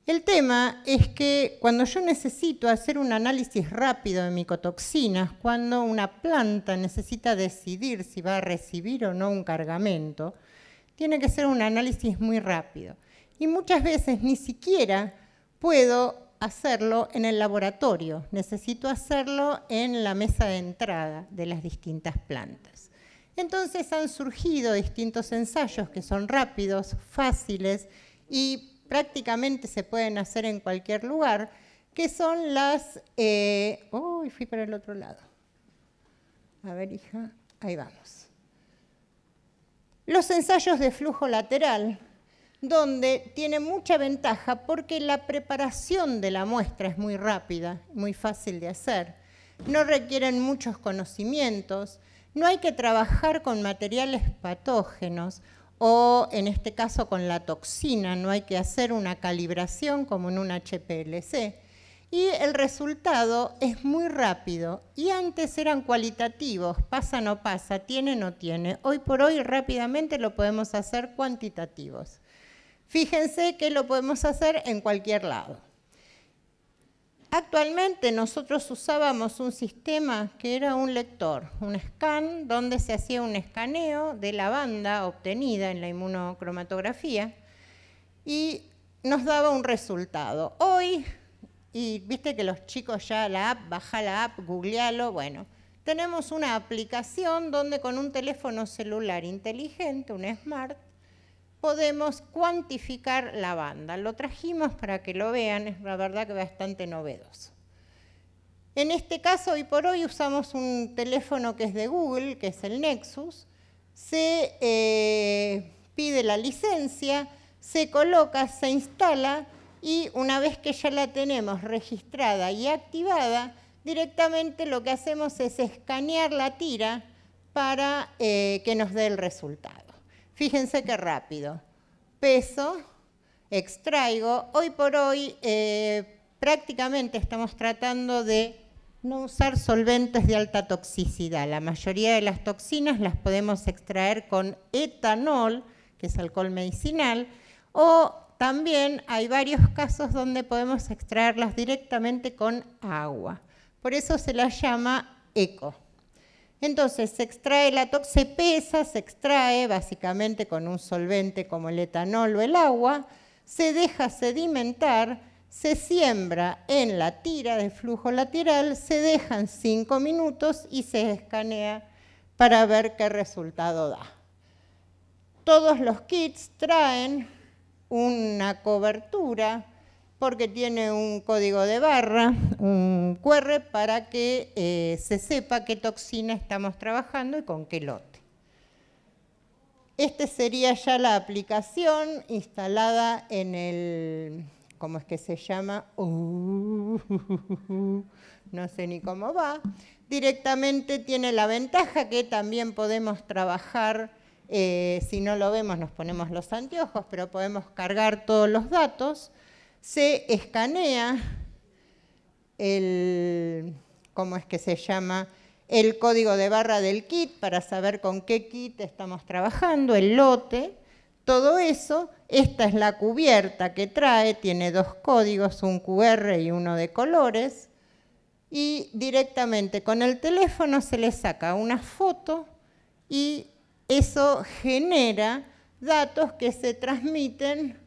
El tema es que cuando yo necesito hacer un análisis rápido de micotoxinas, cuando una planta necesita decidir si va a recibir o no un cargamento, tiene que ser un análisis muy rápido. Y muchas veces ni siquiera puedo hacerlo en el laboratorio, necesito hacerlo en la mesa de entrada de las distintas plantas. Entonces han surgido distintos ensayos que son rápidos, fáciles y prácticamente se pueden hacer en cualquier lugar, que son las... Eh, fui para el otro lado. A ver, hija, ahí vamos. Los ensayos de flujo lateral, donde tiene mucha ventaja porque la preparación de la muestra es muy rápida, muy fácil de hacer, no requieren muchos conocimientos, no hay que trabajar con materiales patógenos o en este caso con la toxina, no hay que hacer una calibración como en un HPLC. Y el resultado es muy rápido. Y antes eran cualitativos, pasa, no pasa, tiene, no tiene. Hoy por hoy rápidamente lo podemos hacer cuantitativos. Fíjense que lo podemos hacer en cualquier lado. Actualmente nosotros usábamos un sistema que era un lector, un scan, donde se hacía un escaneo de la banda obtenida en la inmunocromatografía y nos daba un resultado. Hoy, y viste que los chicos ya la app, baja la app, googlealo, bueno, tenemos una aplicación donde con un teléfono celular inteligente, un smart, podemos cuantificar la banda. Lo trajimos para que lo vean, es la verdad que bastante novedoso. En este caso, hoy por hoy, usamos un teléfono que es de Google, que es el Nexus. Se eh, pide la licencia, se coloca, se instala y una vez que ya la tenemos registrada y activada, directamente lo que hacemos es escanear la tira para eh, que nos dé el resultado. Fíjense qué rápido. Peso, extraigo. Hoy por hoy eh, prácticamente estamos tratando de no usar solventes de alta toxicidad. La mayoría de las toxinas las podemos extraer con etanol, que es alcohol medicinal, o también hay varios casos donde podemos extraerlas directamente con agua. Por eso se las llama eco. Entonces se extrae la tox, se pesa, se extrae básicamente con un solvente como el etanol o el agua, se deja sedimentar, se siembra en la tira de flujo lateral, se dejan cinco minutos y se escanea para ver qué resultado da. Todos los kits traen una cobertura porque tiene un código de barra, un QR, para que eh, se sepa qué toxina estamos trabajando y con qué lote. Esta sería ya la aplicación instalada en el, ¿cómo es que se llama? Uh, no sé ni cómo va. Directamente tiene la ventaja que también podemos trabajar, eh, si no lo vemos nos ponemos los anteojos, pero podemos cargar todos los datos se escanea el, ¿cómo es que se llama? El código de barra del kit para saber con qué kit estamos trabajando, el lote, todo eso. Esta es la cubierta que trae, tiene dos códigos, un QR y uno de colores. Y directamente con el teléfono se le saca una foto y eso genera datos que se transmiten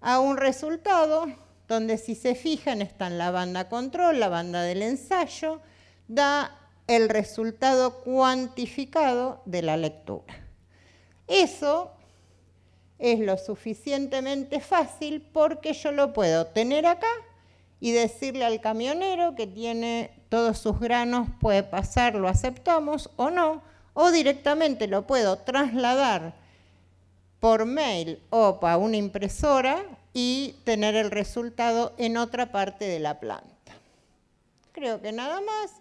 a un resultado donde si se fijan en la banda control, la banda del ensayo, da el resultado cuantificado de la lectura. Eso es lo suficientemente fácil porque yo lo puedo tener acá y decirle al camionero que tiene todos sus granos, puede pasar, lo aceptamos o no, o directamente lo puedo trasladar por mail o para una impresora y tener el resultado en otra parte de la planta. Creo que nada más.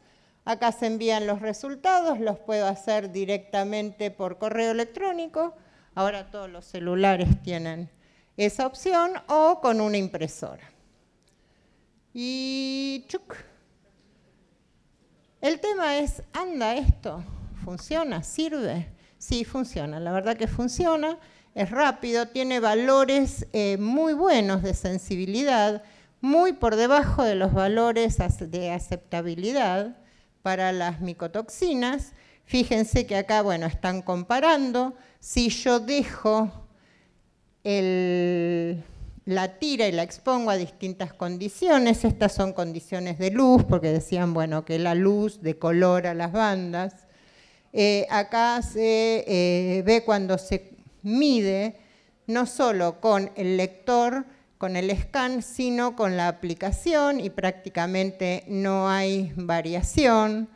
Acá se envían los resultados, los puedo hacer directamente por correo electrónico. Ahora todos los celulares tienen esa opción o con una impresora. Y chuc. El tema es, ¿anda esto? ¿Funciona? ¿Sirve? Sí, funciona, la verdad que funciona es rápido, tiene valores eh, muy buenos de sensibilidad, muy por debajo de los valores de aceptabilidad para las micotoxinas. Fíjense que acá, bueno, están comparando. Si yo dejo la tira y la expongo a distintas condiciones, estas son condiciones de luz, porque decían, bueno, que la luz decolora las bandas. Eh, acá se eh, ve cuando se mide no solo con el lector, con el scan, sino con la aplicación y prácticamente no hay variación.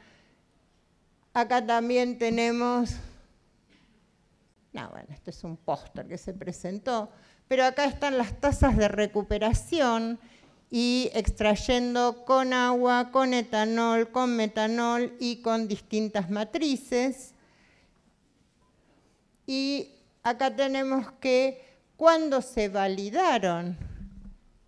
Acá también tenemos, no, bueno, este es un póster que se presentó, pero acá están las tasas de recuperación y extrayendo con agua, con etanol, con metanol y con distintas matrices. Y acá tenemos que cuando se validaron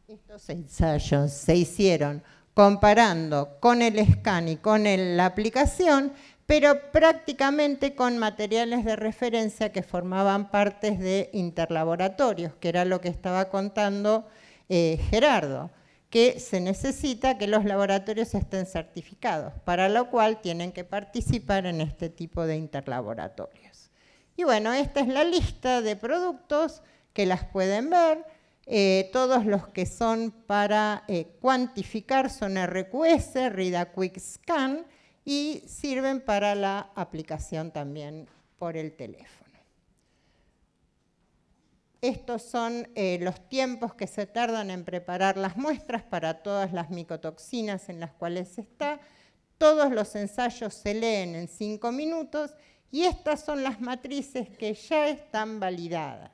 estos ensayos, se hicieron comparando con el scan y con la aplicación, pero prácticamente con materiales de referencia que formaban partes de interlaboratorios, que era lo que estaba contando eh, Gerardo, que se necesita que los laboratorios estén certificados, para lo cual tienen que participar en este tipo de interlaboratorios. Y bueno, esta es la lista de productos que las pueden ver. Eh, todos los que son para eh, cuantificar son RQS, Rida Quick Scan, y sirven para la aplicación también por el teléfono. Estos son eh, los tiempos que se tardan en preparar las muestras para todas las micotoxinas en las cuales está. Todos los ensayos se leen en cinco minutos y estas son las matrices que ya están validadas.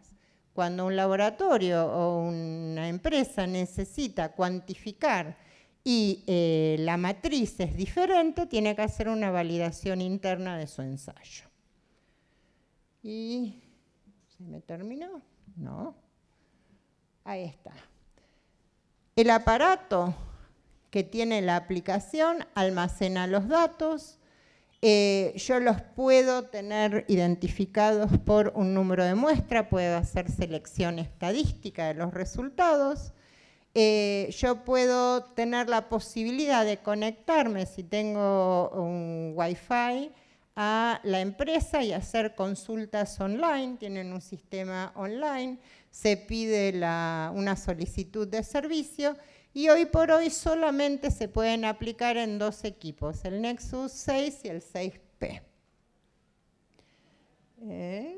Cuando un laboratorio o una empresa necesita cuantificar y eh, la matriz es diferente, tiene que hacer una validación interna de su ensayo. ¿Y se me terminó? No. Ahí está. El aparato que tiene la aplicación almacena los datos, eh, yo los puedo tener identificados por un número de muestra, puedo hacer selección estadística de los resultados, eh, yo puedo tener la posibilidad de conectarme si tengo un Wi-Fi a la empresa y hacer consultas online, tienen un sistema online, se pide una solicitud de servicio y hoy por hoy solamente se pueden aplicar en dos equipos, el Nexus 6 y el 6P. ¿Eh?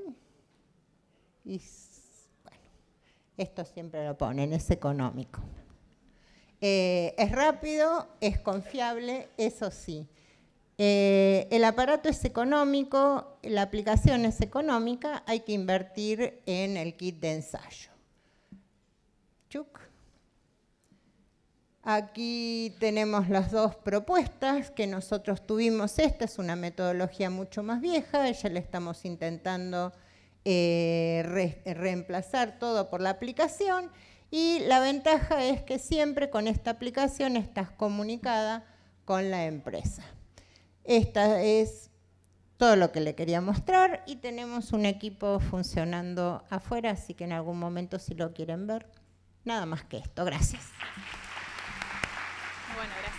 esto siempre lo ponen, es económico. Eh, es rápido, es confiable, eso sí. Eh, el aparato es económico, la aplicación es económica, hay que invertir en el kit de ensayo. Chuc. Aquí tenemos las dos propuestas que nosotros tuvimos. Esta es una metodología mucho más vieja, Ella la estamos intentando eh, reemplazar todo por la aplicación y la ventaja es que siempre con esta aplicación estás comunicada con la empresa. Esta es todo lo que le quería mostrar y tenemos un equipo funcionando afuera, así que en algún momento si lo quieren ver, nada más que esto. Gracias. Bueno, gracias.